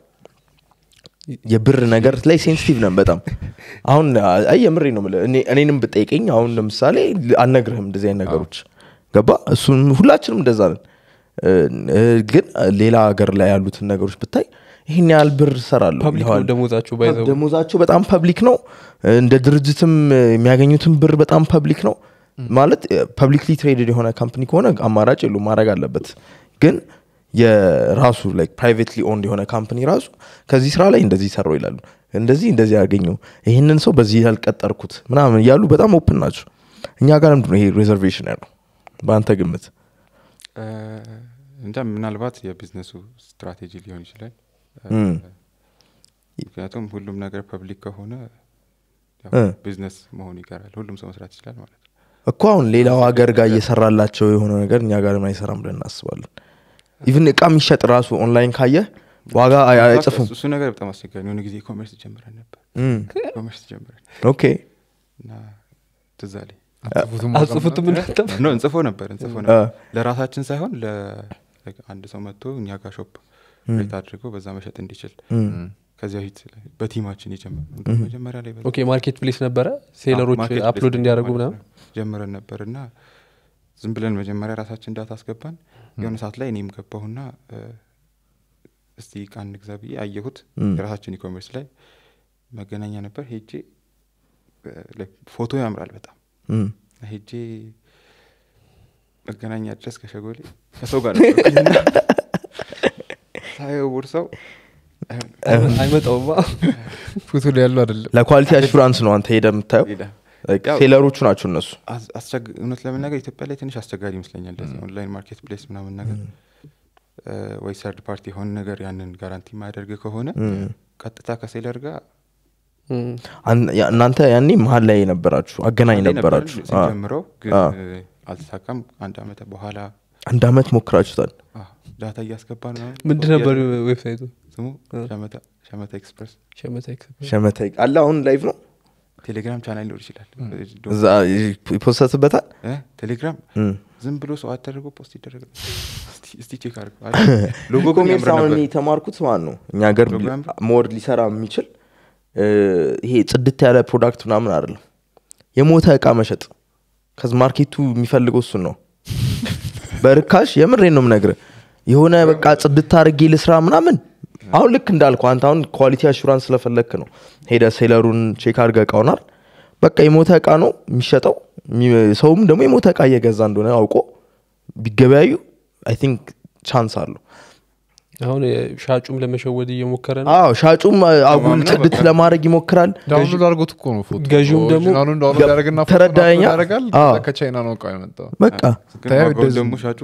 የብር ነገር ላይ ሴንስቲቭ ነን በጣም አሁን አየምሬ ነው እኔንም ብጠይቀኝ አሁን ለምሳሌ አልነግርህም እንደዚህ አይነት ነገሮች ገባ እሱም ሁላችንም እንደዛ ነን ግን ሌላ ሀገር ላይ ያሉትን ነገሮች ብታይ ይህን ያህል ብር ሰራለሁደሞዛቸው በጣም ፐብሊክ ነው እንደ ድርጅትም የሚያገኙትን ብር በጣም ፐብሊክ ነው ማለት ፐብሊክሊ ትሬድድ የሆነ ካምፕኒ ከሆነ አማራጭ የሉ ማድረግ አለበት ግን የራሱ ላይክ ፕራይቬትሊ ኦንድ የሆነ ካምፕኒ ራሱ ከዚህ ስራ ላይ እንደዚህ ሰራው ይላሉ እንደዚህ እንደዚህ ያገኙ ይህንን ሰው በዚህ ያልቀጠርኩት ምናምን እያሉ በጣም ኦፕን ናቸው እኛ ጋር ምድ ይሄ ሬዘርቬሽን ያለው በአንተ ግምት እንደ ምናልባት የቢዝነሱ ስትራቴጂ ሊሆን ይችላል ምክንያቱም ሁሉም ነገር ፐብሊክ ከሆነ ቢዝነስ መሆኑ ይቀራል ሁሉም ሰው መስራት ይችላል ማለት ነው እኮ አሁን ሌላው ሀገር ጋር እየሰራላቸው የሆነ ነገር እኛ ጋር አይሰራም ብለን እናስባለን ኢቭን እቃ የሚሸጥ ራሱ ኦንላይን ካየህ ዋጋ አይጽፉም እሱ ነገር በጣም አስቸጋሪ የሆነ ጊዜ ኮሜርስ ጀምረን ነበር ኮሜርስ ጀምረን ኦኬ እና አጽፉትም እንዳጠፋ እንጽፎ ነበር እንጽፎ ነበር ለራሳችን ሳይሆን አንድ ሰው መጥቶ እኛ ጋር ሾፕ ቤት አድርጎ በዛ መሸጥ እንዲችል ከዚህ በፊት በቲማችን የጀመረ መጀመሪያ ላይ ኦኬ ማርኬት ፕሌስ ነበረ ሴለሮች አፕሎድ እንዲያደርጉ ምናምን ጀምረን ነበር እና ዝም ብለን መጀመሪያ ራሳችን እንዳት አስገባን የሆነ ሰዓት ላይ እኔም ገባሁና እስቲ እቃ ግዛ ብዬ አየሁት የራሳችን ኢኮሜርስ ላይ መገናኛ ነበር ሄጄ ፎቶ ያምራል በጣም ሄጄ መገናኛ ድረስ ከሸጎሌ ከሰው ጋር ነበርኩኝና ሳየው ቦርሳው አይመጣውማ ፉቱ ላይ ያለው ለኳሊቲ አሹራንስ ነው አንተ ሄደ የምታየው ሴለሮቹ ናቸው እነሱ እውነት ለመናገር ኢትዮጵያ ላይ ትንሽ አስቸጋሪ ይመስለኛል ኦንላይን ማርኬት ፕሌስ ምናምን ነገር ወይ ሰርድ ፓርቲ የሆነ ነገር ያንን ጋራንቲ የማያደርግ ከሆነ ቀጥታ ከሴለር ጋር እናንተ ያኔ መሀል ላይ ነበራችሁ፣ አገናኝ ነበራችሁ። ጀምረው ግን አልተሳካም። አንድ አመት በኋላ አንድ አመት ሞክራችሁታል። ዳታ እያስገባ ምንድ ነበር ዌብሳይቱ ስሙ? ሸመታ ኤክስፕረስ ሸመታ አለ። አሁን ላይቭ ነው። ቴሌግራም ቻናል ሊሆን ይችላል። እዛ ይፖሰትበታል። ቴሌግራም ዝም ብሎ ሰው አደረገው ፖስት ይደረጋል። ስቲቼክ ቼክ [LAUGHS] ሎጎ ኮሜርስ አሁን የተማርኩት ማን ነው እኛ ሀገር ሞር ሊሰራ የሚችል ይሄ ጽድት ያለ ፕሮዳክት ምናምን አይደለም። የሞተ እቃ መሸጥ ከዚ ማርኬቱ የሚፈልገው እሱን ነው። በርካሽ የምሬን ነው ምነግር የሆነ በቃ ጽድት አድርጌ ልስራ ምናምን አሁን ልክ እንዳልኩ አንተ አሁን ኳሊቲ አሹራንስ ስለፈለክ ነው ሄደ ሴለሩን ቼክ አድርገ እቃውናል። በቃ የሞተ እቃ ነው የሚሸጠው። ሰውም ደግሞ የሞተ እቃ እየገዛ እንደሆነ አውቆ ቢገበያዩ አይ ቲንክ ቻንስ አለው። አሁን ሻጩም ለመሸወድ እየሞከረ ነው ሻጩም አጉል ጽድት ለማድረግ ይሞክራል ዳርጎት እኮ ነው ፎቶ ገዥውም ደግሞ ተረዳኛ ከቻይና ነው በቃ ደግሞ ሻጩ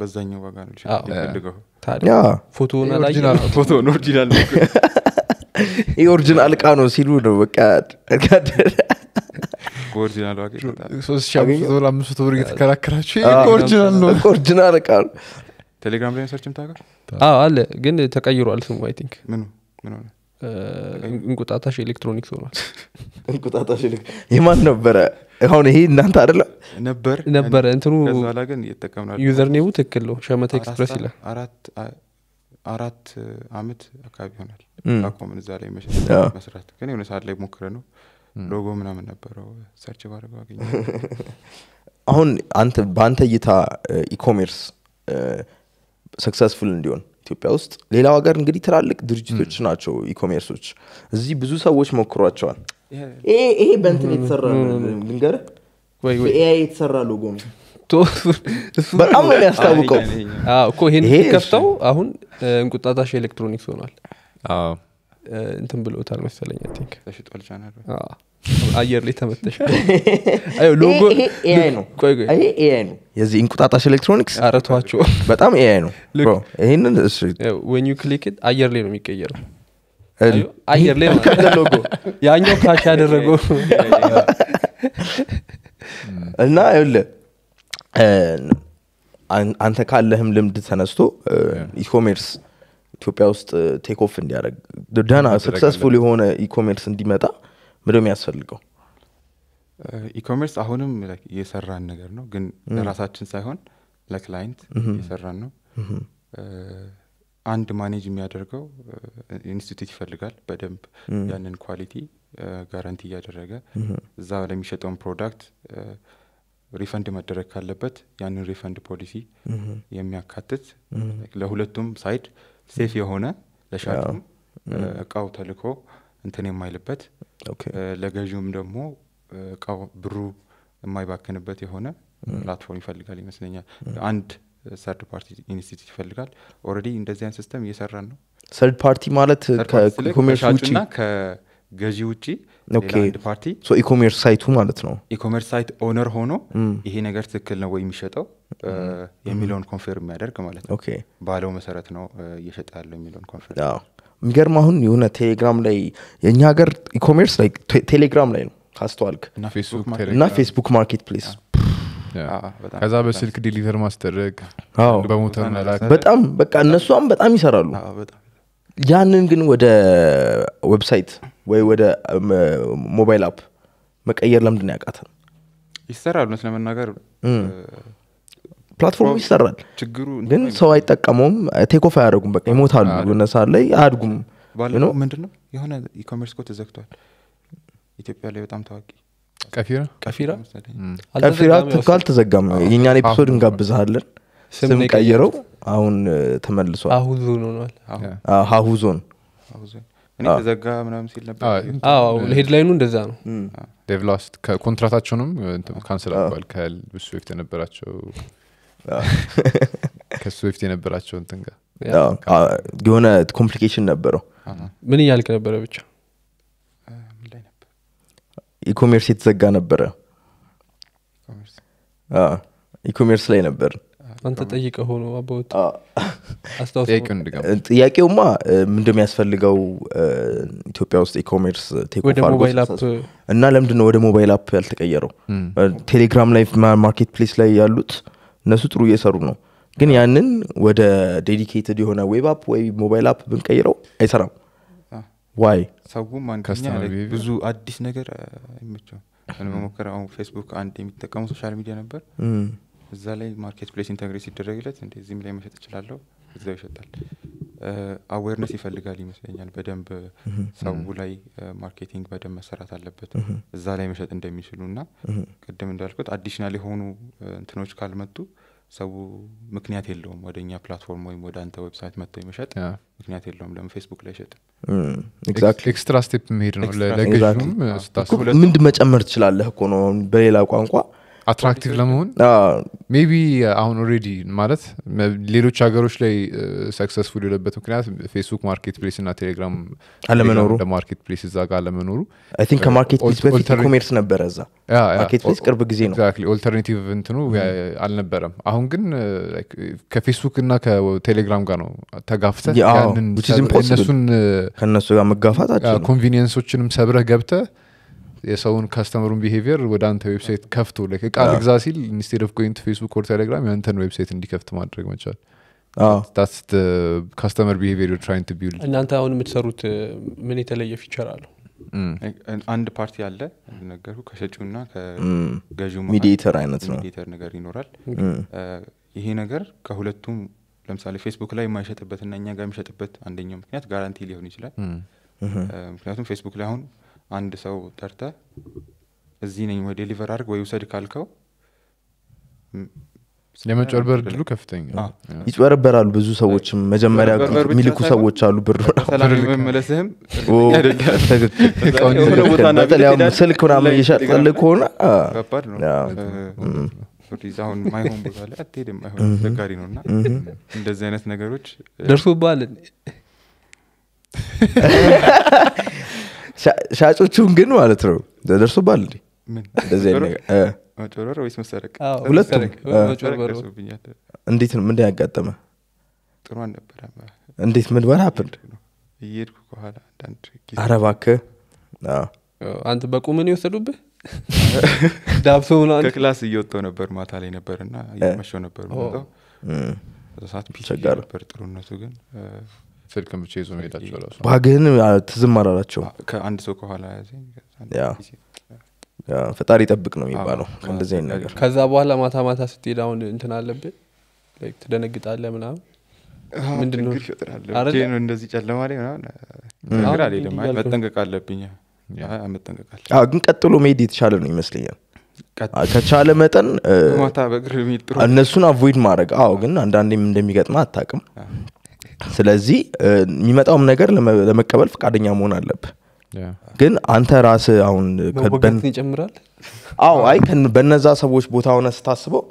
በዛኛው ዋጋ [LAUGHS] [LAUGHS] እቃ ነው ሲሉ ነው በቃ [LAUGHS] ኦሪጂናል ዋጋ ሶስት አምስት ብር ኦሪጂናል ነው ኦሪጂናል እቃ ነው ቴሌግራም ላይ ሰርችም ታውቃል? አዎ አለ፣ ግን ተቀይሯል ስሙ አይ ቲንክ ምኑ ምን ሆነ? እንቁጣጣሽ ኤሌክትሮኒክስ ሆኗል። [LAUGHS] እንቁጣጣሽ የማን ነበረ? አሁን ይሄ እናንተ አደለ ነበር ነበረ እንትኑ ኋላ ግን እየተጠቀምናል። ዩዘር ኔሙ ትክክል ነው። ሸመተ ኤክስፕረስ ይላል። አራት አራት አመት አካባቢ ይሆናል አቆምን እዛ ላይ መሸ መስራት። ግን የሆነ ሰዓት ላይ ሞክረ ነው ሎጎ ምናምን ነበረው ሰርች ባደረገው አገኘ። [LAUGHS] አሁን አንተ በአንተ እይታ ኢኮሜርስ ሰክሰስፉል እንዲሆን ኢትዮጵያ ውስጥ ሌላው ሀገር እንግዲህ ትላልቅ ድርጅቶች ናቸው ኢኮሜርሶች እዚህ ብዙ ሰዎች ሞክሯቸዋል ይሄ በንትን የተሰራ ልንገር በኤአይ የተሰራ ሎጎ በጣም ነው እኮ ይሄን ከፍተው አሁን እንቁጣጣሽ ኤሌክትሮኒክስ ሆኗል እንትን ብሎታል መሰለኝ ቲንክ ተሽጧል አየር ላይ ተመተሻል ነው የዚህ እንቁጣጣሽ ኤሌክትሮኒክስ አረቷቸው በጣም ኤአይ ነው ይህንን አየር ላይ ነው የሚቀየረው አየር ላይ ሎጎ ያኛው ካሽ ያደረገው እና ለ አንተ ካለህም ልምድ ተነስቶ ኢኮሜርስ ኢትዮጵያ ውስጥ ቴክ ኦፍ እንዲያደረግ ደና ስክሰስፉል የሆነ ኢኮሜርስ እንዲመጣ ምንድነው የሚያስፈልገው? ኢኮሜርስ uh, አሁንም የሰራን ነገር ነው፣ ግን ለራሳችን ሳይሆን ለክላይንት የሰራን ነው። uh, አንድ ማኔጅ የሚያደርገው uh, ኢንስቲትዩት ይፈልጋል በደንብ ያንን ኳሊቲ ጋራንቲ እያደረገ እዛ ለሚሸጠውን ፕሮዳክት ሪፈንድ መደረግ ካለበት ያንን ሪፈንድ ፖሊሲ የሚያካትት ለሁለቱም ሳይድ ሴፍ የሆነ ለሻጡም እቃው ተልኮ እንትን የማይልበት ለገዥውም ደግሞ እቃው ብሩ የማይባክንበት የሆነ ፕላትፎርም ይፈልጋል ይመስለኛል አንድ ሰርድ ፓርቲ ኢንስቲትዩት ይፈልጋል ኦረዲ እንደዚህ አይነት ሲስተም እየሰራን ነው ሰርድ ፓርቲ ማለት ከኢኮሜርስ ከገዢ ውጭ አንድ ፓርቲ ኢኮሜርስ ሳይቱ ማለት ነው ኢኮሜርስ ሳይት ኦነር ሆኖ ይሄ ነገር ትክክል ነው ወይ የሚሸጠው የሚለውን ኮንፌር የሚያደርግ ማለት ነው ባለው መሰረት ነው እየሸጠ ያለው የሚለውን ኮንፌር የሚገርም አሁን የሆነ ቴሌግራም ላይ የእኛ ሀገር ኢኮሜርስ ላይ ቴሌግራም ላይ ነው ካስተዋልክ እና ፌስቡክ ማርኬት ፕሌስ ከዛ በስልክ ዲሊቨር ማስደረግ በሞተር በጣም በቃ እነሷም በጣም ይሰራሉ ያንን ግን ወደ ዌብሳይት ወይ ወደ ሞባይል አፕ መቀየር ለምድን ያቃተን ይሰራሉ ስለመናገር ፕላትፎርሙ ይሰራል፣ ግን ሰው አይጠቀመውም። ቴኮፍ አያደርጉም። በቃ ይሞታሉ። የሆነ ሰዓት ላይ አያድጉም። ምንድነው የሆነ ኢኮሜርስ እኮ ተዘግቷል ኢትዮጵያ ላይ በጣም ታዋቂ ቀፊራ ቀፊራ ቀፊራ ነው የእኛን ኤፒሶድ እንጋብዝሃለን። ስም ቀይረው አሁን ተመልሷል። አሁ ዞን ሄድላይኑ እንደዛ ነው። ዴቭ ኮንትራታቸውንም ካንስል አባል ከል ብሱ የነበራቸው [LAUGHS] ከሱ በፊት የነበራቸው እንትን ጋር የሆነ ኮምፕሊኬሽን ነበረው ምን እያልክ ነበረ ብቻ ኢኮሜርስ የተዘጋ ነበረ ኢኮሜርስ ላይ ነበር አንተ ጠይቀ ሆኖ አባት ምንድም እንደሚያስፈልገው ኢትዮጵያ ውስጥ ኢኮሜርስ እና ለምንድን ወደ ሞባይል አፕ ያልተቀየረው ቴሌግራም ላይ ማርኬት ፕሌስ ላይ ያሉት እነሱ ጥሩ እየሰሩ ነው። ግን ያንን ወደ ዴዲኬትድ የሆነ ዌብ አፕ ወይ ሞባይል አፕ ብንቀይረው አይሰራም። ዋይ ሰውም ብዙ አዲስ ነገር አይመቸውም ለመሞከር አሁን ፌስቡክ አንድ የሚጠቀሙ ሶሻል ሚዲያ ነበር። እዛ ላይ ማርኬት ፕሌስ ኢንተግሬት ሲደረግለት እንደዚህም ላይ መሸጥ እችላለሁ እዛው ይሸጣል። አዌርነስ ይፈልጋል ይመስለኛል። በደንብ ሰው ላይ ማርኬቲንግ በደንብ መሰራት አለበት እዛ ላይ መሸጥ እንደሚችሉ እና ቅድም እንዳልኩት አዲሽናል የሆኑ እንትኖች ካልመጡ ሰው ምክንያት የለውም ወደ እኛ ፕላትፎርም ወይም ወደ አንተ ዌብሳይት መጥተው የመሸጥ ምክንያት የለውም። ለምን ፌስቡክ ላይ ሸጥም ኤክስትራ ስቴፕ መሄድ ነው። ለገዥም ምንድ መጨመር ትችላለህ እኮ ነው በሌላ ቋንቋ አትራክቲቭ ለመሆን ቢ uh, አሁን ኦሬዲ ማለት ሌሎች ሀገሮች ላይ ሰክሰስፉል uh, የለበት ምክንያት ፌስቡክ ማርኬት ፕሌስ እና ቴሌግራም አለመኖሩ ለማርኬት ፕሌስ እዛ ጋር አለመኖሩ uh, ከማርኬት ፕሌስ በፊት ኮሜርስ ነበረ እዛ ማርኬት ፕሌስ ቅርብ ጊዜ ነው ኦልተርኔቲቭ እንትኑ አልነበረም አሁን ግን ከፌስቡክ እና ከቴሌግራም ጋር ነው ተጋፍተ ያንን እነሱን ከእነሱ ጋር መጋፋት ኮንቪኒንሶችንም ሰብረህ ገብተ የሰውን ካስተመሩን ቢሄቪየር ወደ አንተ ዌብሳይት ከፍቶ እቃ ልግዛ ሲል ኢንስቴድ ኦፍ ጎይንት ፌስቡክ ኦር ቴሌግራም የአንተን ዌብሳይት እንዲከፍት ማድረግ መቻል ካስተመር ቢሄቪየር ትራይን ቱ እናንተ አሁን የምትሰሩት ምን የተለየ ፊቸር አለው አንድ ፓርቲ አለ ነገሩ ከሰጪውና ከገዢ ሚዲተር አይነት ነው ሚዲተር ነገር ይኖራል ይሄ ነገር ከሁለቱም ለምሳሌ ፌስቡክ ላይ የማይሸጥበት እና እኛ ጋር የሚሸጥበት አንደኛው ምክንያት ጋራንቲ ሊሆን ይችላል ምክንያቱም ፌስቡክ ላይ አሁን አንድ ሰው ጠርተ እዚህ ነኝ ወደ ሊቨር አድርግ ወይ ውሰድ ካልከው የመጨበርበር ድሉ ከፍተኛ ይጭበረበራሉ ብዙ ሰዎችም መጀመሪያ የሚልኩ ሰዎች አሉ ብሩመለስህም ስልክ ምናምን እየሸጥልህ ከሆነ ከባድ ማይሆን ቦታ ላይ አትሄድም አይሆን አስቸጋሪ ነው እና እንደዚህ አይነት ነገሮች ደርሶባልን [LAUGHS] ሻጮቹን ግን ማለት ነው ደርሶባል እንዲ መጮረር ወይስ መሰረቅ እንዴት ነው ምንድን ያጋጠመ ጥሩ አልነበረ እንዴት ምን ወር ሀፕንድ እየሄድኩ ከኋላ አንዳንድ አረባክ አንተ በቁምን [LAUGHS] ዳብሶ ከክላስ እየወጣው ነበር ማታ ላይ ነበር እና እየመሸው ነበር ሰዓት ነበር ጥሩነቱ ግን ስልክን ብቻ ይዞ መሄዳቸው ራሱ ባግህን ትዝማራላቸው ከአንድ ሰው ከኋላ ፈጣሪ ጠብቅ ነው የሚባለው እንደዚህ ነገር ከዛ በኋላ ማታ ማታ ስትሄድ አሁን እንትን አለብን ትደነግጣለ ምናምን ምንድነው ጨለማ ላይ ምናምን አልሄድም መጠንቀቅ አለብኛ ግን ቀጥሎ መሄድ የተቻለ ነው ይመስለኛል ከቻለ መጠን እነሱን አቮይድ ማድረግ አዎ ግን አንዳንዴም እንደሚገጥማ አታቅም ስለዚህ የሚመጣውም ነገር ለመቀበል ፈቃደኛ መሆን አለብ ግን አንተ ራስ አሁን ይጨምራል አዎ አይ በነዛ ሰዎች ቦታ ሆነ ስታስበው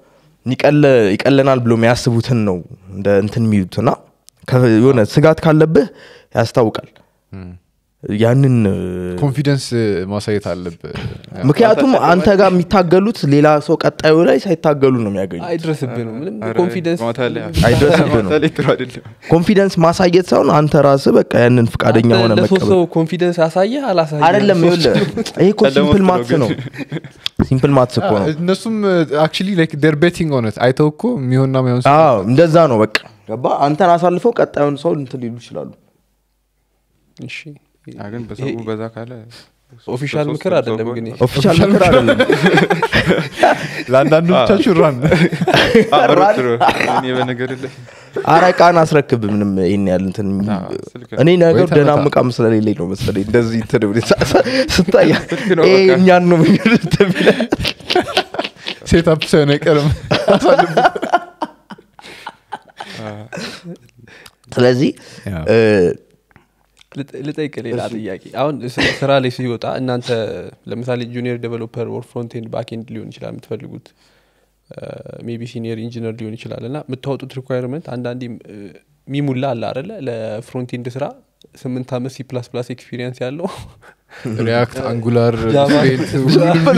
ይቀለናል ብሎ የሚያስቡትን ነው እንደ እንትን የሚሉትና የሆነ ስጋት ካለብህ ያስታውቃል ያንን ኮንፊደንስ ማሳየት አለብ [LAUGHS] ምክንያቱም አንተ ጋር የሚታገሉት ሌላ ሰው ቀጣዩ ላይ ሳይታገሉ ነው የሚያገኙት ማሳየት ሳይሆን አንተ ራስ በቃ ያንን ፍቃደኛ ሆነ ኮንፊደንስ አሳየ አላሳአደለም ይሄ እኮ ሲምፕል ማትስ ነው ሲምፕል ማትስ እኮ ነው እነሱም አክቹሊ ላይክ ደር ቤቲንግ ኦነት አይተው እኮ የሚሆንና ሆን እንደዛ ነው በቃ ገባ አንተን አሳልፈው ቀጣዩን ሰው ልንትል ይሉ ይችላሉ እሺ ግን በሰው በዛ ካለ ኦፊሻል ምክር አደለም ግን ኦፊሻል ምክር [LAUGHS] ለአንዳንዱ ብቻችሁ ራን አረቃን አስረክብ ምንም ይህን ያል እኔ ነገር ደና ምቃም ስለሌለኝ ነው መሰለኝ እንደዚህ ስታያ እኛን ነው ሚለ ሴታፕ ሳይሆን አይቀርም [LAUGHS] ስለዚህ ልጠይቅ ሌላ ጥያቄ አሁን ስራ ላይ ሲወጣ እናንተ ለምሳሌ ጁኒየር ዴቨሎፐር ወር ፍሮንቴንድ ባኬንድ ሊሆን ይችላል የምትፈልጉት ሜቢ ሲኒየር ኢንጂነር ሊሆን ይችላል እና የምታወጡት ሪኳርመንት አንዳንዴ ሚሙላ አለ አለ ለፍሮንቴንድ ስራ ስምንት አመት ሲ ፕላስ ፕላስ ኤክስፒሪንስ ያለው [LAUGHS] ሪያክት አንጉላር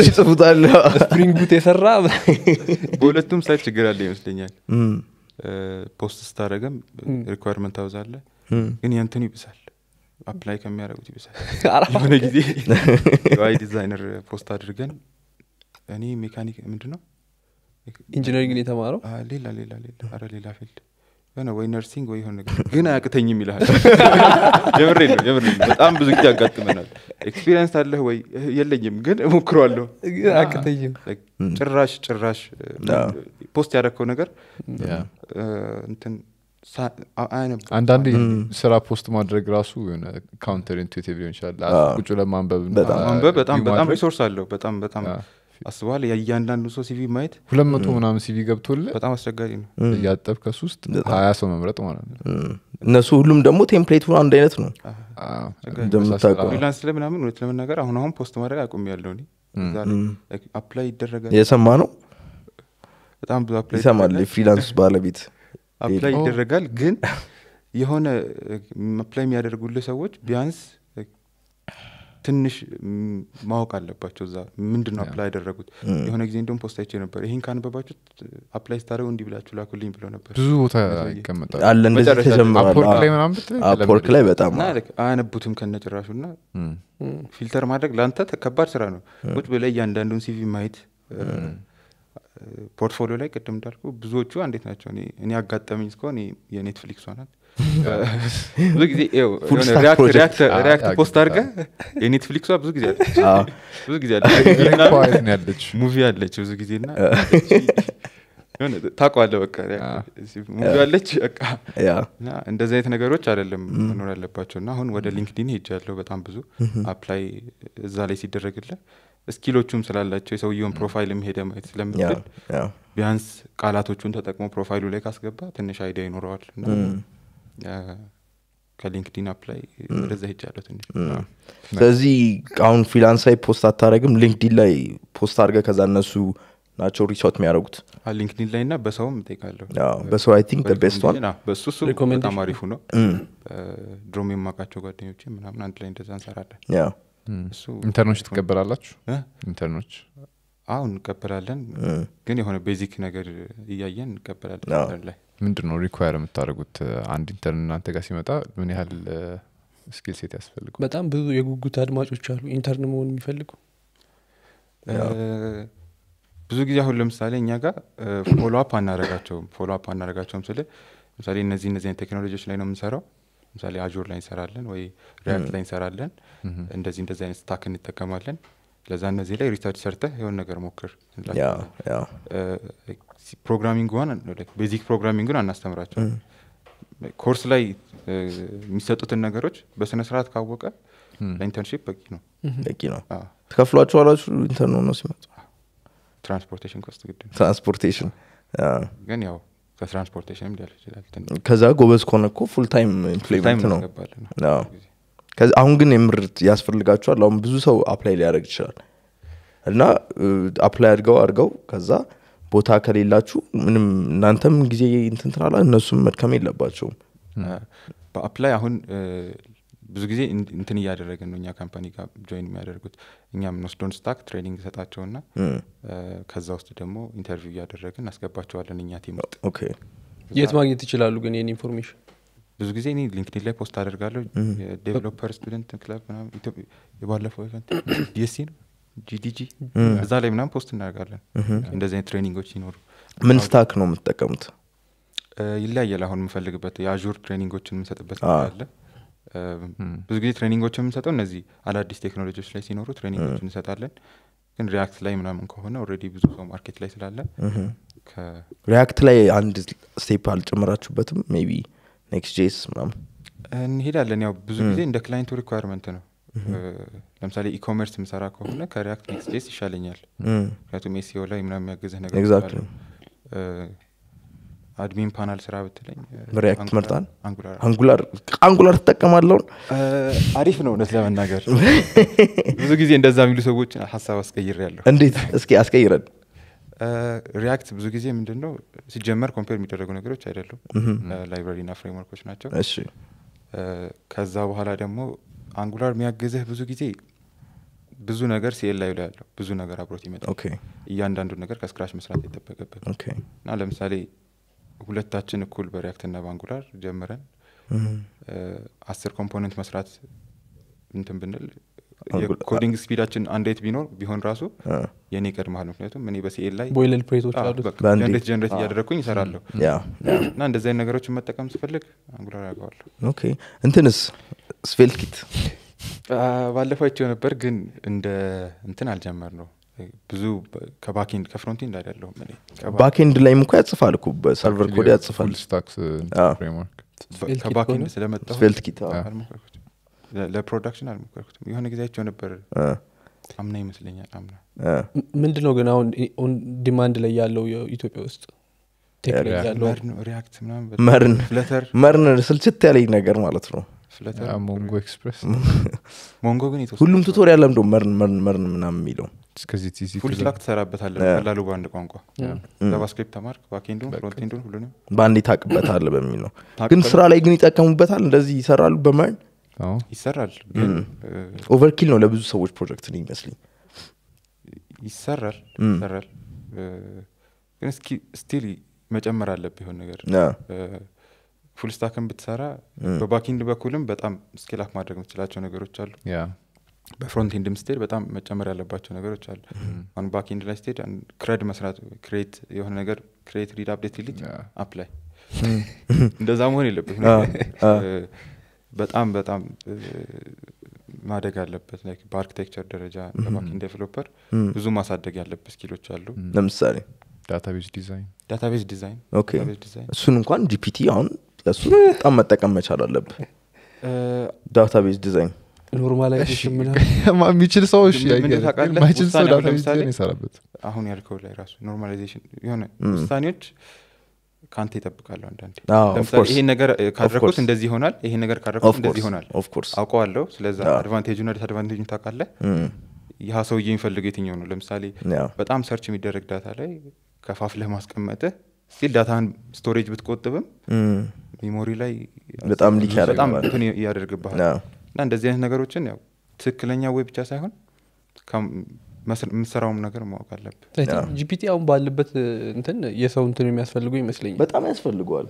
[LAUGHS] ስፕሪንግ [LAUGHS] ቡት የሰራ በሁለቱም ሳይት ችግር አለ ይመስለኛል ፖስት ስታደረገም ሪኳርመንት አውዛለ ግን ያንተን ይብሳል አፕላይ ከሚያደረጉት ይመስላል [LAUGHS] ጊዜ ዩአይ [LAUGHS] ዲዛይነር ፖስት አድርገን እኔ ሜካኒክ ምንድን ነው ኢንጂነሪንግ የተማረው ሌላ ሌላ ሌላ አረ ሌላ ፊልድ ሆነ ወይ ነርሲንግ ወይ የሆነ ግን አያቅተኝም ይልል [LAUGHS] የምሬ ነው የምሬ ነው በጣም ብዙ ጊዜ ያጋጥመናል ኤክስፒሪንስ አለህ ወይ የለኝም ግን ሞክሯለሁ አያቅተኝም ጭራሽ ጭራሽ ፖስት ያደረግከው ነገር እንትን አንዳንድ ስራ ፖስት ማድረግ ራሱ የሆነ ካውንተር ኢንቱቲቭ ሊሆን ይችላል ቁጭ ለማንበብ ማንበብ በጣም በጣም ሪሶርስ አለው በጣም በጣም አስበዋል የእያንዳንዱ ሰው ሲቪ ማየት ሁለት መቶ ምናምን ሲቪ ገብቶል በጣም አስቸጋሪ ነው እያጠብ ከሱ ውስጥ ሀያ ሰው መምረጥ ማለት ነው እነሱ ሁሉም ደግሞ ቴምፕሌት ቴምፕሌቱ አንድ አይነት ነው እንደምታውቀውሪላንስ ለምናምን እውነት ለመናገር አሁን አሁን ፖስት ማድረግ አቁም ያለው አፕላይ ይደረጋል የሰማ ነው በጣም ብዙ ይሰማል የፍሪላንስ ባለቤት አፕላይ ይደረጋል። ግን የሆነ አፕላይ የሚያደርጉልህ ሰዎች ቢያንስ ትንሽ ማወቅ አለባቸው። እዛ ምንድነው ነው አፕላይ ያደረጉት? የሆነ ጊዜ እንዲሁም ፖስታቸው ነበር። ይህን ካንበባችሁት አፕላይ ስታደረጉ እንዲህ ብላችሁ ላኩልኝ ብለው ነበር። ብዙ ቦታ ይቀመጣል እንደዚህ ላይ በጣም አያነቡትም ከነጭራሹ እና ፊልተር ማድረግ ለአንተ ከባድ ስራ ነው። ቁጭ ብለህ እያንዳንዱን ሲቪ ማየት ፖርትፎሊዮ ላይ ቅድም እንዳልኩ ብዙዎቹ አንዴት ናቸው እኔ ያጋጠመኝ እስከሆን የኔትፍሊክስ ናት [LAUGHS] ብዙ ጊዜ ፖስት አድርገ የኔትፍሊክሷ ብዙ ጊዜ ብዙ ጊዜ አለች ሙቪ አለች ብዙ ጊዜ ና [LAUGHS] ታቋለ በቃ ሙቪ እንደዚህ አይነት ነገሮች አይደለም መኖር ያለባቸው እና አሁን ወደ ሊንክዲን ሄጃለሁ በጣም ብዙ አፕላይ እዛ ላይ ሲደረግለን ስኪሎቹም ስላላቸው የሰውየውን ፕሮፋይል የሚሄደ ማየት ስለምትል ቢያንስ ቃላቶቹን ተጠቅሞ ፕሮፋይሉ ላይ ካስገባ ትንሽ አይዲያ ይኖረዋል ከሊንክዲን አፕ ላይ ወደዛ ሄጃለሁ ትንሽ ስለዚህ አሁን ፍሪላንስ ላይ ፖስት አታደረግም ሊንክዲን ላይ ፖስት አድርገ ከዛ እነሱ ናቸው ሪሶት የሚያደረጉት ሊንክዲን ላይ እና በሰውም እጠይቃለሁ በሰው አይ ቲንክ ቤስት ዋን በሱ ሱ በጣም አሪፉ ነው ድሮም የማውቃቸው ጓደኞች ምናምን አንድ ላይ እንደዛ እንሰራለን ኢንተርኖች ትቀበላላችሁ ኢንተርኖች አሁ እንቀበላለን ግን የሆነ ቤዚክ ነገር እያየን እንቀበላለን ላይ ምንድን ነው ሪኳየር የምታደርጉት አንድ ኢንተርን እናንተ ጋር ሲመጣ ምን ያህል ስኪል ሴት ያስፈልጉ በጣም ብዙ የጉጉት አድማጮች አሉ ኢንተርን መሆን የሚፈልጉ ብዙ ጊዜ አሁን ለምሳሌ እኛ ጋር ፎሎፕ አናረጋቸውም ፎሎፕ አናረጋቸውም ስለ ለምሳሌ እነዚህ እነዚህ ቴክኖሎጂዎች ላይ ነው የምንሰራው ለምሳሌ አዦር ላይ እንሰራለን ወይ ሪያክት ላይ እንሰራለን እንደዚህ እንደዚህ አይነት ስታክ እንጠቀማለን ለዛ እነዚህ ላይ ሪሰርች ሰርተህ የሆን ነገር ሞክር ፕሮግራሚንግ ሆን ቤዚክ ፕሮግራሚንግን አናስተምራቸው ኮርስ ላይ የሚሰጡትን ነገሮች በስነ ስርዓት ካወቀ ለኢንተርንሽፕ በቂ ነው በቂ ነው ትከፍሏቸው አላችሁ ኢንተርን ነው ሲመጡ ትራንስፖርቴሽን ኮስት ግድ ትራንስፖርቴሽን ግን ያው ከትራንስፖርቴሽንም ሊያል ይችላል። ከዛ ጎበዝ ከሆነ እኮ ፉልታይም ታይም ኢምፕሎይመንት ነው። አሁን ግን የምርት ያስፈልጋቸዋል። አሁን ብዙ ሰው አፕላይ ሊያደረግ ይችላል እና አፕላይ አድርገው አድርገው ከዛ ቦታ ከሌላችሁ ምንም እናንተም ጊዜ እንትንትናላ እነሱም መድከም የለባቸውም። በአፕላይ አሁን ብዙ ጊዜ እንትን እያደረግን ነው እኛ ካምፓኒ ጋር ጆይን የሚያደርጉት እኛ የምንወስደውን ስታክ ትሬኒንግ ሰጣቸውና ከዛ ውስጥ ደግሞ ኢንተርቪው እያደረግን አስገባቸዋለን እኛ ቲም ውስጥ የት ማግኘት ይችላሉ ግን ይህን ኢንፎርሜሽን ብዙ ጊዜ እኔ ሊንክዲን ላይ ፖስት አደርጋለሁ ዴቨሎፐር ስቱደንት ክለብ የባለፈው ኢቨንት ነው ጂዲጂ እዛ ላይ ምናም ፖስት እናደርጋለን እንደዚህ አይነት ትሬኒንጎች ይኖሩ ምን ስታክ ነው የምትጠቀሙት ይለያየል አሁን የምፈልግበት የአዥር ትሬኒንጎችን የምንሰጥበት አለ ብዙ ጊዜ ትሬኒንጎች የምንሰጠው እነዚህ አዳዲስ ቴክኖሎጂዎች ላይ ሲኖሩ ትሬኒንጎች እንሰጣለን ግን ሪያክት ላይ ምናምን ከሆነ ኦረዲ ብዙ ሰው ማርኬት ላይ ስላለ ሪያክት ላይ አንድ ስቴፕ አልጨመራችሁበትም ሜይ ቢ ኔክስት ጄስ እንሄዳለን ያው ብዙ ጊዜ እንደ ክላይንቱ ሪኳርመንት ነው ለምሳሌ ኢኮሜርስ የምሰራ ከሆነ ከሪያክት ኔክስት ጄስ ይሻለኛል ምክንያቱም ኤሲዮ ላይ ምናም ያገዘህ ነገር አድሚን ፓናል ስራ ብትለኝ ሪያክት መርጣል አንጉላር ትጠቀማለውን አሪፍ ነው እውነት ለመናገር [LAUGHS] ብዙ ጊዜ እንደዛ የሚሉ ሰዎች ሀሳብ አስቀይር ያለሁ እንዴት እስኪ አስቀይረን ሪያክት ብዙ ጊዜ ምንድን ነው ሲጀመር ኮምፔር የሚደረጉ ነገሮች አይደሉም ላይብራሪ ና ፍሬምወርኮች ናቸው ከዛ በኋላ ደግሞ አንጉላር የሚያገዘህ ብዙ ጊዜ ብዙ ነገር ሲኤል ላይ ያለው ብዙ ነገር አብሮት ይመጣል እያንዳንዱ ነገር ከስክራሽ መስራት የጠበቀበት እና ለምሳሌ ሁለታችን እኩል በሪያክትና በአንጉላር ጀምረን አስር ኮምፖነንት መስራት እንትን ብንል የኮዲንግ ስፒዳችን አንዴት ቢኖር ቢሆን ራሱ የእኔ ይቀድማል ምክንያቱም እኔ በሲኤል ላይ ቦይለል ፕሌቶች ጀንሬት እያደረግኩኝ ይሰራለሁ እና እንደዚህ ነገሮችን መጠቀም ስፈልግ አንጉላር ያገዋለሁ ኦኬ እንትንስ ስፌልኪት ባለፈው ነበር ግን እንደ እንትን አልጀመር ነው ብዙ ከባኬንድ ከፍሮንቴንድ አይደለሁም እኔ ባኬንድ ላይም እኮ ያጽፋል እኮ በሰርቨር ኮድ ያጽፋል ከባኬንድ ስለመጣሁስፌልትኪት አልሞከርኩትም የሆነ ጊዜያቸው ነበር አምና ይመስለኛል አምና ምንድ ነው ግን አሁን ዲማንድ ላይ ያለው ኢትዮጵያ ውስጥ ቴክ ያለው መርን ስልችት ያለኝ ነገር ማለት ነው ስለሞንጎ ኤክስፕረስ [LAUGHS] ሞንጎ ግን ሁሉም ያለም ደ መርን መርን መርን ምናም የሚለው ፉልስታክ ትሰራበታለ ቀላሉ በአንድ ቋንቋ ጃቫስክሪፕት ተማርክ ባኬንዱን ፍሮንቴንዱን ሁሉንም በአንዴ ታቅበታለ በሚል ነው ግን ስራ ላይ ግን ይጠቀሙበታል እንደዚህ ይሰራሉ በመርን ይሰራል ኦቨርኪል ነው ለብዙ ሰዎች ፕሮጀክት ነው ይመስልኝ ይሰራል ይሰራል ግን ስቲል መጨመር አለብ ይሆን ነገር ፉል ስታክን ብትሰራ በባኪንድ በኩልም በጣም ስኬላክ ማድረግ የምትችላቸው ነገሮች አሉ በፍሮንቲንድ ኤንድም ስትሄድ በጣም መጨመር ያለባቸው ነገሮች አሉ አሁን ባኪንድ ላይ ስትሄድ ክረድ መስራት ክሬት የሆነ ነገር ክሬት ሪድ አፕዴት ሊልጅ አፕ ላይ [LAUGHS] እንደዛ መሆን የለበት በጣም በጣም ማደግ አለበት በአርክቴክቸር ደረጃ ለባኪንድ ዴቨሎፐር ብዙ ማሳደግ ያለበት ስኪሎች አሉ ለምሳሌ ዳታቤዝ ዲዛይን ዳታቤዝ ዲዛይን ኦኬ እሱን እንኳን ጂፒቲ አሁን ለሱ በጣም መጠቀም መቻል አለብ ዳታቤዝ ዲዛይን ኖርማላይዜሽንሚችል ሰው ሰው ይሰራበት አሁን ያልከው ላይ ራሱ ኖርማላይዜሽን የሆነ ውሳኔዎች ከአንተ ይጠብቃለሁ አንዳንዴ ይሄ ነገር ካድረኩት እንደዚህ ይሆናል ይሄ ነገር ካድረኩት እንደዚህ ይሆናል አውቀዋለሁ ስለዛ አድቫንቴጅ ና ዲስአድቫንቴጅ ታውቃለ ይህ ሰውዬ የሚፈልገው የትኛው ነው ለምሳሌ በጣም ሰርች የሚደረግ ዳታ ላይ ከፋፍለህ ማስቀመጥህ ስቲል ዳታህን ስቶሬጅ ብትቆጥብም ሜሞሪ ላይ በጣም ሊክ በጣም እያደርግብሃል እና እንደዚህ አይነት ነገሮችን ያው ትክክለኛ ወይ ብቻ ሳይሆን የምሰራውም ነገር ማወቅ አለብህ ጂፒቲ አሁን ባለበት እንትን የሰው እንትን የሚያስፈልጉ ይመስለኛል በጣም ያስፈልገዋል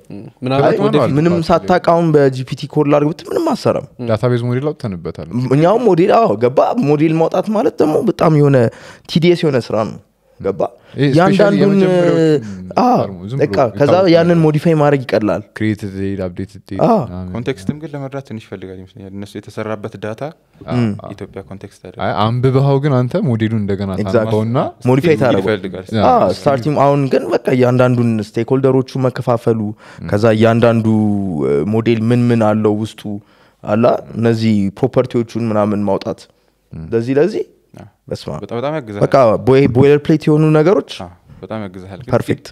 ምንም ሳታቃውን በጂፒቲ ኮድ ላርግብት ምንም አሰራም ዳታቤዝ ሞዴል አውጥተንበታል እኛውም ሞዴል ገባ ሞዴል ማውጣት ማለት ደግሞ በጣም የሆነ ቲዲስ የሆነ ስራ ነው ገባ ያንዳንዱን ከዛ ያንን ሞዲፋይ ማድረግ ይቀላል ኮንቴክስትም ግን ለመድራት ትንሽ ይፈልጋል ይመስለኛል እነሱ የተሰራበት ዳታ ኢትዮጵያ ኮንቴክስት አለ አንብበኸው ግን አንተ ሞዴሉ እንደገና ታነበውና ሞዲፋይ ታረገውስታርቲም አሁን ግን በቃ እያንዳንዱን ስቴክሆልደሮቹ መከፋፈሉ ከዛ እያንዳንዱ ሞዴል ምን ምን አለው ውስጡ አላ እነዚህ ፕሮፐርቲዎቹን ምናምን ማውጣት ለዚህ ለዚህ በጣም ያግዛል ቦይለር ፕሌት የሆኑ ነገሮች በጣም ያግዛል ፐርፌክት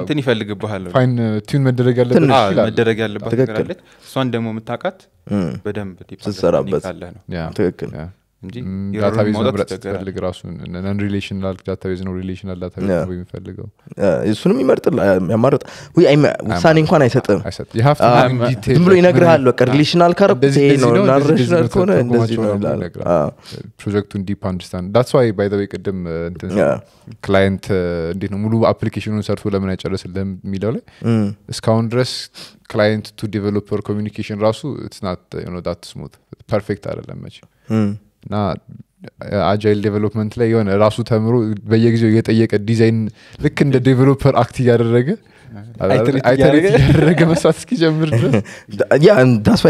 እንትን ይፈልግብሃል ፋይን ቲን መደረግ ያለበትመደረግ ያለባት ነገራለች እሷን ደግሞ የምታቃት በደንብ ስትሰራበት ትክክል እንጂ ዳታቤዝ መምረጥ ስትፈልግ ራሱ ሪሌሽናል ዳታቤዝ ነው ሪሌሽናል ዳታቤዝ ነው የሚፈልገው እሱንም ይመርጥል ያማርጥ ውሳኔ እንኳን አይሰጥም ዝም ብሎ ይነግርሃል በቃ ሪሌሽናል ካረብነውናሽናል ከሆነ እንደዚህ ነው ፕሮጀክቱን ዲፕ አንደርስታንድ ዳትስ ዋይ ባይ ዘ ቅድም ክላይንት እንዴት ነው ሙሉ አፕሊኬሽኑን ሰርቶ ለምን አይጨርስልህም የሚለው ላይ እስካሁን ድረስ ክላይንት ቱ ዲቨሎፐር ኮሚኒኬሽን ራሱ ስናት ዳት ስሙት ፐርፌክት አይደለም መቼ እና አጃይል ዴቨሎፕመንት ላይ የሆነ ራሱ ተምሮ በየጊዜው እየጠየቀ ዲዛይን ልክ እንደ ዴቨሎፐር አክት እያደረገ አይተሬት እያደረገ መስራት እስኪጀምር [LAUGHS] ድረስ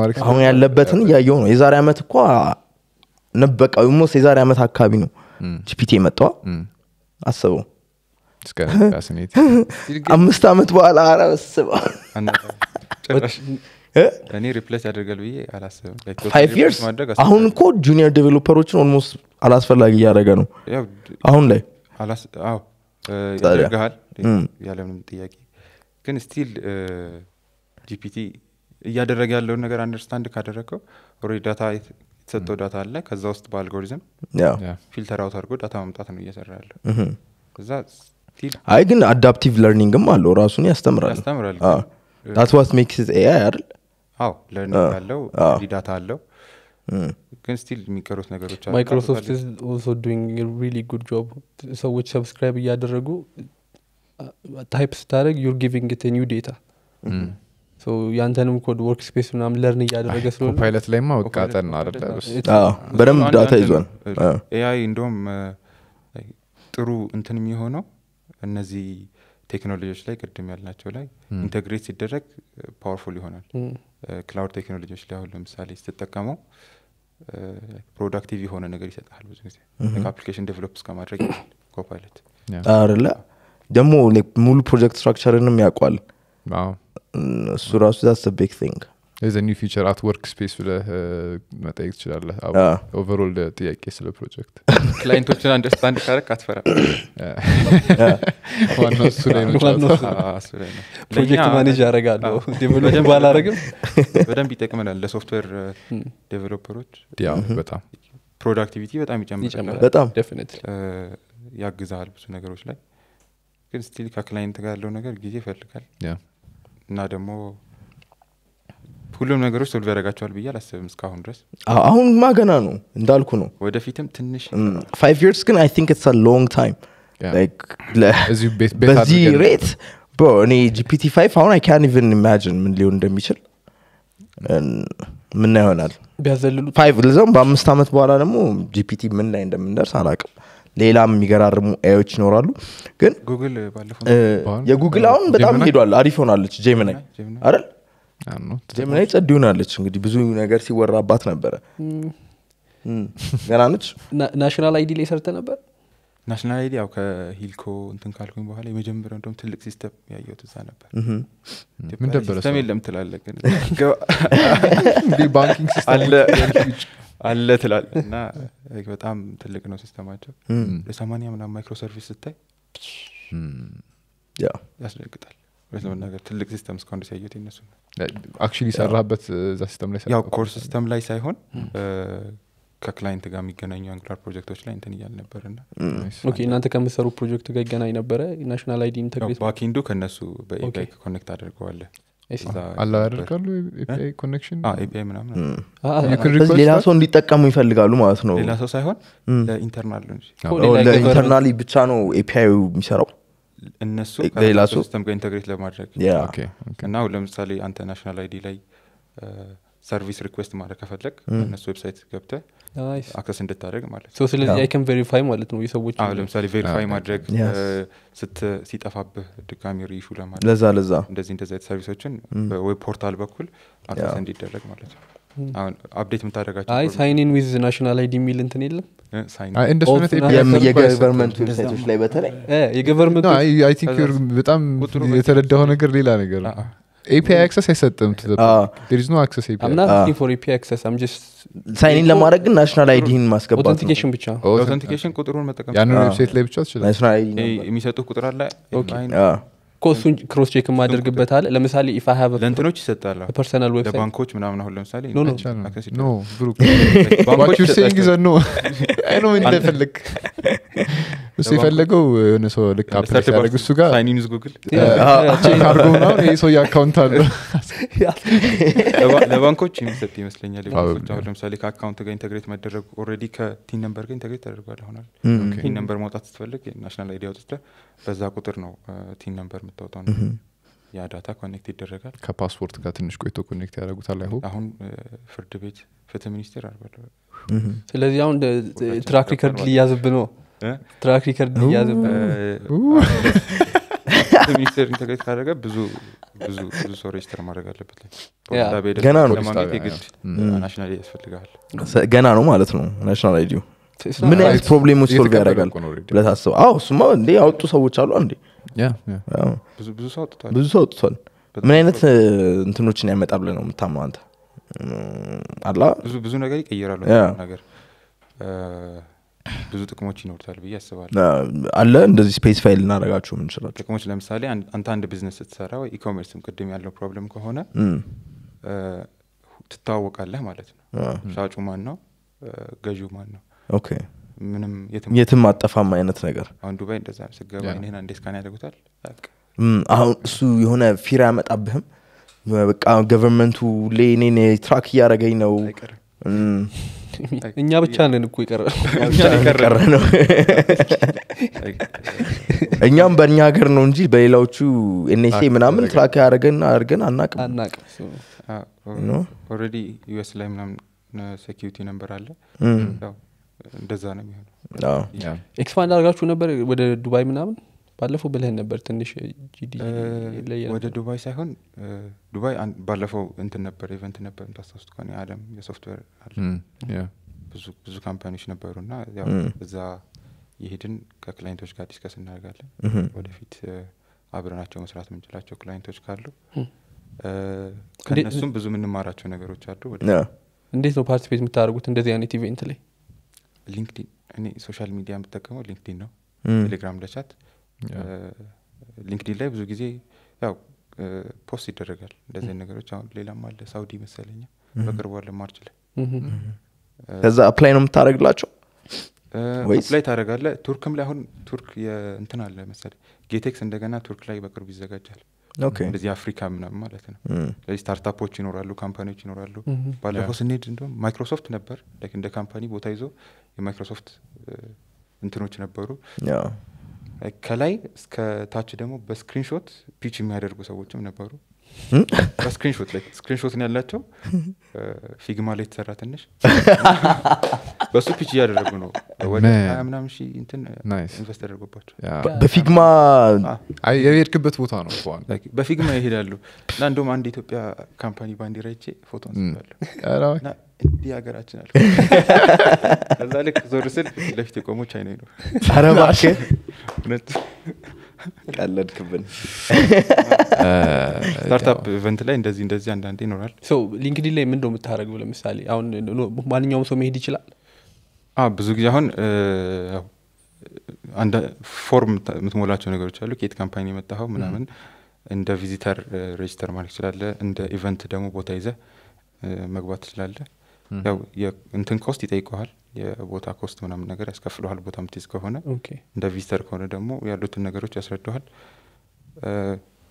ማድረግ አሁን ያለበትን እያየው ነው የዛሬ ዓመት እኳ ነበቃ ሞስ የዛሬ ዓመት አካባቢ ነው ጂፒቲ የመጣዋ አስበው [LAUGHS] አምስት ዓመት በኋላ አረ ስባ እኔ ሪፕሌስ ያደርጋል ብዬ አላስብም አሁን እኮ ጁኒየር ዴቨሎፐሮችን ኦልሞስት አላስፈላጊ እያደረገ ነው አሁን ላይ ያደርግሃል ያለምንም ጥያቄ ግን ስቲል ጂፒቲ እያደረገ ያለውን ነገር አንደርስታንድ ካደረግከው ሮ ዳታ የተሰጠው ዳታ አለ ከዛ ውስጥ በአልጎሪዝም ፊልተር አውት አድርጎ ዳታ መምጣት ነው እየሰራ ያለ እዛ አይ ግን አዳፕቲቭ ለርኒንግም አለው ራሱን ያስተምራል ያስተምራል ዳት ዋት ሜክስ ኤአይ አይደል አው ለርኒንግ አለው ዳታ አለው ግን ስቲል የሚቀሩት ነገሮች ማይክሮሶፍት ኦልሶ ዱንግ ጉድ ጆብ ሰዎች ሰብስክራይብ እያደረጉ ታይፕ ስታደረግ ዩር ጊቪንግ ት ኒው ዴታ ያንተንም ኮድ ወርክ ስፔስ ምናም ለርን እያደረገ ስለሆነፓይለት ላይማ መቃጠል ነው አደለ በደንብ ዳታ ይዟል ኤአይ እንደውም ጥሩ እንትን የሚሆነው እነዚህ ቴክኖሎጂዎች ላይ ቅድም ያልናቸው ላይ ኢንተግሬት ሲደረግ ፓወርፉል ይሆናል ክላውድ ቴክኖሎጂዎች ላይ አሁን ለምሳሌ ስትጠቀመው ፕሮዳክቲቭ የሆነ ነገር ይሰጣል ብዙ ጊዜ አፕሊኬሽን ዴቨሎፕ እስከማድረግ ይል ኮፓይለት አለ ደግሞ ሙሉ ፕሮጀክት ስትራክቸርንም ያውቋል እሱ ራሱ ዛስ ቢግ ቲንግ ዘ ኒው ፊቸር አት ወርክ ስፔስ ብለ መጠየቅ ትችላለ ኦቨርኦል ጥያቄ ስለ ፕሮጀክት ክላይንቶችን አንደርስታንድ ካረክ አትፈራ [COUGHS] ዋናው እሱ ላይ ነው ፕሮጀክት ማኔጅ ያደረጋለሁ ዴቨሎፕ ባላረግም በደንብ ይጠቅመናል ለሶፍትዌር ዴቨሎፐሮች uh, በጣም ፕሮዳክቲቪቲ በጣም ይጨምራል በጣም ያግዛል ብዙ ነገሮች ላይ ግን ስቲል ከክላይንት ጋር ያለው ነገር ጊዜ ይፈልጋል እና ደግሞ ሁሉም ነገሮች ሶልቭ ያደረጋቸዋል ብዬ አላስብም እስካሁን ድረስ አሁን ማገና ነው እንዳልኩ ነው ወደፊትም ትንሽ ፋይቭ ርስ ግን አይ ቲንክ ኢትስ ሎንግ ታይም በዚህ ሬት እኔ ጂፒቲ ፋይ አሁን አይ ካን ኢቨን ኢማጂን ምን ሊሆን እንደሚችል ምና ይሆናል ቢያዘልሉትለዛም በአምስት ዓመት በኋላ ደግሞ ጂፒቲ ምን ላይ እንደምንደርስ አላቅም ሌላ የሚገራርሙ ኤዎች ይኖራሉ ግን የጉግል አሁን በጣም ሄዷል አሪፍ ሆናለች ጄምናይ አይደል ጀሚናይ ጸድ ይሆናለች እንግዲህ ብዙ ነገር ሲወራባት ነበረ ገና ነች ናሽናል አይዲ ላይ ሰርተ ነበር ናሽናል አይዲ ያው ከሂልኮ እንትን ካልኩኝ በኋላ የመጀመሪያው እንደውም ትልቅ ሲስተም ያየሁት እዛ ነበር ምንደበረሲስተም የለም ትላለ ግን ባንኪንግ አለ ትላል እና በጣም ትልቅ ነው ሲስተማቸው ለሰማኒያ ምና ማይክሮ ሰርቪስ ስታይ ያስደግጣል ሁለት ለመናገር ትልቅ ሲስተም እስካሁን ደስ ያየት ይነሱ አክቹሊ ሰራበት እዛ ሲስተም ላይ ያው ኮር ሲስተም ላይ ሳይሆን ከክላይንት ጋር የሚገናኙ አንግላር ፕሮጀክቶች ላይ እንትን እያል ነበር ና እናንተ ከምሰሩ ፕሮጀክት ጋር ይገናኝ ነበረ ናሽናል አይዲ ኢንተግሬትባኪንዱ ከእነሱ በኤፒአይ ኮኔክት አድርገዋለ አላ ያደርጋሉ ኤፒአይ ኮኔክሽን ምናምን ሌላ ሰው እንዲጠቀሙ ይፈልጋሉ ማለት ነው ሌላ ሰው ሳይሆን ለኢንተርናል ለኢንተርናሊ ብቻ ነው ኤፒይ የሚሰራው እነሱ ሌላ ሲስተም ጋር ኢንተግሬት ለማድረግ እና ለምሳሌ አንተ ናሽናል አይዲ ላይ ሰርቪስ ሪኩዌስት ማድረግ ከፈለግ እነሱ ዌብሳይት ገብተ አክሰስ እንድታደረግ ማለት ነው ስለዚህ አይከን ቬሪፋይ ማለት ነው የሰዎች ለምሳሌ ቬሪፋይ ah, ማድረግ ሲጠፋብህ ድጋሚ ሪሹ ለማድረግ ለዛ ለዛ እንደዚህ እንደዚህ ሰርቪሶችን በዌብ ፖርታል በኩል አክሰስ እንዲደረግ ማለት ነው አሁን አፕዴት የምታደረጋቸው አይ ሳይኒን ዊዝ ናሽናል አይዲ የሚል እንትን የለም የገቨርንመንት በጣም የተረዳው ነገር ሌላ ነገር ነው ኤፒአይ አክሰስ አይሰጥም ኖ አክሰስ ለማድረግ ግን ናሽናል አይዲህን ማስገባትኦንቲኬሽን ብቻ ኦንቲኬሽን ቁጥሩን መጠቀም ያንን ዌብሳይት ላይ ብቻ ትችላል የሚሰጡህ ቁጥር አለ ኮሱን ክሮስ ቼክ የማደርግበት አለ ለምሳሌ ኢፍ ሀብ ለእንትኖች ይሰጣል ፐርሰናል ዌብሳይት ምናምን አሁን ለምሳሌ ነው [LAUGHS] አይኖ [LAUGHS] እሱ የፈለገው የሆነ ሰው ልክ አፕሬት እሱ ጋር ሳይኒንስ ምናምን ይህ ሰው የአካውንት አለ ለባንኮች የሚሰጥ ይመስለኛል ሁ ለምሳሌ ከአካውንት ጋር ኢንተግሬት መደረጉ ኦረዲ ከቲን ነምበር ጋር ኢንተግሬት ተደርጓል ሆናል ቲን ነምበር ማውጣት ስትፈልግ ናሽናል አይዲ ውጥተ በዛ ቁጥር ነው ቲን ነምበር የምታወጣው ያ ዳታ ኮኔክት ይደረጋል ከፓስፖርት ጋር ትንሽ ቆይቶ ኮኔክት ያደረጉታል አይሆ አሁን ፍርድ ቤት ፍትህ ሚኒስቴር አርበለ ስለዚህ አሁን ትራክ ሪከርድ ሊያዝብ ነው ትራክ ሪከርድ ሊያዝብ ሚኒስቴር ኢንተግሬት ካደረገ ብዙ ብዙ ብዙ ሰው ሬጅስተር ማድረግ አለበት ገና ነው ናሽናል ያስፈልጋል ገና ነው ማለት ነው ናሽናል አይዲ ምን አይነት ፕሮብሌሞች ሶልቭ ያደረጋል ብለታስበ አዎ ስማ እንዴ ያወጡ ሰዎች አሉ እንዴ ብዙ ሰው ጥቷል ሰው አውጥቷል ምን አይነት እንትኖችን ያመጣ ብለ ነው የምታምነው አንተ አላ ብዙ ነገር ይቀይራሉ ነገር ብዙ ጥቅሞች ይኖርታል ብዬ ያስባል አለ እንደዚህ ስፔስ ፋይል እናደረጋችሁ ምንችላል ጥቅሞች ለምሳሌ አንተ አንድ ቢዝነስ ስትሰራ ወይ ኢኮሜርስም ቅድም ያለው ፕሮብለም ከሆነ ትተዋወቃለህ ማለት ነው ሻጩ ማን ነው ገዢው ማን ነው ምንም የትም አጠፋም አይነት ነገር አሁን ዱባይ እንደዛ ስገባ ይህን አንዴ ስካን ያደርጉታል አሁን እሱ የሆነ ፊራ ያመጣብህም በቃ ገቨርንመንቱ ሁሌ እኔን ትራክ እያደረገኝ ነው እኛ ብቻ ነን እኮ ይቀረ ነው እኛም በእኛ ሀገር ነው እንጂ በሌላዎቹ ኤንኤስኤ ምናምን ትራክ ያደረገን አድርገን አናቅም ኦልሬዲ ላይ ምናምን ሴኪሪቲ ነንበር አለ እንደዛ ነው የሚሆነው ኤክስፓንድ አድርጋችሁ ነበር ወደ ዱባይ ምናምን ባለፈው ብልህን ነበር ትንሽ ጂዲ ወደ ዱባይ ሳይሆን ዱባይ ባለፈው እንትን ነበር ኢቨንት ነበር ታስታውስት ከሆነ የአለም የሶፍትዌር አለ ብዙ ካምፓኒዎች ነበሩ እና እዛ የሄድን ከክላይንቶች ጋር ዲስከስ እናደርጋለን ወደፊት አብረናቸው መስራት የምንችላቸው ክላይንቶች ካሉ ከእነሱም ብዙ የምንማራቸው ነገሮች አሉ እንዴት ነው ፓርቲፔት የምታደርጉት እንደዚህ አይነት ኢቨንት ላይ ሊንክዲን እኔ ሶሻል ሚዲያ የምጠቀመው ሊንክዲን ነው ቴሌግራም ለቻት ሊንክዲን ላይ ብዙ ጊዜ ያው ፖስት ይደረጋል እንደዚህ ነገሮች አሁን ሌላም አለ ሳውዲ መሰለኛ በቅርቡ አለ ማርች ላይ ከዛ አፕላይ ነው የምታደረግላቸው ላይ ታደረጋለ ቱርክም ላይ አሁን ቱርክ እንትን አለ መሰለ ጌቴክስ እንደገና ቱርክ ላይ በቅርቡ ይዘጋጃል እንደዚህ አፍሪካ ምናም ማለት ነው ስለዚህ ስታርታፖች ይኖራሉ ካምፓኒዎች ይኖራሉ ባለፈው ስንሄድ እንዲሁም ማይክሮሶፍት ነበር እንደ ካምፓኒ ቦታ ይዞ የማይክሮሶፍት እንትኖች ነበሩ ከላይ እስከ ታች ደግሞ በስክሪንሾት ፒች የሚያደርጉ ሰዎችም ነበሩ ስክሪንሾት ላይ ስክሪንሾት ነው ያላቸው [LAUGHS] ፊግማ ላይ የተሰራ ትንሽ [LAUGHS] በሱ ፒች እያደረጉ ነው ወደ ምናምን ሺ ኢንቨስት ተደርጎባቸው በፊግማ የሄድክበት ቦታ ነው በፊግማ ይሄዳሉ እና እንደም አንድ ኢትዮጵያ ካምፓኒ ባንዲራ ይቼ ፎቶ አንስታለሁ እንዲህ ሀገራችን አለ [LAUGHS] ከዛ ልክ ዞር ስል ለፊት የቆሞ አይነ ነው አረባሽ ቀለድክብን። [LAUGHS] [LAUGHS] ስታርታፕ ኢቨንት ላይ እንደዚህ እንደዚህ አንዳንዴ ይኖራል። ሊንክዲን ላይ ምንድነው የምታደርገው? ለምሳሌ አሁን ማንኛውም ሰው መሄድ ይችላል። ብዙ ጊዜ አሁን ፎርም የምትሞላቸው ነገሮች አሉ። ኬት ካምፓኒ የመጣኸው ምናምን፣ እንደ ቪዚተር ሬጅስተር ማለት ይችላለ እንደ ኢቨንት ደግሞ ቦታ ይዘ መግባት ትችላለ። ያው እንትን ኮስት ይጠይቀዋል የቦታ ኮስት ምናምን ነገር ያስከፍለዋል። ቦታ ምትይዝ ከሆነ እንደ ቪዚተር ከሆነ ደግሞ ያሉትን ነገሮች ያስረደዋል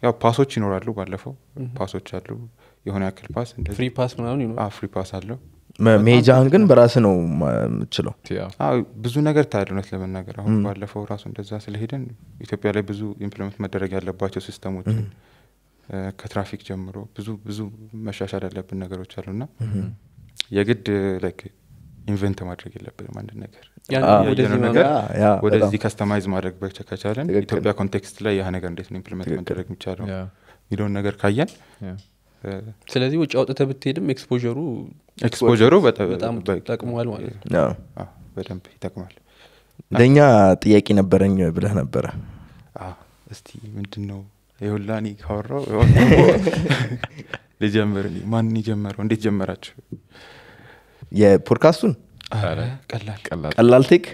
ያው ፓሶች ይኖራሉ። ባለፈው ፓሶች አሉ። የሆነ ያክል ፓስ ፍሪ ፓስ ምናምን ይኖራል። ፍሪ ፓስ አለው። መሄጃህን ግን በራስ ነው የምችለው። ብዙ ነገር ታያል። እውነት ለመናገር አሁን ባለፈው ራሱ እንደዛ ስለሄደን ኢትዮጵያ ላይ ብዙ ኢምፕሊመንት መደረግ ያለባቸው ሲስተሞች ከትራፊክ ጀምሮ ብዙ ብዙ መሻሻል ያለብን ነገሮች ና የግድ ኢንቨንት ማድረግ የለብንም አንድ ነገር ወደዚህ ከስተማይዝ ማድረግ ከቻለን ኢትዮጵያ ኮንቴክስት ላይ ያህ ነገር እንዴት ነው ኢምፕሊመንት መደረግ የሚቻለው የሚለውን ነገር ካየን ስለዚህ ውጭ አውጥተ ብትሄድም ኤክስፖሩ ኤክስፖሩ በጣም ጠቅሟል ማለት በደንብ ይጠቅማል እንደኛ ጥያቄ ነበረኝ ብለህ ነበረ እስቲ ምንድን ነው የሁላኒ [LAUGHS] ካወራው ልጀምር ማን ጀመረው እንዴት ጀመራችሁ የፖድካስቱን ቀላል ቴክ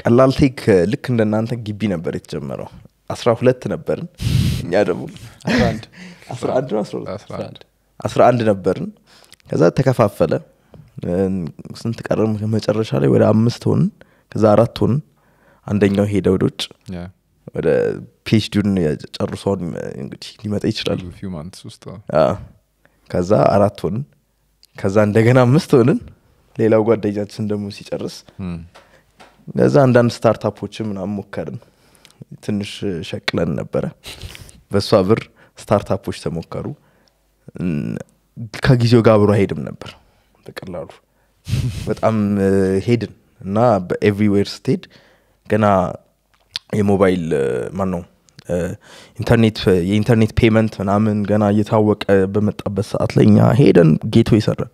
ቀላል ቴክ ልክ እንደናንተ ግቢ ነበር የተጀመረው አስራ ሁለት ነበርን እኛ ደግሞ አስራ አንድ ነበርን ከዛ ተከፋፈለ ስንት ቀረም መጨረሻ ላይ ወደ አምስት ሆን ከዛ አራት ሆን አንደኛው ሄደ ወደ ውጭ ወደ ፒችዲን ጨርሰውን እንግዲህ ሊመጣ ይችላል ከዛ አራት ሆንን ከዛ እንደገና አምስት ሆንን ሌላው ጓደኛችን ደግሞ ሲጨርስ እዛ አንዳንድ ስታርታፖችን ምናምን ሞከርን። ትንሽ ሸቅለን ነበረ። በእሷ ብር ስታርታፖች ተሞከሩ። ከጊዜው ጋር አብሮ አይሄድም ነበር በቀላሉ በጣም ሄድን እና በኤቭሪዌር ስትሄድ ገና የሞባይል ማን ነው ኢንተርኔት የኢንተርኔት ፔመንት ምናምን ገና እየታወቀ በመጣበት ሰዓት ላይ እኛ ሄደን ጌቶ ይሰራል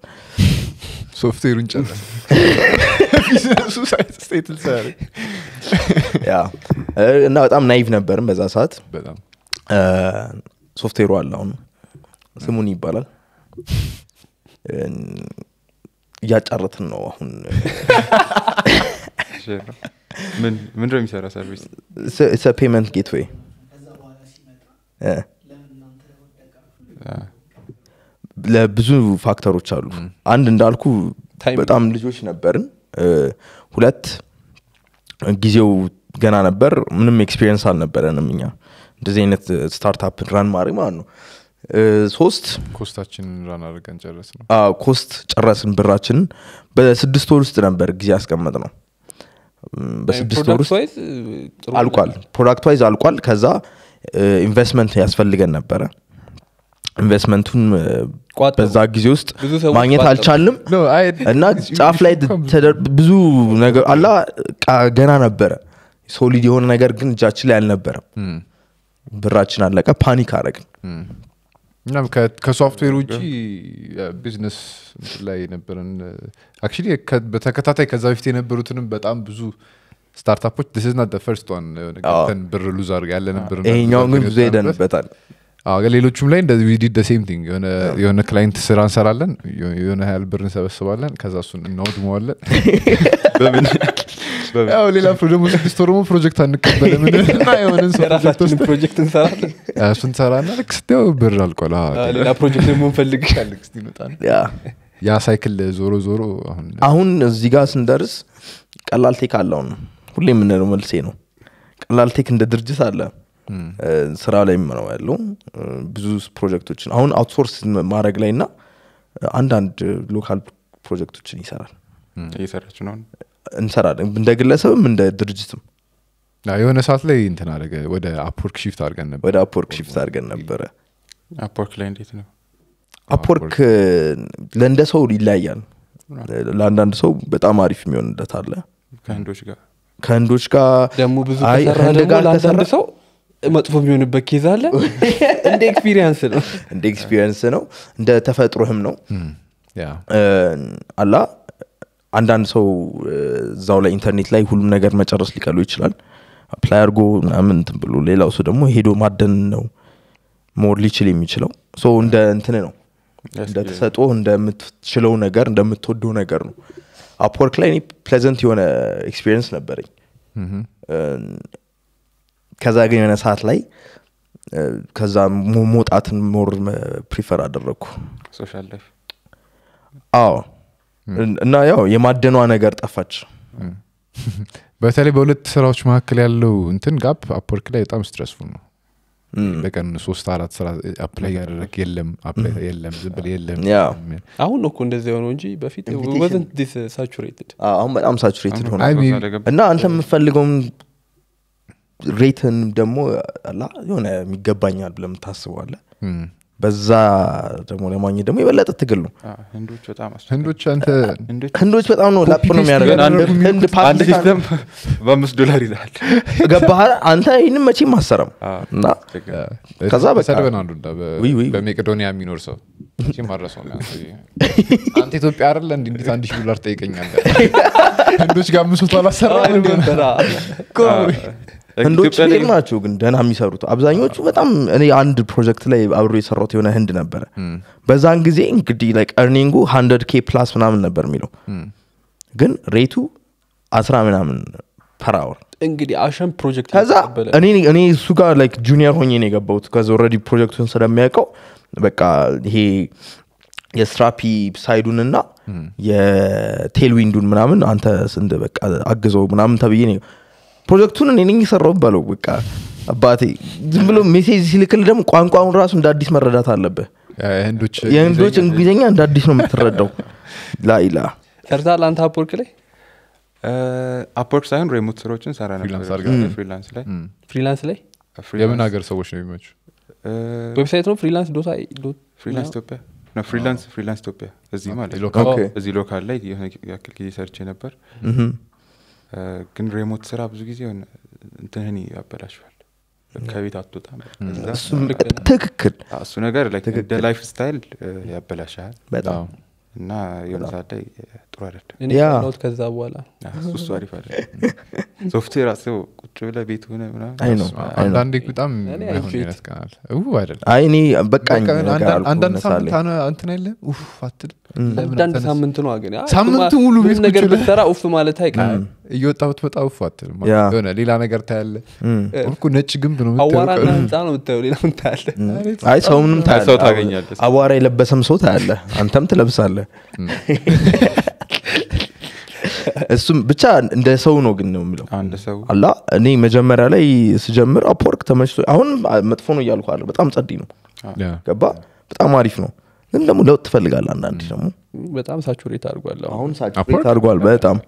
ሶፍትዌሩን ጨረሰ ቢዝነሱ ሳይትስቴትል ሳያደርግ ያ እና በጣም ናይቭ ነበርም በዛ ሰዓት በጣም ሶፍትዌሩ አለ አሁን ስሙን ይባላል እያጫረትን ነው አሁን ምንድ የሚሰራ ሰርቪስ ፔመንት ጌትዌይ ለብዙ ፋክተሮች አሉ። አንድ እንዳልኩ በጣም ልጆች ነበርን። ሁለት ጊዜው ገና ነበር። ምንም ኤክስፔሪንስ አልነበረንም እኛ እንደዚህ አይነት ስታርታፕ ራን ማሪ ማለት ነው። ሶስት ኮስታችን ራን አድርገን ጨረስ ነው። ኮስት ጨረስን ብራችንን። በስድስት ወር ውስጥ ነበር ጊዜ ያስቀመጥ ነው። በስድስት ወር ውስጥ አልቋል። ፕሮዳክት ዋይዝ አልቋል። ከዛ ኢንቨስትመንት ያስፈልገን ነበረ። ኢንቨስትመንቱን በዛ ጊዜ ውስጥ ማግኘት አልቻልም እና [LAUGHS] ጫፍ ላይ ብዙ ነገር አላ ገና ነበረ ሶሊድ የሆነ ነገር ግን እጃችን ላይ አልነበረም ብራችን አለቀ ፓኒክ አረግን ከሶፍትዌር ውጭ ቢዝነስ ላይ የነበረን አክ በተከታታይ ከዛ በፊት የነበሩትንም በጣም ብዙ ስታርታፖች ስዝናት ፈርስት ብር ሉዝ አድርገ ያለንብር ግን ብዙ ሄደንበታል ሌሎቹም ላይ እንደዚህ ዲድ ደ ሴም ቲንግ የሆነ ክላይንት ስራ እንሰራለን የሆነ ያህል ብር እንሰበስባለን ከዛ እሱን እናውድመዋለን ያው ሌላ ደግሞ ስድስት ወር ደግሞ ፕሮጀክት [LAUGHS] እና የሆነን ፕሮጀክት እንሰራለን እሱ እንሰራና ልክ ስትያው ብር አልቋል ሌላ ፕሮጀክት ደግሞ ይመጣል ያ ሳይክል ዞሮ ዞሮ አሁን አሁን እዚህ ጋር ስንደርስ ቀላል ቴክ አለውን ሁሌ የምንለው መልሴ ነው ቀላል ቴክ እንደ ድርጅት አለ ስራ ላይም ነው ያለው። ብዙ ፕሮጀክቶችን አሁን አውትሶርስ ማድረግ ላይ ና አንዳንድ ሎካል ፕሮጀክቶችን ይሰራል። እየሰራች ነው? እንሰራለን እንደ ግለሰብም እንደ ድርጅትም የሆነ ሰዓት ላይ እንትን አደገ ወደ አፕወርክ ሽፍት አድርገን ነበር ወደ አፕወርክ ሽፍት አርገን ነበረ አፕወርክ ላይ እንዴት ነው አፕወርክ ለእንደ ሰው ይለያያል ለአንዳንድ ሰው በጣም አሪፍ የሚሆንለት አለ ከህንዶች ጋር ከህንዶች ጋር ደግሞ ብዙ ሰው መጥፎ የሚሆንበት ኬዝ አለ [LAUGHS] እንደ ኤክስፒሪንስ ነው እንደ ኤክስፒሪንስ ነው እንደ ተፈጥሮህም ነው hmm. አላ አንዳንድ ሰው እዛው ላይ ኢንተርኔት ላይ ሁሉም ነገር መጨረስ ሊቀሉ ይችላል አፕላይ አድርጎ ምናምን ብሎ ሌላ ሰው ደግሞ ሄዶ ማደን ነው ሞር ሊችል የሚችለው እንደ እንትን ነው እንደተሰጦ እንደምትችለው ነገር እንደምትወደው ነገር ነው አፕወርክ ላይ ፕሌዘንት የሆነ ኤክስፒሪየንስ ነበረኝ hmm. ከዛ ግን የሆነ ሰዓት ላይ ከዛ መውጣትን ሞር ፕሪፈር አደረግኩ አዎ እና ያው የማደኗ ነገር ጠፋች [LAUGHS] በተለይ በሁለት ስራዎች መካከል ያለው እንትን ጋፕ አፖርክ ላይ በጣም ስትረስፉ ነው በቀን ሶስት አራት ስራ አፕላይ ያደረግ የለም የለም ዝብል የለም አሁን እኮ እንደዚያ ሆነው እንጂ በፊት ሳቹሬትድ uh, አሁን በጣም ሳሬትድ ሆነ እና አንተ የምፈልገውም ሬትን ደግሞ የሆነ የሚገባኛል ብለህ የምታስበዋለህ በዛ ደግሞ ለማግኘት ደግሞ የበለጠ ትግል ነውህንዶች በጣም ነው ላፕ ነው የሚያደርገው። በአምስት ዶላር ይዛል ገባህ አንተ ይህንም መቼ ማሰረም እና ከዛ በመቄዶኒያ የሚኖር ሰው [LAUGHS] አንተ ኢትዮጵያ አለ እንዲ እንዴት አንድ ሺህ ዶላር ጠይቀኛለ ህንዶች ጋር አምስት አላሰራ ህንዶች ሌል ናቸው ግን ደና የሚሰሩት አብዛኞቹ። በጣም እኔ አንድ ፕሮጀክት ላይ አብሮ የሰራት የሆነ ህንድ ነበረ። በዛን ጊዜ እንግዲህ ርኒንጉ ሀንድ ኬ ፕላስ ምናምን ነበር የሚለው ግን ሬቱ አስራ ምናምን ፐራወር እንግዲህ አሸን ፕሮጀክት ከዛ እኔ እሱ ጋር ላይክ ጁኒየር ሆኜ ነው የገባሁት። ከዚ ረዲ ፕሮጀክቱን ስለሚያውቀው በቃ ይሄ የስትራፒ ሳይዱንና የቴልዊንዱን ምናምን አንተ ስንት በቃ አግዘው ምናምን ተብዬ ነው ፕሮጀክቱን እኔ ነኝ የሰራው ባለው በቃ አባቴ ዝም ብሎ ሜሴጅ ሲልክል ደግሞ ቋንቋውን ራሱ እንደ አዲስ መረዳት አለብህ የህንዶች እንግሊዝኛ እንደ አዲስ ነው የምትረዳው ላይላ ሰርታል ለአንተ አፖርክ ላይ አፖርክ ሳይሆን ሬሞት ስሮችን ሰራ ፍሪላንስ ላይ ፍሪላንስ ላይ የምን ሀገር ሰዎች ነው የሚመቹ ዌብሳይት ነው ፍሪላንስ ዶታ ፍሪላንስ ኢትዮጵያ ፍሪላንስ ፍሪላንስ ኢትዮጵያ እዚህ ማለት እዚህ ሎካል ላይ ያክል ጊዜ ሰርቼ ነበር ግን ሬሞት ስራ ብዙ ጊዜ ሆነ እንትንህን ያበላሽል ከቤት አትወጣም ትክክል እሱ ነገር እንደ ላይፍ ስታይል ያበላሻል በጣም እና የሆነ ሰዓት ላይ ጥሩ አይደለም ከዛ በኋላ እሱ አሪፍ አለ ሶፍትዌር አስበው ቁጭ ብለ ቤት ሆነ ምናምንአንዳንዴ በጣም ይሆን አይደለም በቃ አንዳንድ ሳምንት አንትን አይለ ፋትል አንዳንድ ሳምንት ነው ግን ሳምንቱ ሙሉ ቤት ነገር ብትሰራ ኡፍ ማለት አይቀርም እየወጣ ብትመጣ ኡፍ አትልም ሆነ ሌላ ነገር ታያለ እኮ ነጭ ግንብ ነው አዋራና ህንፃ ነው ምታየው ሌላ ምታያለ አይ ሰው ምንም ሰው ታገኛለ አዋራ የለበሰም ሰው ታያለ አንተም ትለብሳለ [LAUGHS] እሱም ብቻ እንደ ሰው ነው ግን ነው የሚለው አላ እኔ መጀመሪያ ላይ ስጀምር አፕወርክ ተመችቶ አሁን መጥፎ ነው እያልኩ አለ በጣም ጸድ ነው ገባ በጣም አሪፍ ነው ግን ደግሞ ለውጥ ትፈልጋል አንዳንድ ደግሞ በጣም ሳቹሬት አድርጓል አሁን ሳቹሬት አድርጓል በጣም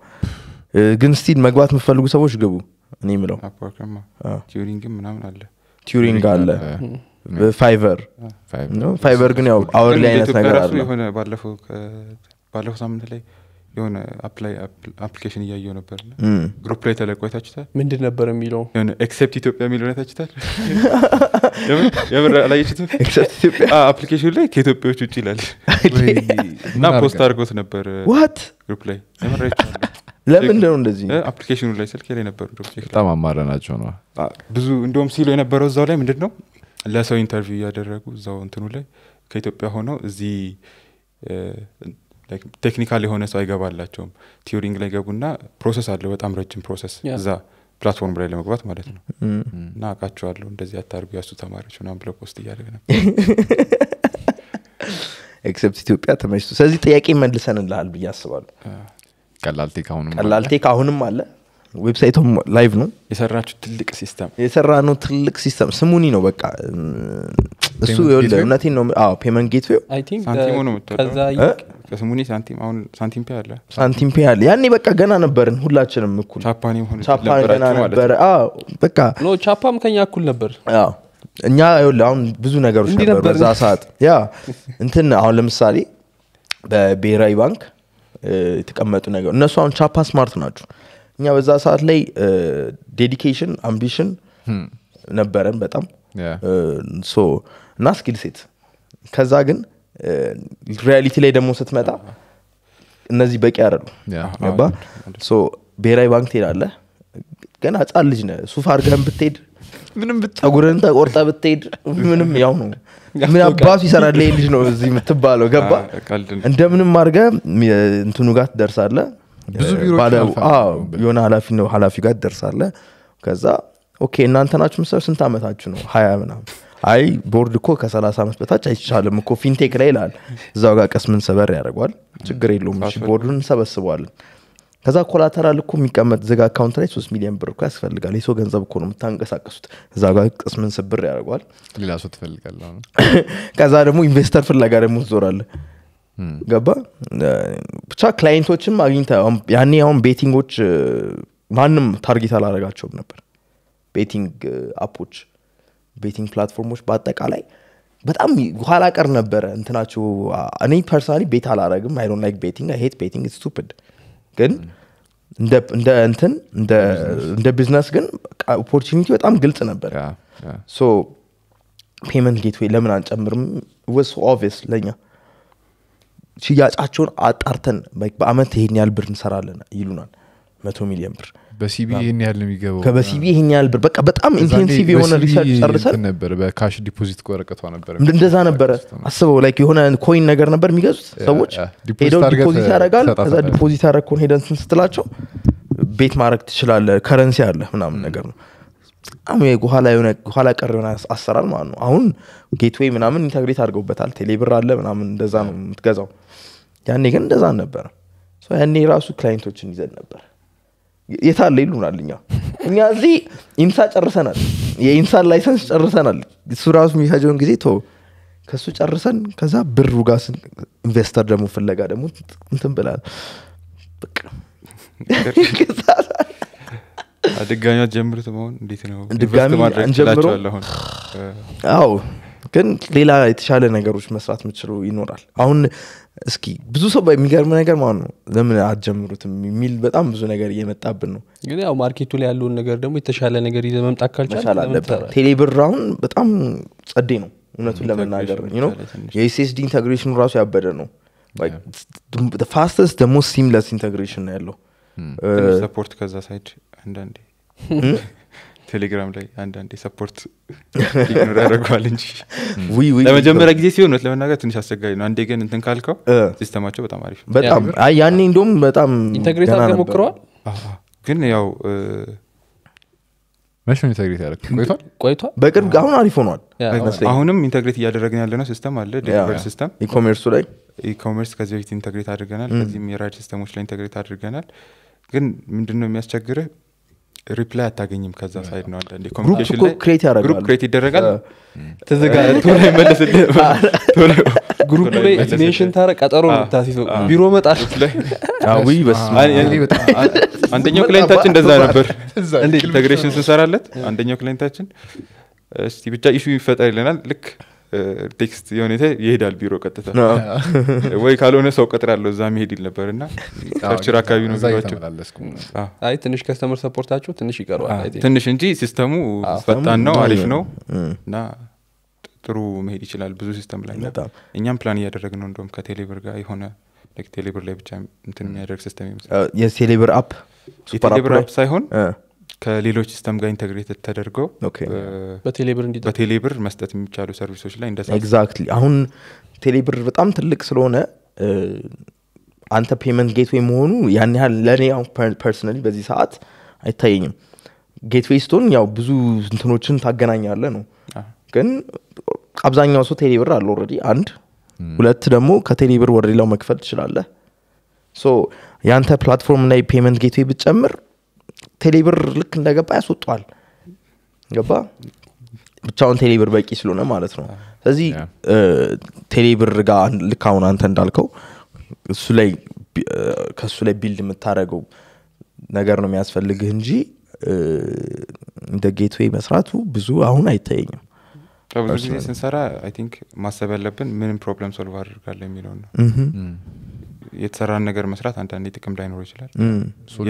ግን ስቲል መግባት የምፈልጉ ሰዎች ግቡ እኔ ምለው ቲዩሪንግ ምናምን አለ ቲዩሪንግ አለ ፋይቨር ፋይቨር ግን ያው አወር ላይ አይነት ነገር አለ ባለፈው ሳምንት ላይ የሆነ አፕላይ አፕሊኬሽን እያየው ነበር ግሩፕ ላይ ተለቆ ታችታል ምንድን ነበር የሚለው የሆነ ኤክሴፕት ኢትዮጵያ የሚለው ታችታል የምር አላየችትም አፕሊኬሽኑ ላይ ከኢትዮጵያዎች ውጭ ይላል እና ፖስት አድርጎት ነበር ዋት ግሩፕ ላይ ለምንድን ነው እንደዚህ አፕሊኬሽኑ ላይ ስልክ ላይ ነበሩ በጣም አማረ ናቸው ነው ብዙ እንደውም ሲሉ የነበረው እዛው ላይ ምንድን ነው ለሰው ኢንተርቪው እያደረጉ እዛው እንትኑ ላይ ከኢትዮጵያ ሆነው እዚህ ቴክኒካል የሆነ ሰው አይገባላቸውም ቲዮሪንግ ላይ ገቡና ፕሮሰስ አለ በጣም ረጅም ፕሮሰስ እዛ ፕላትፎርም ላይ ለመግባት ማለት ነው እና አቃቸዋለሁ እንደዚህ አታርጉ ያሱ ተማሪዎች ምናም ብለ ፖስት እያደረግ ነበር ኤክሰፕት [LAUGHS] ኢትዮጵያ ተመችቶ ስለዚህ ጥያቄ መልሰን እንልሃል ብዬ አስባለሁ ቀላልቴ ካሁንም አለ ዌብሳይቱም ላይቭ ነው የሰራችሁ ትልቅ ሲስተም የሰራ ነው ትልቅ ሲስተም ስሙኒ ነው በቃ እሱ እውነቴን ነው ፔመንት ጌትዌው ሳንቲም ፔ አለ ሳንቲም ፔ አለ ያኔ በቃ ገና ነበርን ሁላችንም እኩል ቻፓን ገና ነበር በቃ ኖ ቻፓም ከኛ እኩል ነበር እኛ ይኸውልህ አሁን ብዙ ነገሮች ነበር በዛ ሰዓት ያ እንትን አሁን ለምሳሌ በብሔራዊ ባንክ የተቀመጡ ነገር እነሱ አሁን ቻፓ ስማርት ናቸው እኛ በዛ ሰዓት ላይ ዴዲኬሽን አምቢሽን ነበረን በጣም እና ስኪል ሴት ከዛ ግን ሪያሊቲ ላይ ደግሞ ስትመጣ እነዚህ በቂ አረሉ ባ ብሔራዊ ባንክ ትሄዳለ ገና ህፃን ልጅ ነ ሱፋር ገን ብትሄድ ምንም ጠጉርን ተቆርጠ ብትሄድ ምንም ያው ነው ምን አባቱ ይሰራለ ልጅ ነው እዚህ የምትባለው ገባ እንደምንም አርገ እንትኑ ጋር ትደርሳለ ብዙ የሆነ ሀላፊ ነው ሀላፊ ጋር ትደርሳለ ከዛ ኦኬ እናንተ ናችሁ ምሰ ስንት አመታችሁ ነው ሀያ ምናምን አይ ቦርድ እኮ ከሰላሳ ዓመት በታች አይቻልም እኮ ፊንቴክ ላይ ይላል። እዛው ጋር ምን ሰበር ያደርጓል። ችግር የለውም ቦርዱን እንሰበስበዋለን። ከዛ ኮላተራል እኮ የሚቀመጥ ዝግ አካውንት ላይ ሶስት ሚሊዮን ብር እኮ ያስፈልጋል። የሰው ገንዘብ እኮ ነው የምታንቀሳቀሱት። እዛ ጋር ቅስምን ስብር ያደርጓል። ሌላ ሰው ትፈልጋለ። [LAUGHS] ከዛ ደግሞ ኢንቨስተር ፍለጋ ደግሞ ትዞራለ። ገባ ብቻ ክላይንቶችም አግኝተ ያኔ አሁን ቤቲንጎች ማንም ታርጌት አላረጋቸውም ነበር ቤቲንግ አፖች ቤቲንግ ፕላትፎርሞች በአጠቃላይ በጣም ኋላ ቀር ነበረ እንትናቸው እኔ ፐርሶናሊ ቤት አላረግም አይ ላይክ ቤቲንግ አይ ሄት ቤቲንግ ስቱፒድ ግን እንደ እንትን እንደ ቢዝነስ ግን ኦፖርቹኒቲ በጣም ግልጽ ነበር ሶ ፔመንት ጌትዌይ ለምን አንጨምርም ወስ ኦቪስ ለኛ ሽያጫቸውን አጣርተን በአመት ይሄን ያህል ብር እንሰራለን ይሉናል መቶ ሚሊዮን ብር በሲቢ ይህን ያህል የሚገባው ከበሲቢ ይህን ያህል ብር በቃ በጣም ኢንቴንሲቭ የሆነ ሪሰርች ጨርሰን ነበር። በካሽ ዲፖዚት ወረቀቷ ነበር እንደዛ ነበረ። አስበው ላይክ የሆነ ኮይን ነገር ነበር የሚገዙት ሰዎች ሄደው ዲፖዚት ያደርጋል። ከዛ ዲፖዚት ያደረግከውን ሄደን ስትላቸው ቤት ማድረግ ትችላለ፣ ከረንሲ አለ ምናምን ነገር ነው። በጣም ኋላ ቀር የሆነ አሰራር ማለት ነው። አሁን ጌትዌይ ምናምን ኢንተግሬት አድርገውበታል። ቴሌብር አለ ምናምን እንደዛ ነው የምትገዛው። ያኔ ግን እንደዛ አልነበረ። ያኔ ራሱ ክላይንቶችን ይዘን ነበር የታለ ይሉናል እኛ እኛ እዚህ ኢንሳ ጨርሰናል የኢንሳን ላይሰንስ ጨርሰናል እሱ ራሱ የሚፈጀውን ጊዜ ቶ ከእሱ ጨርሰን ከዛ ብሩ ጋር ኢንቨስተር ደግሞ ፍለጋ ደግሞ እንትን ብላል [LAUGHS] ድጋሚ ጀምርት መሆን እንዴት ነው ድጋሚ አዎ ግን ሌላ የተሻለ ነገሮች መስራት ምችሉ ይኖራል አሁን እስኪ ብዙ ሰው በሚገርም ነገር ማለት ነው ለምን አትጀምሩትም የሚል በጣም ብዙ ነገር እየመጣብን ነው ግን ያው ማርኬቱ ላይ ያለውን ነገር ደግሞ የተሻለ ነገር ይዘ መምጣት ካልቻል በጣም ጸዴ ነው እውነቱን ለመናገር ነው የኤስኤስዲ ኢንተግሬሽኑ ራሱ ያበደ ነው ፋስተስት ደግሞ ሲምለስ ኢንተግሬሽን ነው ያለው ሰፖርት hmm. uh, ከዛ ሳይድ አንዳንዴ hm? ቴሌግራም ላይ አንዳንድ ሰፖርት [LAUGHS] ኖር ያደርገዋል እንጂ ለመጀመሪያ ጊዜ ሲሆኑት ለመናገር ትንሽ አስቸጋሪ ነው አንዴ ግን እንትን ካልከው ሲስተማቸው በጣም አሪፍ ነው በጣም ያኔ እንዲሁም በጣም ኢንተግሬት አድርገህ ሞክረዋል ግን ያው መሽ ነው ኢንተግሬት ያደረግ ቆይቷል ቆይቷል በቅርብ አሁን አሪፍ ሆኗል አሁንም ኢንተግሬት እያደረግን ያለ ነው ሲስተም አለ ደሊቨር ሲስተም ኢኮሜርሱ ላይ ኢኮሜርስ ከዚህ በፊት ኢንተግሬት አድርገናል ከዚህም የራድ ሲስተሞች ላይ ኢንተግሬት አድርገናል ግን ምንድነው የሚያስቸግርህ ሪፕላይ አታገኝም ከዛ ሳይድ ነው አንዳንዴ ግሩፕ ክሬት ይደረጋል ተዘጋ ቶሎ ግሩፕ ላይ ሜንሽን ታረ ቀጠሮ ምታሲዘው ቢሮ መጣል አንደኛው ክላይንታችን እንደዛ ነበር ኢንተግሬሽን ስንሰራለት አንደኛው ክላይንታችን እስቲ ብቻ ኢሹ ይፈጠር ይለናል ልክ ቴክስት የሆነ ይሄዳል ቢሮ ቀጥታ ወይ ካልሆነ ሰው ቀጥራለሁ እዛ መሄድ ይል ነበር እና ቸርችር አካባቢ ነው ቢሮቸው ትንሽ ከስተመር ሰፖርታቸው ትንሽ ይቀረዋል ትንሽ እንጂ ሲስተሙ ፈጣን ነው አሪፍ ነው እና ጥሩ መሄድ ይችላል ብዙ ሲስተም ላይ እኛም ፕላን እያደረግ ነው እንደም ከቴሌብር ጋር የሆነ ቴሌብር ላይ ብቻ ምትን የሚያደርግ ሲስተም ይመስላል የቴሌብር አፕ የቴሌብር አፕ ሳይሆን ከሌሎች ሲስተም ጋር ኢንተግሬትድ ተደርገው በቴሌብር መስጠት የሚቻሉ ሰርቪሶች ላይ ኤግዛክትሊ አሁን ቴሌብር በጣም ትልቅ ስለሆነ አንተ ፔመንት ጌትዌይ መሆኑ ያን ያህል ለእኔ ፐርሰናሊ በዚህ ሰዓት አይታየኝም ጌትዌይ ስቶን ያው ብዙ እንትኖችን ታገናኛለ ነው ግን አብዛኛው ሰው ቴሌብር አለ ረ አንድ ሁለት ደግሞ ከቴሌብር ወደ ሌላው መክፈል ትችላለህ ሶ የአንተ ፕላትፎርም ላይ ፔመንት ጌትዌይ ብትጨምር ቴሌብር ልክ እንደገባ ያስወጠዋል። ገባ ብቻውን ቴሌብር በቂ ስለሆነ ማለት ነው። ስለዚህ ቴሌብር ጋር ልክ አሁን አንተ እንዳልከው እሱ ላይ ከእሱ ላይ ቢልድ የምታደረገው ነገር ነው የሚያስፈልግህ እንጂ እንደ ጌትዌይ መስራቱ ብዙ አሁን አይታየኝም። ብዙ ጊዜ ስንሰራ ማሰብ ያለብን ምንም ፕሮብለም ሶልቭ አድርጋለ የሚለውን ነው የተሰራን ነገር መስራት አንዳንዴ ጥቅም ላይኖር ይችላል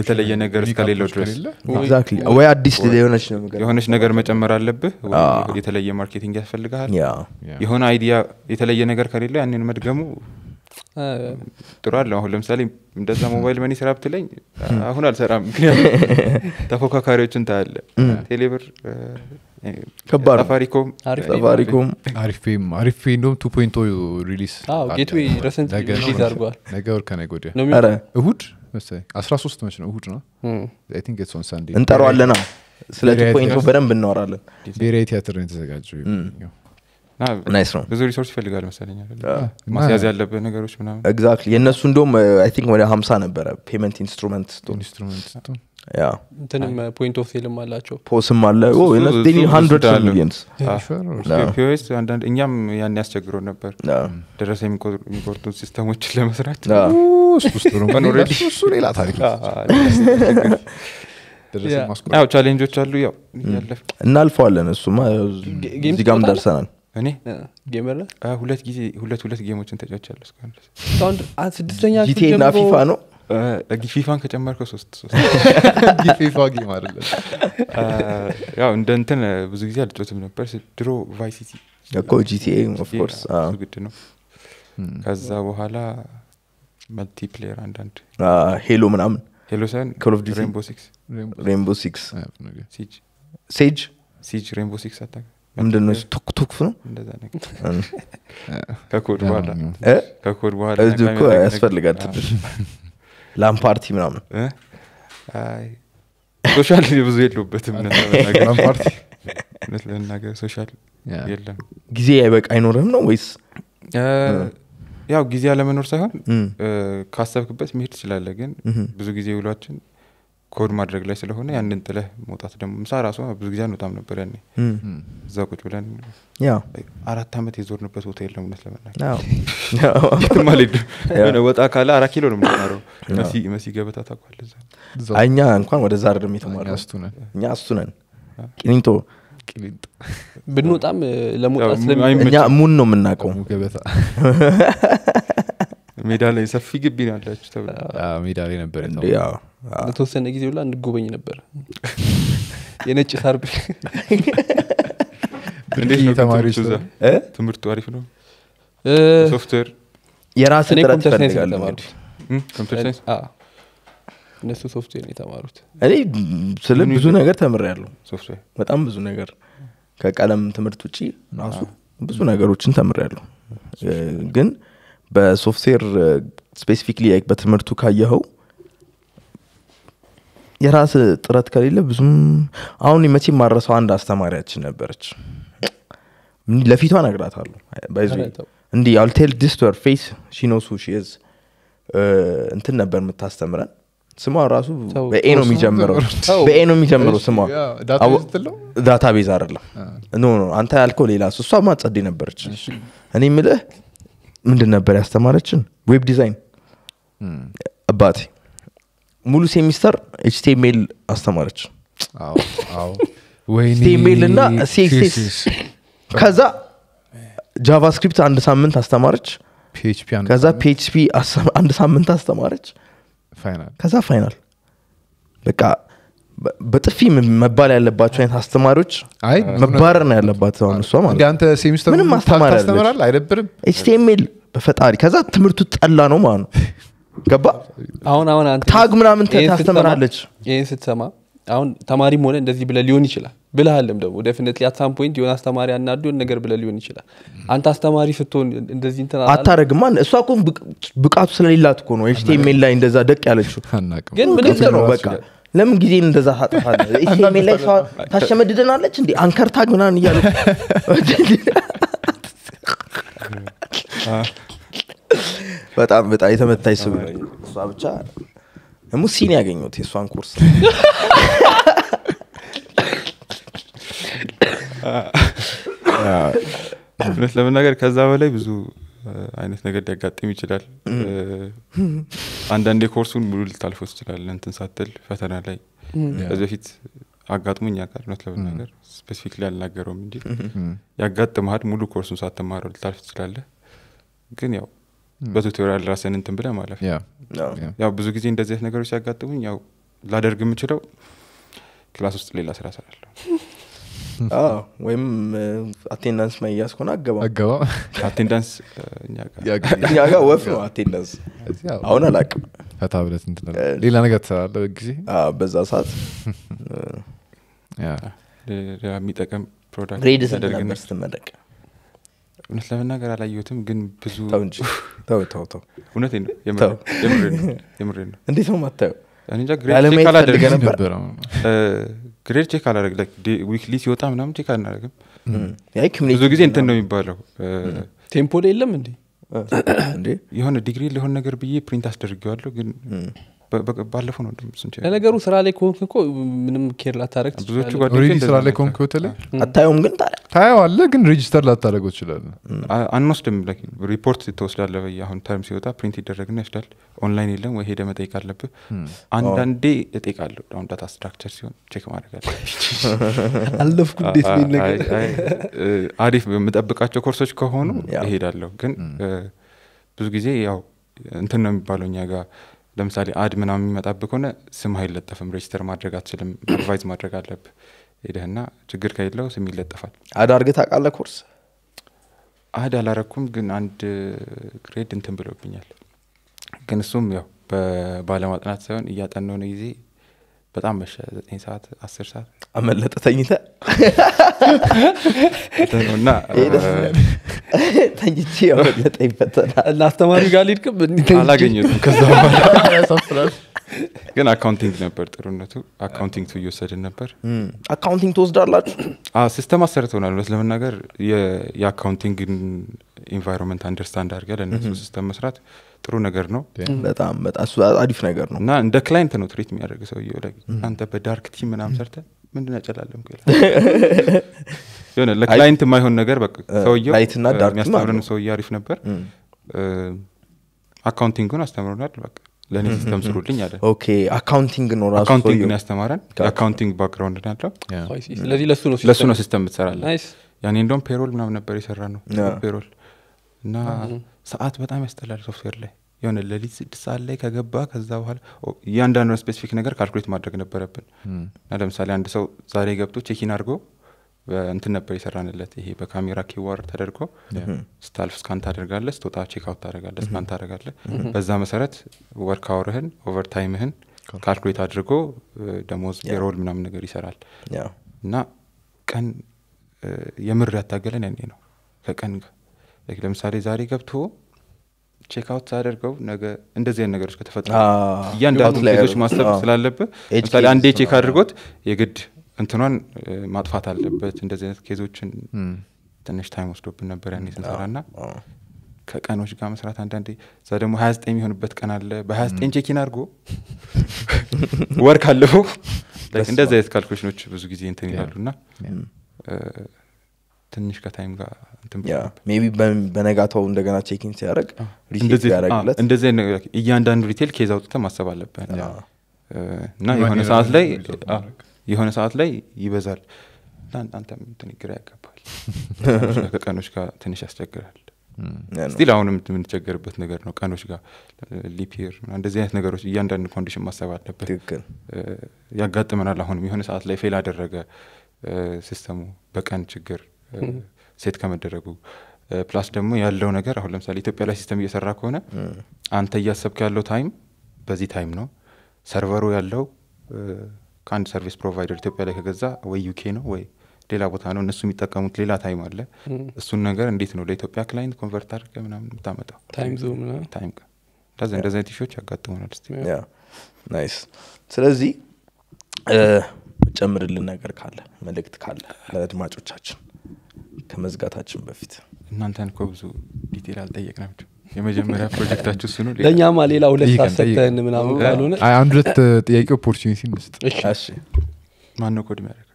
የተለየ ነገር እስከሌለው ድረስ ወይ አዲስ የሆነች ነገር መጨመር አለብህ የተለየ ማርኬቲንግ ያስፈልግል የሆነ አይዲያ የተለየ ነገር ከሌለ ያንን መድገሙ ጥሩ አለ አሁን ለምሳሌ እንደዛ ሞባይል መኒ ስራ ብትለኝ አሁን አልሰራም ምክንያቱም ተፎካካሪዎችን ታያለ ቴሌብር ከባድ ሳፋሪኮም ሳፋሪኮም አሪፍ ፔም አሪፍ ፔ ቱ ፖንቶ ሪሊስ ጌትዌይ ረሰንት ሪሊዝ አድርጓል ነገ ወር ከነገ ወዲያ እሁድ መሰለኝ አስራ ሶስት መች ነው hmm. እሁድ oh ነው ቲንክ ኢትስ ኦን ሳንዴ ስለ ቱ ፖይንቶ በደንብ እናወራለን ብሔራዊ ቲያትር ነው የተዘጋጀ ብዙ ሪሶርስ ይፈልጋል መሰለኝ ያለበ ነገሮች ምናምን ግዛክት የእነሱ እንደውም eh, ወደ ሀምሳ ነበረ ፔመንት ኢንስትሩመንት ኢንስትሩመንት እንትንም ፖንት ኦፍ ሴልም አላቸው ፖስም አለ ፒኦኤስ oh, ah. እኛም ያን ያስቸግሮ ነበር ደረሰ የሚቆርጡን ሲስተሞችን ለመስራት ሌላ ታሪክ ah, ቻሌንጆች አሉ ያው mm. እናልፈዋለን እሱማ እዚጋም ደርሰናል እኔ ጌመር ሁለት ጊዜ ሁለት ሁለት ጌሞችን ተጫቻለሁ ስድስተኛ ነው ጊፊፋን ከጨመርከው ሶስት [LAUGHS] ጊፊፋ ጌም አይደለም ያው እንደ እንትን ብዙ ጊዜ አልጮትም ነበር ድሮ ቫይሲቲ እኮ ጂቲኤ ኦፍኮርስ ግድ ነው ከዛ በኋላ መልቲፕሌየር አንዳንድ ሄሎ ምናምን ሄሎ ሳይሆን ኮል ኦፍ ሬንቦ ሲክስ ሬንቦ ሲክስ ሲጅ ሴጅ ሲጅ ሬንቦ ሲክስ አታ ምንድን ነው እንደዛ ነገር ከኮድ በኋላ ከኮድ በኋላ ያስፈልጋል ትንሽ ላምፓርቲ ምናምን ሶሻል ብዙ የለበትም ላምፓርቲ እውነት ለመናገር ሶሻል የለም ጊዜ አይበቃ አይኖርም ነው ወይስ ያው ጊዜ አለመኖር ሳይሆን ካሰብክበት መሄድ ትችላለ ግን ብዙ ጊዜ ውሏችን ኮድ ማድረግ ላይ ስለሆነ ያንን ጥለህ መውጣት ደግሞ ምሳ ራሱ ብዙ ጊዜ አንወጣም ነበር ያ እዛ ቁጭ ብለን አራት ዓመት የዞርንበት ቦታ የለም እውነት ለመናገር [LAUGHS] ወጣ ካለ አራት ኪሎ ነው ምናረው መሲ ገበታ ታቋል እኛ እንኳን ወደ ዛር ደም እኛ እሱ ነን ቅኒንቶ ብንወጣም ለመውጣት ሙን ነው የምናውቀው [LAUGHS] ሜዳ ላይ ሰፊ ግቢ ነው ያላችሁ ሜዳ ላይ ነበር ለተወሰነ ጊዜ ብላ እንድጎበኝ ነበር የነጭ ሳር [LAUGHS] ተማሪዎች ትምህርቱ አሪፍ ነው ሶፍትዌር የራስ ጥረት ፈልጋለሁ እነሱ ሶፍትዌር ነው የተማሩት እኔ ስለ ብዙ ነገር ተምር ያለው በጣም ብዙ ነገር ከቀለም ትምህርት ውጭ ራሱ ብዙ ነገሮችን ተምር ያለው ግን በሶፍትዌር ስፔሲፊክሊ በትምህርቱ ካየኸው የራስ ጥረት ከሌለ ብዙም አሁን መቼ ማረሰው አንድ አስተማሪያችን ነበረች ለፊቷ ነግራታለሁ ባይዙ እንዲህ አልቴል ዲስቶር ፌስ ሺኖሱ ሺዝ እንትን ነበር የምታስተምረን ስሟ ራሱ በኤ ነው የሚጀምረው በኤ ነው የሚጀምረው ስሟ ዳታቤዝ አይደለም ኖ አንተ ያልከው ሌላ እሷ ማጸድ ነበረች እኔ ምልህ ምንድን ነበር ያስተማረችን ዌብ ዲዛይን አባቴ ሙሉ ሴሚስተር ኤችቲኤምኤል አስተማረች ቲኤምኤል እና ሲኤስኤስ ከዛ ጃቫስክሪፕት አንድ ሳምንት አስተማረች ከዛ ፒኤችፒ አንድ ሳምንት አስተማረች ከዛ ፋይናል በቃ በጥፊ መባል ያለባቸው አይነት አስተማሪዎች አይ መባረር ነው ያለባት አሁን እሷ ማለት አንተ ሴሚስተር ምንም አስተማሪ አይደብርም ኤችቲኤምኤል በፈጣሪ ከዛ ትምህርቱ ጠላ ነው ማለት ነው ገባ አሁን አሁን ታግ ምናምን ታስተምራለች ይህን ስትሰማ አሁን ተማሪም ሆነ እንደዚህ ብለ ሊሆን ይችላል ብልሃለም ደግሞ ደፍነት አትሳም ፖይንት የሆነ አስተማሪ አናዱ ነገር ብለ ሊሆን ይችላል አንተ አስተማሪ ስትሆን እንደዚህ እንትን አታረግማ እሷ እኮ ብቃቱ ስለሌላት እኮ ነው ኤችቲኤምኤል ላይ እንደዛ ደቅ ያለችው ግን ምንም ነው በቃ ለምን ጊዜ እንደዛ ታጠፋለህ? ላይ [LAUGHS] ታሸመድደናለች እንዲ አንከርታ ግናን እያሉ [LAUGHS] በጣም በጣም የተመታች ስብ እሷ ብቻ ሲን ያገኘት የእሷን ኮርስ እውነት ለመናገር ከዛ በላይ ብዙ አይነት ነገር ሊያጋጥም ይችላል አንዳንዴ ኮርሱን ሙሉ ልታልፎ ትችላለ እንትን ሳትል ፈተና ላይ ከዚህ በፊት አጋጥሞኝ ያውቃል እውነት ለመናገር ስፔሲፊክ አልናገረውም እንጂ ያጋጥመሃል ሙሉ ኮርሱን ሳትማረው ልታልፍ ትችላለህ ግን ያው በቱቶሪያል ራስን እንትን ብለ ማለፍ ያው ብዙ ጊዜ እንደዚህ ነገሮች ሲያጋጥሙኝ ያው ላደርግ የምችለው ክላስ ውስጥ ሌላ ስራ ሰራለሁ ወይም አቴንዳንስ uh, መያዝ ከሆነ አገባ አገባ አቴንዳንስ እኛ ጋር ወፍ ነው አቴንዳንስ አሁን አላቅም ፈታ ብለት uh, ሌላ ነገር ትሰራለ ጊዜ በዛ ሰዓት የሚጠቀም ፕሮዳክት ግሬድ ስንት እውነት ለመናገር አላየሁትም ግን ብዙ እውነት ነው የምሬ ነው እንዴት ነው ማታየው ግሬድ ቼክ አላደረግ ዊክሊ ሲወጣ ምናምን ቼክ አናደረግም ብዙ ጊዜ እንትን ነው የሚባለው ቴምፖ የለም እንዴ የሆነ ዲግሪ ለሆን ነገር ብዬ ፕሪንት አስደርገዋለሁ ግን ባለፈው ነው ስንት ለነገሩ ስራ ላይ ከሆንክ እኮ ምንም ኬር ላታረግ ብዙዎቹ ጓደኞ ስራ ላይ ከሆንክ በተለይ አታየውም ግን አለ ግን ሬጅስተር ላታደረገ ይችላል አንወስድም ሪፖርት ተወስዳለ አሁን ተርም ሲወጣ ፕሪንት ይደረግና ይወስዳል ኦንላይን የለም ወይ ሄደ መጠይቅ አለብህ አንዳንዴ እጠይቃለሁ አሁን ዳታ ስትራክቸር ሲሆን ቼክ ማድረግ አለ [LAUGHS] አለፍኩ እንዴት ነገር አሪፍ የምጠብቃቸው ኮርሶች ከሆኑ ይሄዳለሁ ግን ብዙ ጊዜ ያው እንትን ነው የሚባለው እኛ ጋር ለምሳሌ አድ ምናምን የሚመጣብህ ከሆነ ስም አይለጠፍም፣ ሬጅስተር ማድረግ አትችልም። አድቫይዝ [CLEARS THROAT] ማድረግ አለብ ሄደህና ችግር ከሌለው ስም ይለጠፋል። አድ አርገ ታቃለ ኮርስ አድ አላረኩም፣ ግን አንድ ግሬድ እንትን ብሎብኛል። ግን እሱም ያው በባለማጥናት ሳይሆን እያጠነውነ ጊዜ በጣም መሸ ዘጠኝ ሰዓት አስር ሰዓት አመለጠ ተኝተ ተኝቼ ያመለጠ ይፈተናል ለአስተማሪ አስተማሪ ጋር ሊድቅም አላገኘትም ከዛ [LAUGHS] ግን አካውንቲንግ ነበር ጥሩነቱ አካውንቲንግ ቱ እየወሰድን ነበር አካውንቲንግ ትወስዳላችሁ [CLEARS THROAT] ሲስተም አሰረት አሰርተውናል እውነት ለመናገር የአካውንቲንግ ኢንቫይሮንመንት አንደርስታንድ አድርገ ለእነሱ ሲስተም መስራት ጥሩ ነገር ነው። በጣም በጣም አሪፍ ነገር ነው እና እንደ ክላይንት ነው ትሪት የሚያደርግ ሰው አንተ በዳርክ ቲም ምናም ሰርተ ምንድን ያጨላለም [LAUGHS] የሆነ ለክላይንት የማይሆን ነገር ሰውየው ሰውየ አሪፍ ነበር። አካውንቲንግን አስተምሮናል። በቃ ለእኔ ሲስተም ስሩልኝ አለ። ኦኬ አካውንቲንግ ነው ራሱ ያስተማረን። የአካውንቲንግ ባክግራውንድ ያለው ስለዚህ ለእሱ ነው ሲስተም ምትሰራለ። ያኔ እንደውም ፔሮል ምናም ነበር የሰራ ነው ፔሮል እና ሰዓት በጣም ያስጠላል ሶፍትዌር ላይ የሆነ ለሊት ስድስት ሰዓት ላይ ከገባ ከዛ በኋላ እያንዳንዱ ስፔሲፊክ ነገር ካልኩሌት ማድረግ ነበረብን እና ለምሳሌ አንድ ሰው ዛሬ ገብቶ ቼኪን አድርጎ እንትን ነበር የሰራንለት ይሄ በካሜራ ኪዋር ተደርጎ ስታልፍ ስካን ታደርጋለ ስትወጣ ቼክአውት ታደርጋለ ስካን ታደርጋለ በዛ መሰረት ወርካውርህን ኦቨርታይምህን ካልኩሌት አድርጎ ደሞዝ የሮል ምናምን ነገር ይሰራል እና ቀን የምር ያታገለን ያኔ ነው ከቀን ጋር ለምሳሌ ዛሬ ገብቶ ቼክአውት ሳደርገው ነገ እንደዚህ አይነት ነገሮች ከተፈጠሩ እያንዳንዱ ኬዞች ማሰብ ስላለብህ ለምሳሌ አንዴ ቼክ አድርጎት የግድ እንትኗን ማጥፋት አለበት እንደዚህ አይነት ኬዞችን ትንሽ ታይም ወስዶብን ነበር ያኔ ስንሰራ ና ከቀኖች ጋር መስራት አንዳንዴ እዛ ደግሞ ሀያ ዘጠኝ የሚሆንበት ቀን አለ በሀያ ዘጠኝ ቼኪን አድርጎ ወር ካለፈው እንደዚህ አይነት ካልኩሌሽኖች ብዙ ጊዜ እንትን ይላሉ ና ትንሽ ከታይም ጋር ሜቢ በነጋታው እንደገና ቼኪን ሲያደርግ እንደዚህ እያንዳንዱ ሪቴል ኬዝ አውጥተ ማሰብ አለብን እና የሆነ ሰዓት ላይ የሆነ ሰዓት ላይ ይበዛል አንተም ትንግር ያጋባል [LAUGHS] ከቀኖች ጋር ትንሽ ያስቸግራል ስቲል አሁንም የምንቸገርበት ነገር ነው ቀኖች ጋር ሊፒር እንደዚህ አይነት ነገሮች እያንዳንድ ኮንዲሽን ማሰብ አለበት ያጋጥመናል አሁንም የሆነ ሰዓት ላይ ፌል አደረገ ሲስተሙ በቀን ችግር ሴት ከመደረጉ ፕላስ ደግሞ ያለው ነገር አሁን ለምሳሌ ኢትዮጵያ ላይ ሲስተም እየሰራ ከሆነ አንተ እያሰብክ ያለው ታይም በዚህ ታይም ነው ሰርቨሩ ያለው ከአንድ ሰርቪስ ፕሮቫይደር ኢትዮጵያ ላይ ከገዛ ወይ ዩኬ ነው ወይ ሌላ ቦታ ነው እነሱ የሚጠቀሙት ሌላ ታይም አለ እሱን ነገር እንዴት ነው ለኢትዮጵያ ክላይንት ኮንቨርት አድርገ ምናምን የምታመጣው ታይም ታይም እንደዚ እንደዚ አይነት ሾች ያጋጥመናል ስ ናይስ ስለዚህ ጨምርልን ነገር ካለ መልእክት ካለ ለአድማጮቻችን ከመዝጋታችን በፊት እናንተን እኮ ብዙ ዲቴል አልጠየቅናቸው የመጀመሪያ [LAUGHS] ፕሮጀክታችሁ እሱ ነው ለእኛማ ሌላ ሁለት አሰተን ምናምን ካልሆነ አንድ ሁለት ጥያቄ ኦፖርቹኒቲ እንስጥ ማነው ኮድ ሚያደርግ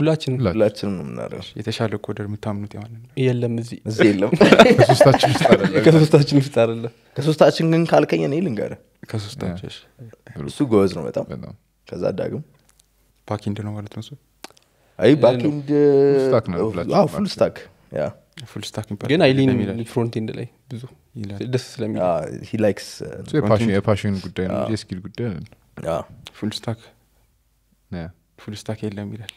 ሁላችንም ሁላችንም ነው ምናደርገው የተሻለ ኮደር የምታምኑት የሆነ የለም እዚህ እዚህ የለም [LAUGHS] ከሶስታችን ውስጥ አይደለም ከሶስታችን ግን ካልከኝ እኔ ልንገር ከሶስታችን እሱ ጎበዝ ነው በጣም ከዛ ዳግም ፓኪንድ ነው ማለት ነው اي باك اند اه فول ستاك يا فول ستاك again I lean front end ላይ ብዙ ደስ ስለሚል he likes የፓሽን ጉዳይ ነው የስኪል ጉዳይ ፉል ስታክ ፉል ስታክ የለም ይላል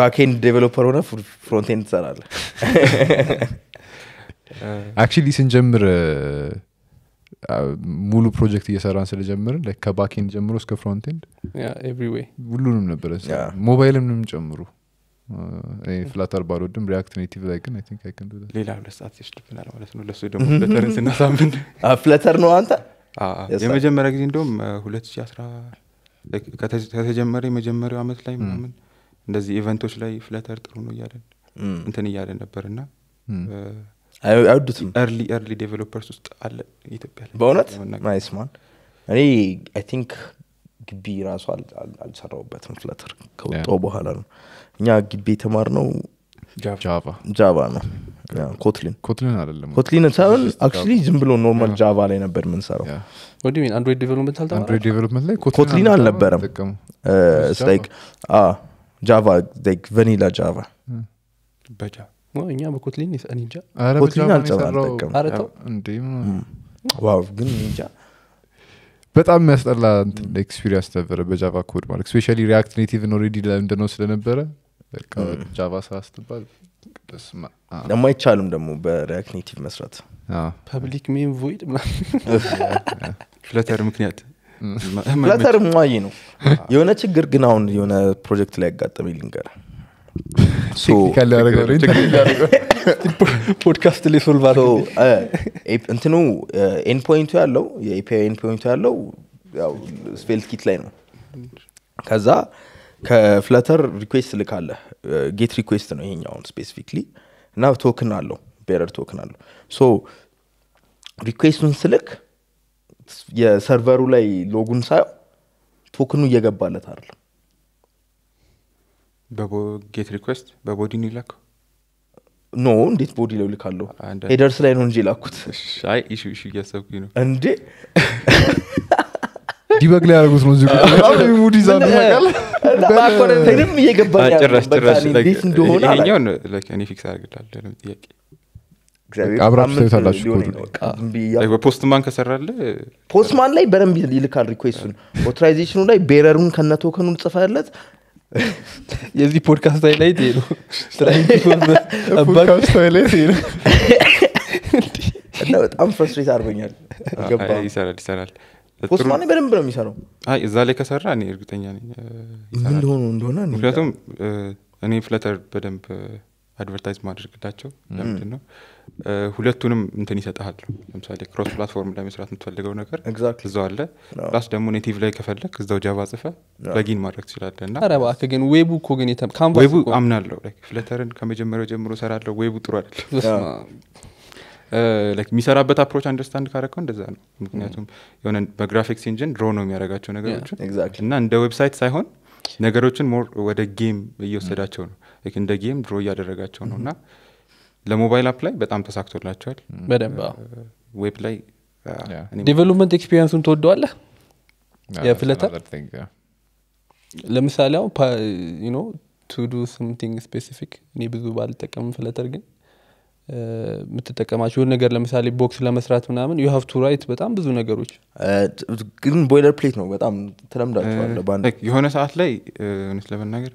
ባክኤንድ ዴቨሎፐር ሆነ ፍሮንቴንድ ትሰራለ አክቹሊ ስንጀምር ሙሉ ፕሮጀክት እየሰራን ስለጀመርን ከባኬንድ ጀምሮ እስከ ፍሮንቴንድ ሁሉንም ነበረ ሞባይልንም ጨምሩ ፍላተር ባልወድም ሪያክት ኔቲቭ ላይ ግን ሌላ ሁለት ሰዓት ይወስድብናል ማለት ነው ለሱ ደግሞ [LAUGHS] ፍለተርን ስናሳምን ፍለተር ነው አንተ የመጀመሪያ ጊዜ እንደውም ሁለት ሺ አስራ ከተጀመረ የመጀመሪያው አመት ላይ ምናምን እንደዚህ ኢቨንቶች ላይ ፍለተር ጥሩ ነው እያለን እንትን እያለን ነበር እና አይወዱትም ኤርሊ ኤርሊ ዴቨሎፐርስ ውስጥ አለ ኢትዮጵያ በእውነት ናይስ ማን እኔ አይ ቲንክ ግቢ ራሱ አልሰራውበትም ፍለተር ከወጣው በኋላ ነው እኛ ግቢ የተማር ነው ጃቫ ነው ኮትሊን ኮትሊን አይደለም ኮትሊን ሳይሆን አክቹሊ ዝም ብሎ ኖርማል ጃቫ ላይ ነበር የምንሰራው ወዲሚን አንድሮይድ ዴቨሎፕመንት ዴቨሎፕመንት ላይ ኮትሊን አልነበረም ጃቫ ቫኒላ ጃቫ በጃ እኛ በኮትሊን እንጃ ኮትሊን አልጨባልጠቀም ግን እንጃ በጣም የሚያስጠላ ኤክስፒሪንስ ነበረ በጃቫ ኮድ ማለት ስፔሻ ሪያክት ኔቲቭ ኦሬዲ ለምንድነው ስለነበረ ጃቫ ስራ ስትባል ደግሞ አይቻልም ደግሞ በሪያክት ኔቲቭ መስራት ፐብሊክ ሜን ቮይድ ፍለተር [LAUGHS] ምክንያት ፍለተር ማይ ነው የሆነ ችግር ግን አሁን የሆነ ፕሮጀክት ላይ ያጋጠመ ልንገር ፖድካስት [LAUGHS] ሊሶልቭ [LAUGHS] እንትኑ ኤን ፖይንቱ ያለው የኤፒይ ኤን ፖይንቱ ያለው ስፔልት ኪት ላይ ነው ከዛ ከፍለተር ሪኩዌስት ልካለ ጌት ሪኩዌስት ነው ይሄኛውን ስፔሲፊክሊ እና ቶክን አለው ቤረር ቶክን አለው ሶ ሪኩዌስቱን ስልክ የሰርቨሩ ላይ ሎጉን ሳየው ቶክኑ እየገባለት አይደለም በጌት ሪኩዌስት በቦዲ ነው ኖ እንዴት ቦዲ ላይ ልካለሁ ሄደርስ ላይ ነው እንጂ ላኩት አይ እያሰብኩኝ ነው እንዴ ዲበግ ላይ ያደረጉት ነው እዚሙዲዛንቃልባኮረንተንም እየገባጭራጭራጭእንዴት እንደሆነ እኔ ፊክስ አድርግላለንም ጥያቄ ፖስትማን ከሰራለ ፖስትማን ላይ በደንብ ይልካል ሪኩዌስቱን ኦቶራይዜሽኑ ላይ ቤረሩን ከነቶከኑን ጽፈለት የዚህ ፖድካስት ሃይላይት ነው [LAUGHS] እና በጣም ፍረስትሬት አርጎኛል ይሰራል ይሰራል ፖስትማን በደንብ ነው የሚሰራው እዛ ላይ ከሰራ እኔ እርግጠኛ ነኝ እንደሆነ እንደሆነ ምክንያቱም እኔ ፍለተር በደንብ አድቨርታይዝ ማድረግላቸው ለምንድን ነው ሁለቱንም እንትን ይሰጠሃል ለምሳሌ ክሮስ ፕላትፎርም ላይ መስራት የምትፈልገው ነገር እዛው አለ ፕላስ ደግሞ ኔቲቭ ላይ ከፈለግ እዛው ጃቫ ጽፈ ለጊን ማድረግ ትችላለ እናባክ ግን ዌቡ እኮ ግን ዌቡ ፍለተርን ከመጀመሪያው ጀምሮ ሰራለው ዌቡ ጥሩ አይደለም የሚሰራበት አፕሮች አንደርስታንድ ካረከው እንደዛ ነው ምክንያቱም የሆነ በግራፊክስ ኢንጂን ድሮ ነው የሚያደረጋቸው ነገሮችን እና እንደ ዌብሳይት ሳይሆን ነገሮችን ሞር ወደ ጌም እየወሰዳቸው ነው እንደ ጌም ድሮ እያደረጋቸው ነው እና ለሞባይል አፕ ላይ በጣም ተሳክቶላቸዋል በደንብ ዌብ ላይ ዴቨሎፕመንት ኤክስፔሪንሱን ትወደዋለህ የፍለታ ለምሳሌ አሁን ቱዱ ስምቲንግ ስፔሲፊክ እኔ ብዙ ባልጠቀም ፍለተር ግን የምትጠቀማቸው ነገር ለምሳሌ ቦክስ ለመስራት ምናምን ዩ ቱ ራይት በጣም ብዙ ነገሮች ግን ቦይለር ፕሌት ነው በጣም ትለምዳቸዋለ የሆነ ሰዓት ላይ እውነት ለመናገር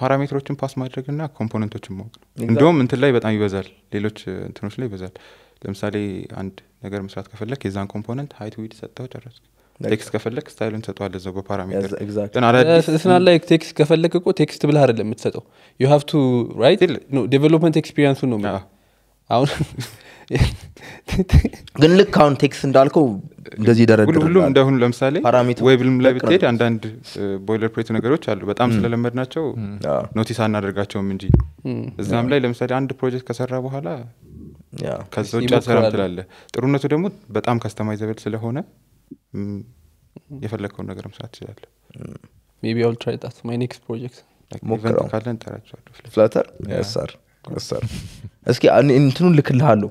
ፓራሜትሮችን ፓስ ማድረግና ኮምፖነንቶችን ማወቅ ነው እንዲሁም እንትን ላይ በጣም ይበዛል ሌሎች እንትኖች ላይ ይበዛል ለምሳሌ አንድ ነገር መስራት ከፈለክ የዛን ኮምፖነንት ሀይት ዊድ ሰጠው ጨረስ ቴክስት ከፈለክ ስታይሉን ሰጠዋል ዘው ላይ ቴክስት ከፈለክ እኮ ቴክስት ብለህ አደለ የምትሰጠው ዩ ሀቭ ቱ ራይት ዴቨሎፕመንት ኤክስፒሪንሱ ነው አሁን ግን ልክ አሁን ቴክስት እንዳልከው እንደዚህ ደረድሁሉም እንደሁን ለምሳሌ ወይ ብልም ላይ ብትሄድ አንዳንድ ቦይለር ፕሌት ነገሮች አሉ በጣም ስለለመድ ናቸው ኖቲስ አናደርጋቸውም እንጂ እዛም ላይ ለምሳሌ አንድ ፕሮጀክት ከሰራ በኋላ ከዛ ውጭ አልሰራም ትላለ ጥሩነቱ ደግሞ በጣም ከስተማይዘብል ስለሆነ የፈለግከውን ነገር መስራት ትችላለ ቢ አል ትራይ ጣት ማይ ኔክስት ፕሮጀክት ሞክረው ካለን ጠራቸዋለሁ ፍለተር ያሳር ያሳር እስኪ እንትኑን ልክልሃለሁ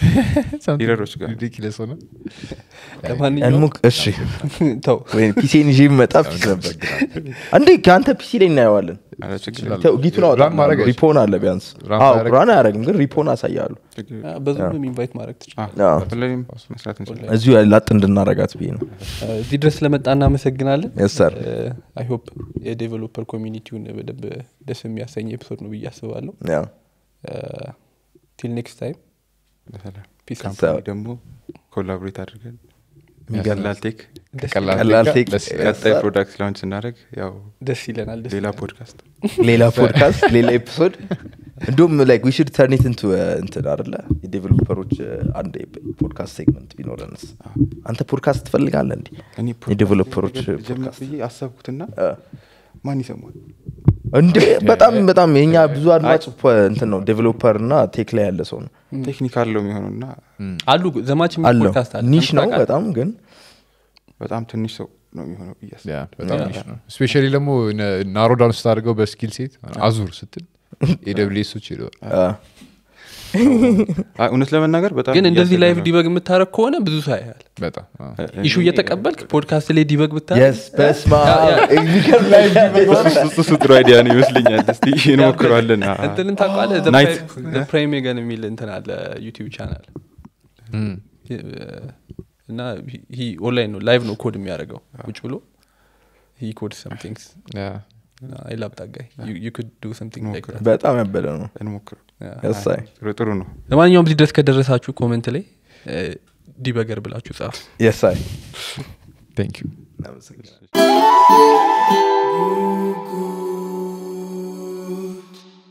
[LAUGHS] ይረሮች ጋር ሪዲኪለስ ሆነ ለማንኛውሙቅ እሺ [LAUGHS] ተው ፒሲን ይዤ የሚመጣ ፒስ ነበር እንዴ ከአንተ ፒሲ ላይ እናየዋለን ጊቱን አወጣሪፖን አለ ቢያንስ ራን አያደረግም ግን ሪፖን አሳያሉ እዚሁ ላጥ እንድናረጋት ብዬ ነው እዚህ ድረስ ለመጣ እናመሰግናለን ሰር አይሆፕ የዴቨሎፐር ኮሚኒቲውን በደንብ ደስ የሚያሰኝ ኤፒሶድ ነው ብዬ አስባለሁ ቲል ኔክስት ታይም ደግሞ ኮላቦሬት አድርገን ቀላልቴክ ቀላልቴክ ፕሮዳክት ላንች ስናደረግ ያው ደስ ይለናል ሌላ ፖድካስት ሌላ ፖድካስት [LAUGHS] ሌላ ኤፒሶድ እንዲሁም ላይክ ዊሽድ ተርኒት እንቱ እንትን አደለ የዴቨሎፐሮች uh, አንድ ፖድካስት ሴግመንት ቢኖረንስ አንተ ፖድካስት ትፈልጋለ እንዲ የዴቨሎፐሮች አሰብኩትና ማን ይሰማል እንዴ በጣም በጣም የኛ ብዙ አድማጭ እንትን ነው ዴቨሎፐር እና ቴክ ላይ ያለ ሰው ነው ቴክኒክ አለው የሚሆኑና አሉ ዘማች ኒሽ ነው በጣም ግን በጣም ትንሽ ሰው ነው የሚሆነው ስፔሻሊ ደግሞ ናሮዳን ስታደርገው በስኪል ሴት አዙር ስትል ኤደብሌሶች [LAUGHS] ሄደዋል እውነት ለመናገር በጣም ግን እንደዚህ ላይፍ ዲበግ የምታረግ ከሆነ ብዙ ሳያል ያያል በጣም ኢሹ እየተቀበልክ ፖድካስት ላይ ዲበግ ብታስበስማጥሩ አይዲያ ነው ይመስልኛል ስ እንሞክረዋለን ታቋለ ፕራይም ገን የሚል እንትን አለ ዩቲብ ቻናል እና ኦንላይን ነው ላይቭ ነው ኮድ የሚያደርገው ውጭ ብሎ ኮድ ሰምቲንግስ አይላብ በጣም ያበደ ነው ጥሩ ነው ለማንኛውም እዚህ ከደረሳችሁ ኮመንት ላይ ዲበገር ብላችሁ ጻፍ የሳይ ንዩ